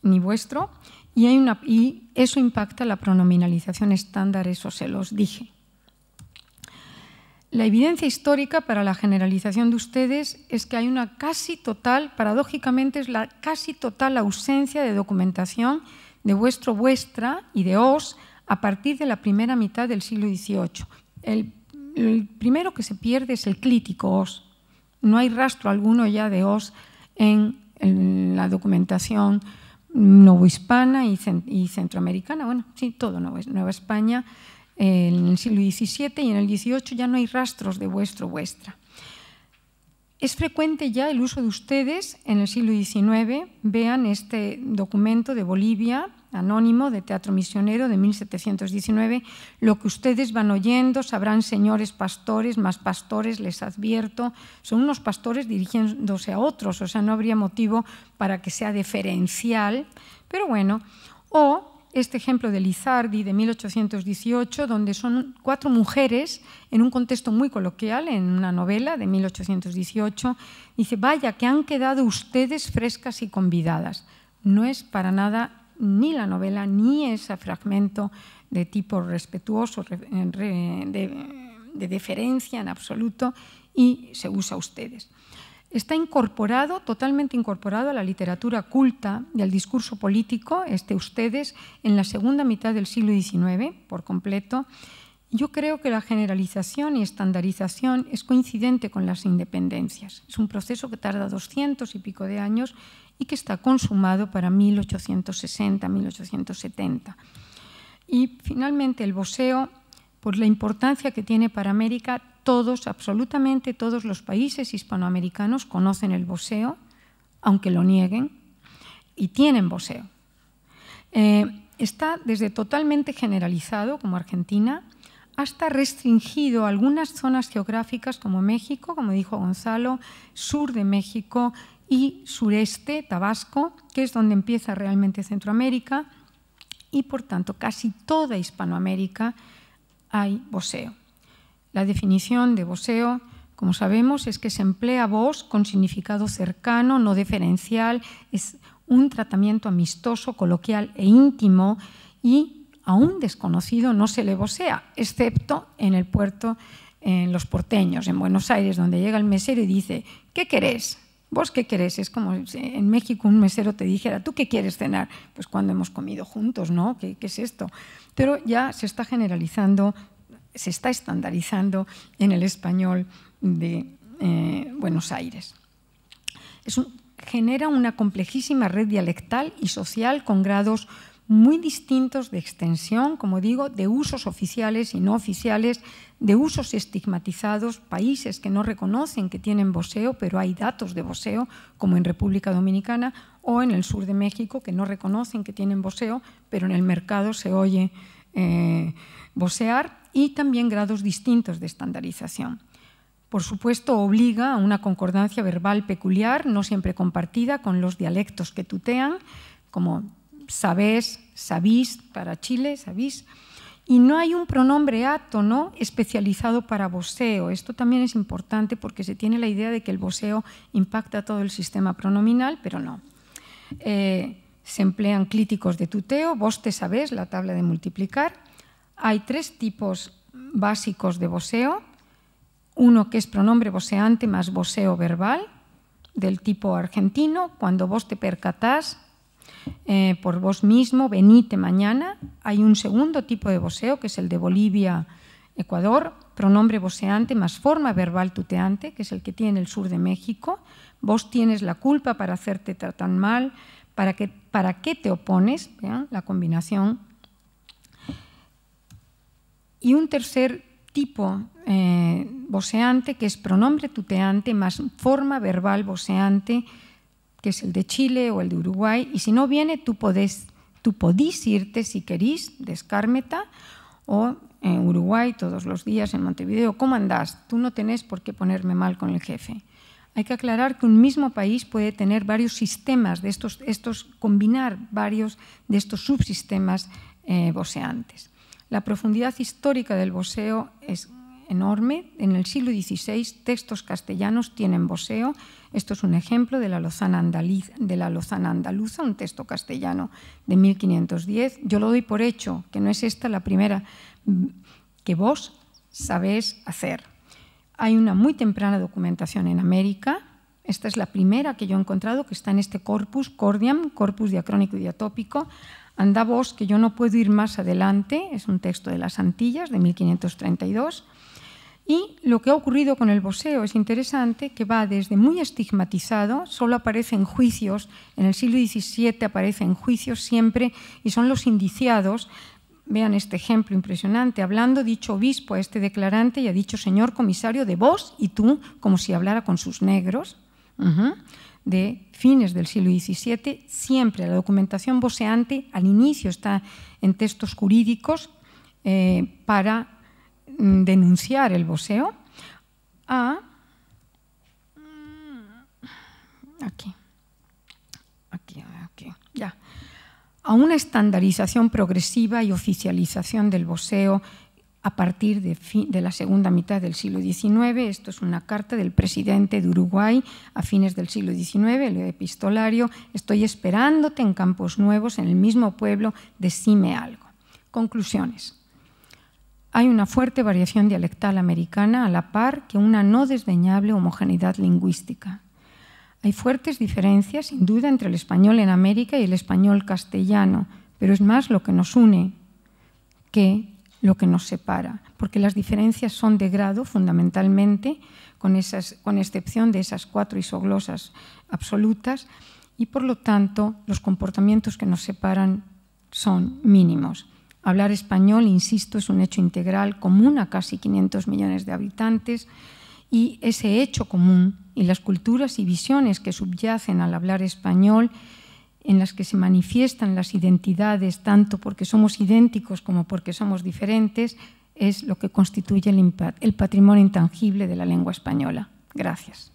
[SPEAKER 5] ni vuestro. Y, eso impacta la pronominalización estándar, eso se los dije. La evidencia histórica para la generalización de ustedes es que hay una casi total, paradójicamente, es la casi total ausencia de documentación de vuestro, vuestra y de os a partir de la primera mitad del siglo XVIII. El, el primero que se pierde es el clítico os, no hay rastro alguno ya de os en, la documentación novohispana y, y, centroamericana, bueno, sí, todo Nueva, Nueva España eh, en el siglo XVII y en el XVIII ya no hay rastros de vuestro, vuestra. Es frecuente ya el uso de ustedes en el siglo XIX, vean este documento de Bolivia anónimo de Teatro Misionero de 1719, lo que ustedes van oyendo, sabrán señores pastores, más pastores, les advierto, son unos pastores dirigiéndose a otros, o sea, no habría motivo para que sea deferencial, pero bueno, o este ejemplo de Lizardi de 1818, donde son cuatro mujeres en un contexto muy coloquial, en una novela de 1818, dice, vaya, que han quedado ustedes frescas y convidadas. No es para nada ni la novela ni ese fragmento de tipo respetuoso, de, deferencia en absoluto, y se usa ustedes. Está incorporado, totalmente incorporado a la literatura culta y al discurso político, este ustedes, en la segunda mitad del siglo XIX, por completo. Yo creo que la generalización y estandarización es coincidente con las independencias. Es un proceso que tarda doscientos y pico de años y que está consumado para 1860-1870. Y finalmente el boseo, por la importancia que tiene para América, todos, absolutamente todos los países hispanoamericanos conocen el Boseo, aunque lo nieguen, y tienen boseo. Eh, está desde totalmente generalizado, como Argentina, hasta restringido a algunas zonas geográficas como México, como dijo Gonzalo, sur de México, y sureste, Tabasco, que es donde empieza realmente Centroamérica, y por tanto casi toda Hispanoamérica hay voseo. La definición de voseo, como sabemos, es que se emplea voz con significado cercano, no diferencial, es un tratamiento amistoso, coloquial e íntimo y a un desconocido no se le vosea, excepto en el puerto, en los porteños, en Buenos Aires, donde llega el mesero y dice, ¿qué querés? ¿Vos qué querés? Es como en México un mesero te dijera, ¿tú qué quieres cenar? Pues cuando hemos comido juntos, ¿no? ¿Qué, es esto? Pero ya se está generalizando, se está estandarizando en el español de eh, Buenos Aires. genera una complejísima red dialectal y social con grados muy distintos de extensión, como digo, de usos oficiales y no oficiales, de usos estigmatizados, países que no reconocen que tienen boseo, pero hay datos de boseo, como en República Dominicana o en el sur de México, que no reconocen que tienen boseo, pero en el mercado se oye eh, y también grados distintos de estandarización. Por supuesto, obliga a una concordancia verbal peculiar, no siempre compartida, con los dialectos que tutean, como sabés, sabís para Chile, sabís. Y no hay un pronombre átono especializado para voseo. Esto también es importante porque se tiene la idea de que el voseo impacta todo el sistema pronominal, pero no. Eh, se emplean clíticos de tuteo, vos te sabés, la tabla de multiplicar. Hay tres tipos básicos de voseo. Uno que es pronombre voceante más voseo verbal, del tipo argentino, cuando vos te percatás eh, por vos mismo, venite mañana. Hay un segundo tipo de voseo, que es el de Bolivia, Ecuador, pronombre voceante más forma verbal tuteante, que es el que tiene el sur de México. Vos tienes la culpa para hacerte tan mal, para qué, para qué te opones, la combinación. Y un tercer tipo eh, voceante, que es pronombre tuteante más forma verbal voceante, que es el de Chile o el de Uruguay, y si no viene, tú podés, tú podís irte si querís, de Escármeta, o en eh, Uruguay todos los días, en Montevideo, ¿cómo andás? Tú no tenés por qué ponerme mal con el jefe. Hay que aclarar que un mismo país puede tener varios sistemas de estos, estos combinar varios de estos subsistemas eh, boceantes. La profundidad histórica del boseo es enorme. En el siglo XVI textos castellanos tienen boseo. Esto es un ejemplo de la Lozana, Andaluza, un texto castellano de 1510. Yo lo doy por hecho, que no es esta la primera que vos sabéis hacer. Hay una muy temprana documentación en América. Esta es la primera que yo he encontrado que está en este corpus, Cordiam, corpus diacrónico y diatópico. Anda vos, que yo no puedo ir más adelante, es un texto de las Antillas de 1532. Y lo que ha ocurrido con el boseo es interesante, que va desde muy estigmatizado, solo aparece en juicios, en el siglo XVII aparece en juicios siempre y son los indiciados. Vean este ejemplo impresionante, hablando dicho obispo a este declarante y ha dicho, señor comisario, de vos y tú, como si hablara con sus negros, de fines del siglo XVII, siempre la documentación boseante al inicio está en textos jurídicos eh, para Mm, denunciar el voseo, a... A una estandarización progresiva y oficialización del boseo a partir de, de, la segunda mitad del siglo XIX. Esto es una carta del presidente de Uruguay a fines del siglo XIX, el epistolario. Estoy esperándote en Campos Nuevos, en el mismo pueblo, decime algo. Conclusiones hay una fuerte variación dialectal americana a la par que una no desdeñable homogeneidad lingüística. Hay fuertes diferencias, sin duda, entre el español en América y el español castellano, pero es más lo que nos une que lo que nos separa, porque las diferencias son de grado fundamentalmente, con, con excepción de esas cuatro isoglosas absolutas, y por lo tanto los comportamientos que nos separan son mínimos. Hablar español, insisto, es un hecho integral común a casi 500 millones de habitantes y ese hecho común y las culturas y visiones que subyacen al hablar español, en las que se manifiestan las identidades tanto porque somos idénticos como porque somos diferentes, es lo que constituye el, patrimonio intangible de la lengua española. Gracias.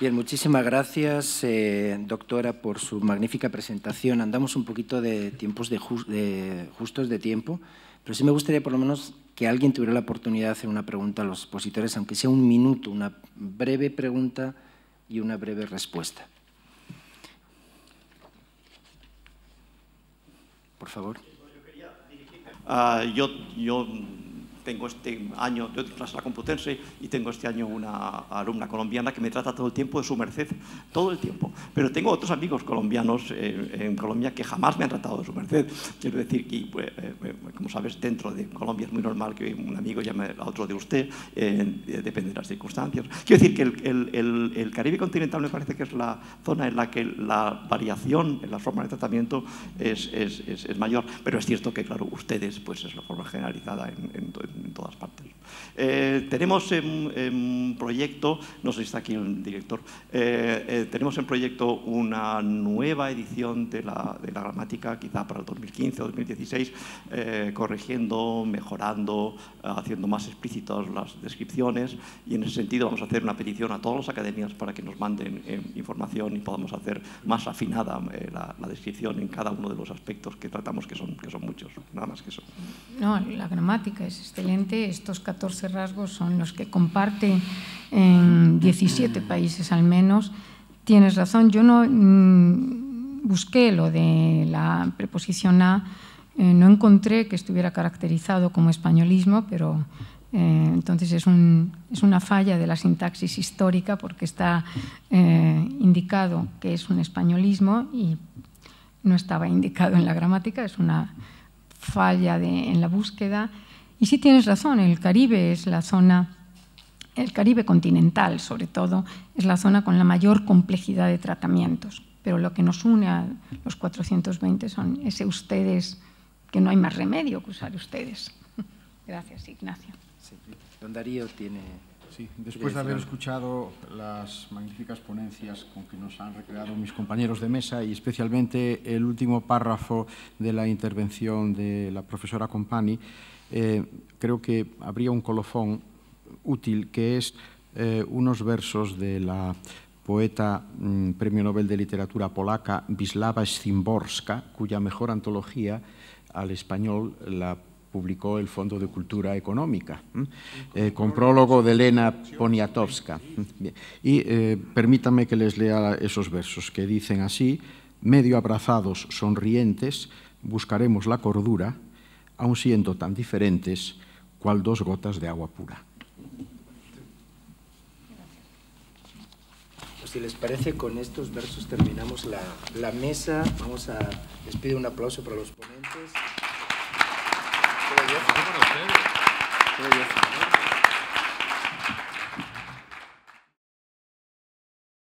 [SPEAKER 1] Bien, muchísimas gracias, eh, doctora, por su magnífica presentación. Andamos un poquito de tiempos de, de, justos de tiempo, pero sí me gustaría por lo menos que alguien tuviera la oportunidad de hacer una pregunta a los expositores, aunque sea un minuto, una breve pregunta y una breve respuesta. Por favor.
[SPEAKER 6] Ah, yo, yo tengo este año de clase la Complutense y tengo este año una alumna colombiana que me trata todo el tiempo de su merced, todo el tiempo. Pero tengo otros amigos colombianos eh, en Colombia que jamás me han tratado de su merced. Quiero decir que, pues, eh, eh, como sabes, dentro de Colombia es muy normal que un amigo llame a otro de usted, depende de las circunstancias. Quiero decir que el, Caribe continental me parece que es la zona en la que la variación en la forma de tratamiento es, es, es, mayor, pero es cierto que, claro, ustedes, pues es la forma generalizada en, en en todas partes. Eh, tenemos en, proyecto, no sé si está aquí el director, eh, eh, tenemos en proyecto una nueva edición de la, de la gramática, quizá para el 2015 o 2016, corrigiendo, mejorando, haciendo más explícitas las descripciones y en ese sentido vamos a hacer una petición a todas las academias para que nos manden información y podamos hacer más afinada la, descripción en cada uno de los aspectos que tratamos, que son, que son muchos. Nada más que eso.
[SPEAKER 5] No, la gramática es este excelente. Estos 14 rasgos son los que comparte en 17 países al menos. Tienes razón, yo no mm, busqué lo de la preposición a, eh, no encontré que estuviera caracterizado como españolismo, pero eh, entonces es, una falla de la sintaxis histórica porque está eh, indicado que es un españolismo y no estaba indicado en la gramática, es una falla en la búsqueda. Y sí tienes razón, el Caribe es la zona, el Caribe continental sobre todo, es la zona con la mayor complejidad de tratamientos. Pero lo que nos une a los 420 son ese ustedes, que no hay más remedio que usar ustedes. [laughs] Gracias, Ignacio.
[SPEAKER 3] don Darío tiene... Sí, después de haber escuchado las magníficas ponencias con que nos han recreado mis compañeros de mesa y especialmente el último párrafo de la intervención de la profesora Compani, eh, creo que habría un colofón útil que es eh, unos versos de la poeta mm, premio Nobel de Literatura polaca Wisława Szymborska, cuya mejor antología al español la publicó el Fondo de Cultura Económica, eh, con prólogo de Elena Poniatowska. Y permítame que les lea esos versos que dicen así, medio abrazados, sonrientes, buscaremos la cordura, aun siendo tan diferentes cual dos gotas de agua pura.
[SPEAKER 1] si les parece, con estos versos terminamos la, la mesa. Vamos a, les pido un aplauso para los ponentes.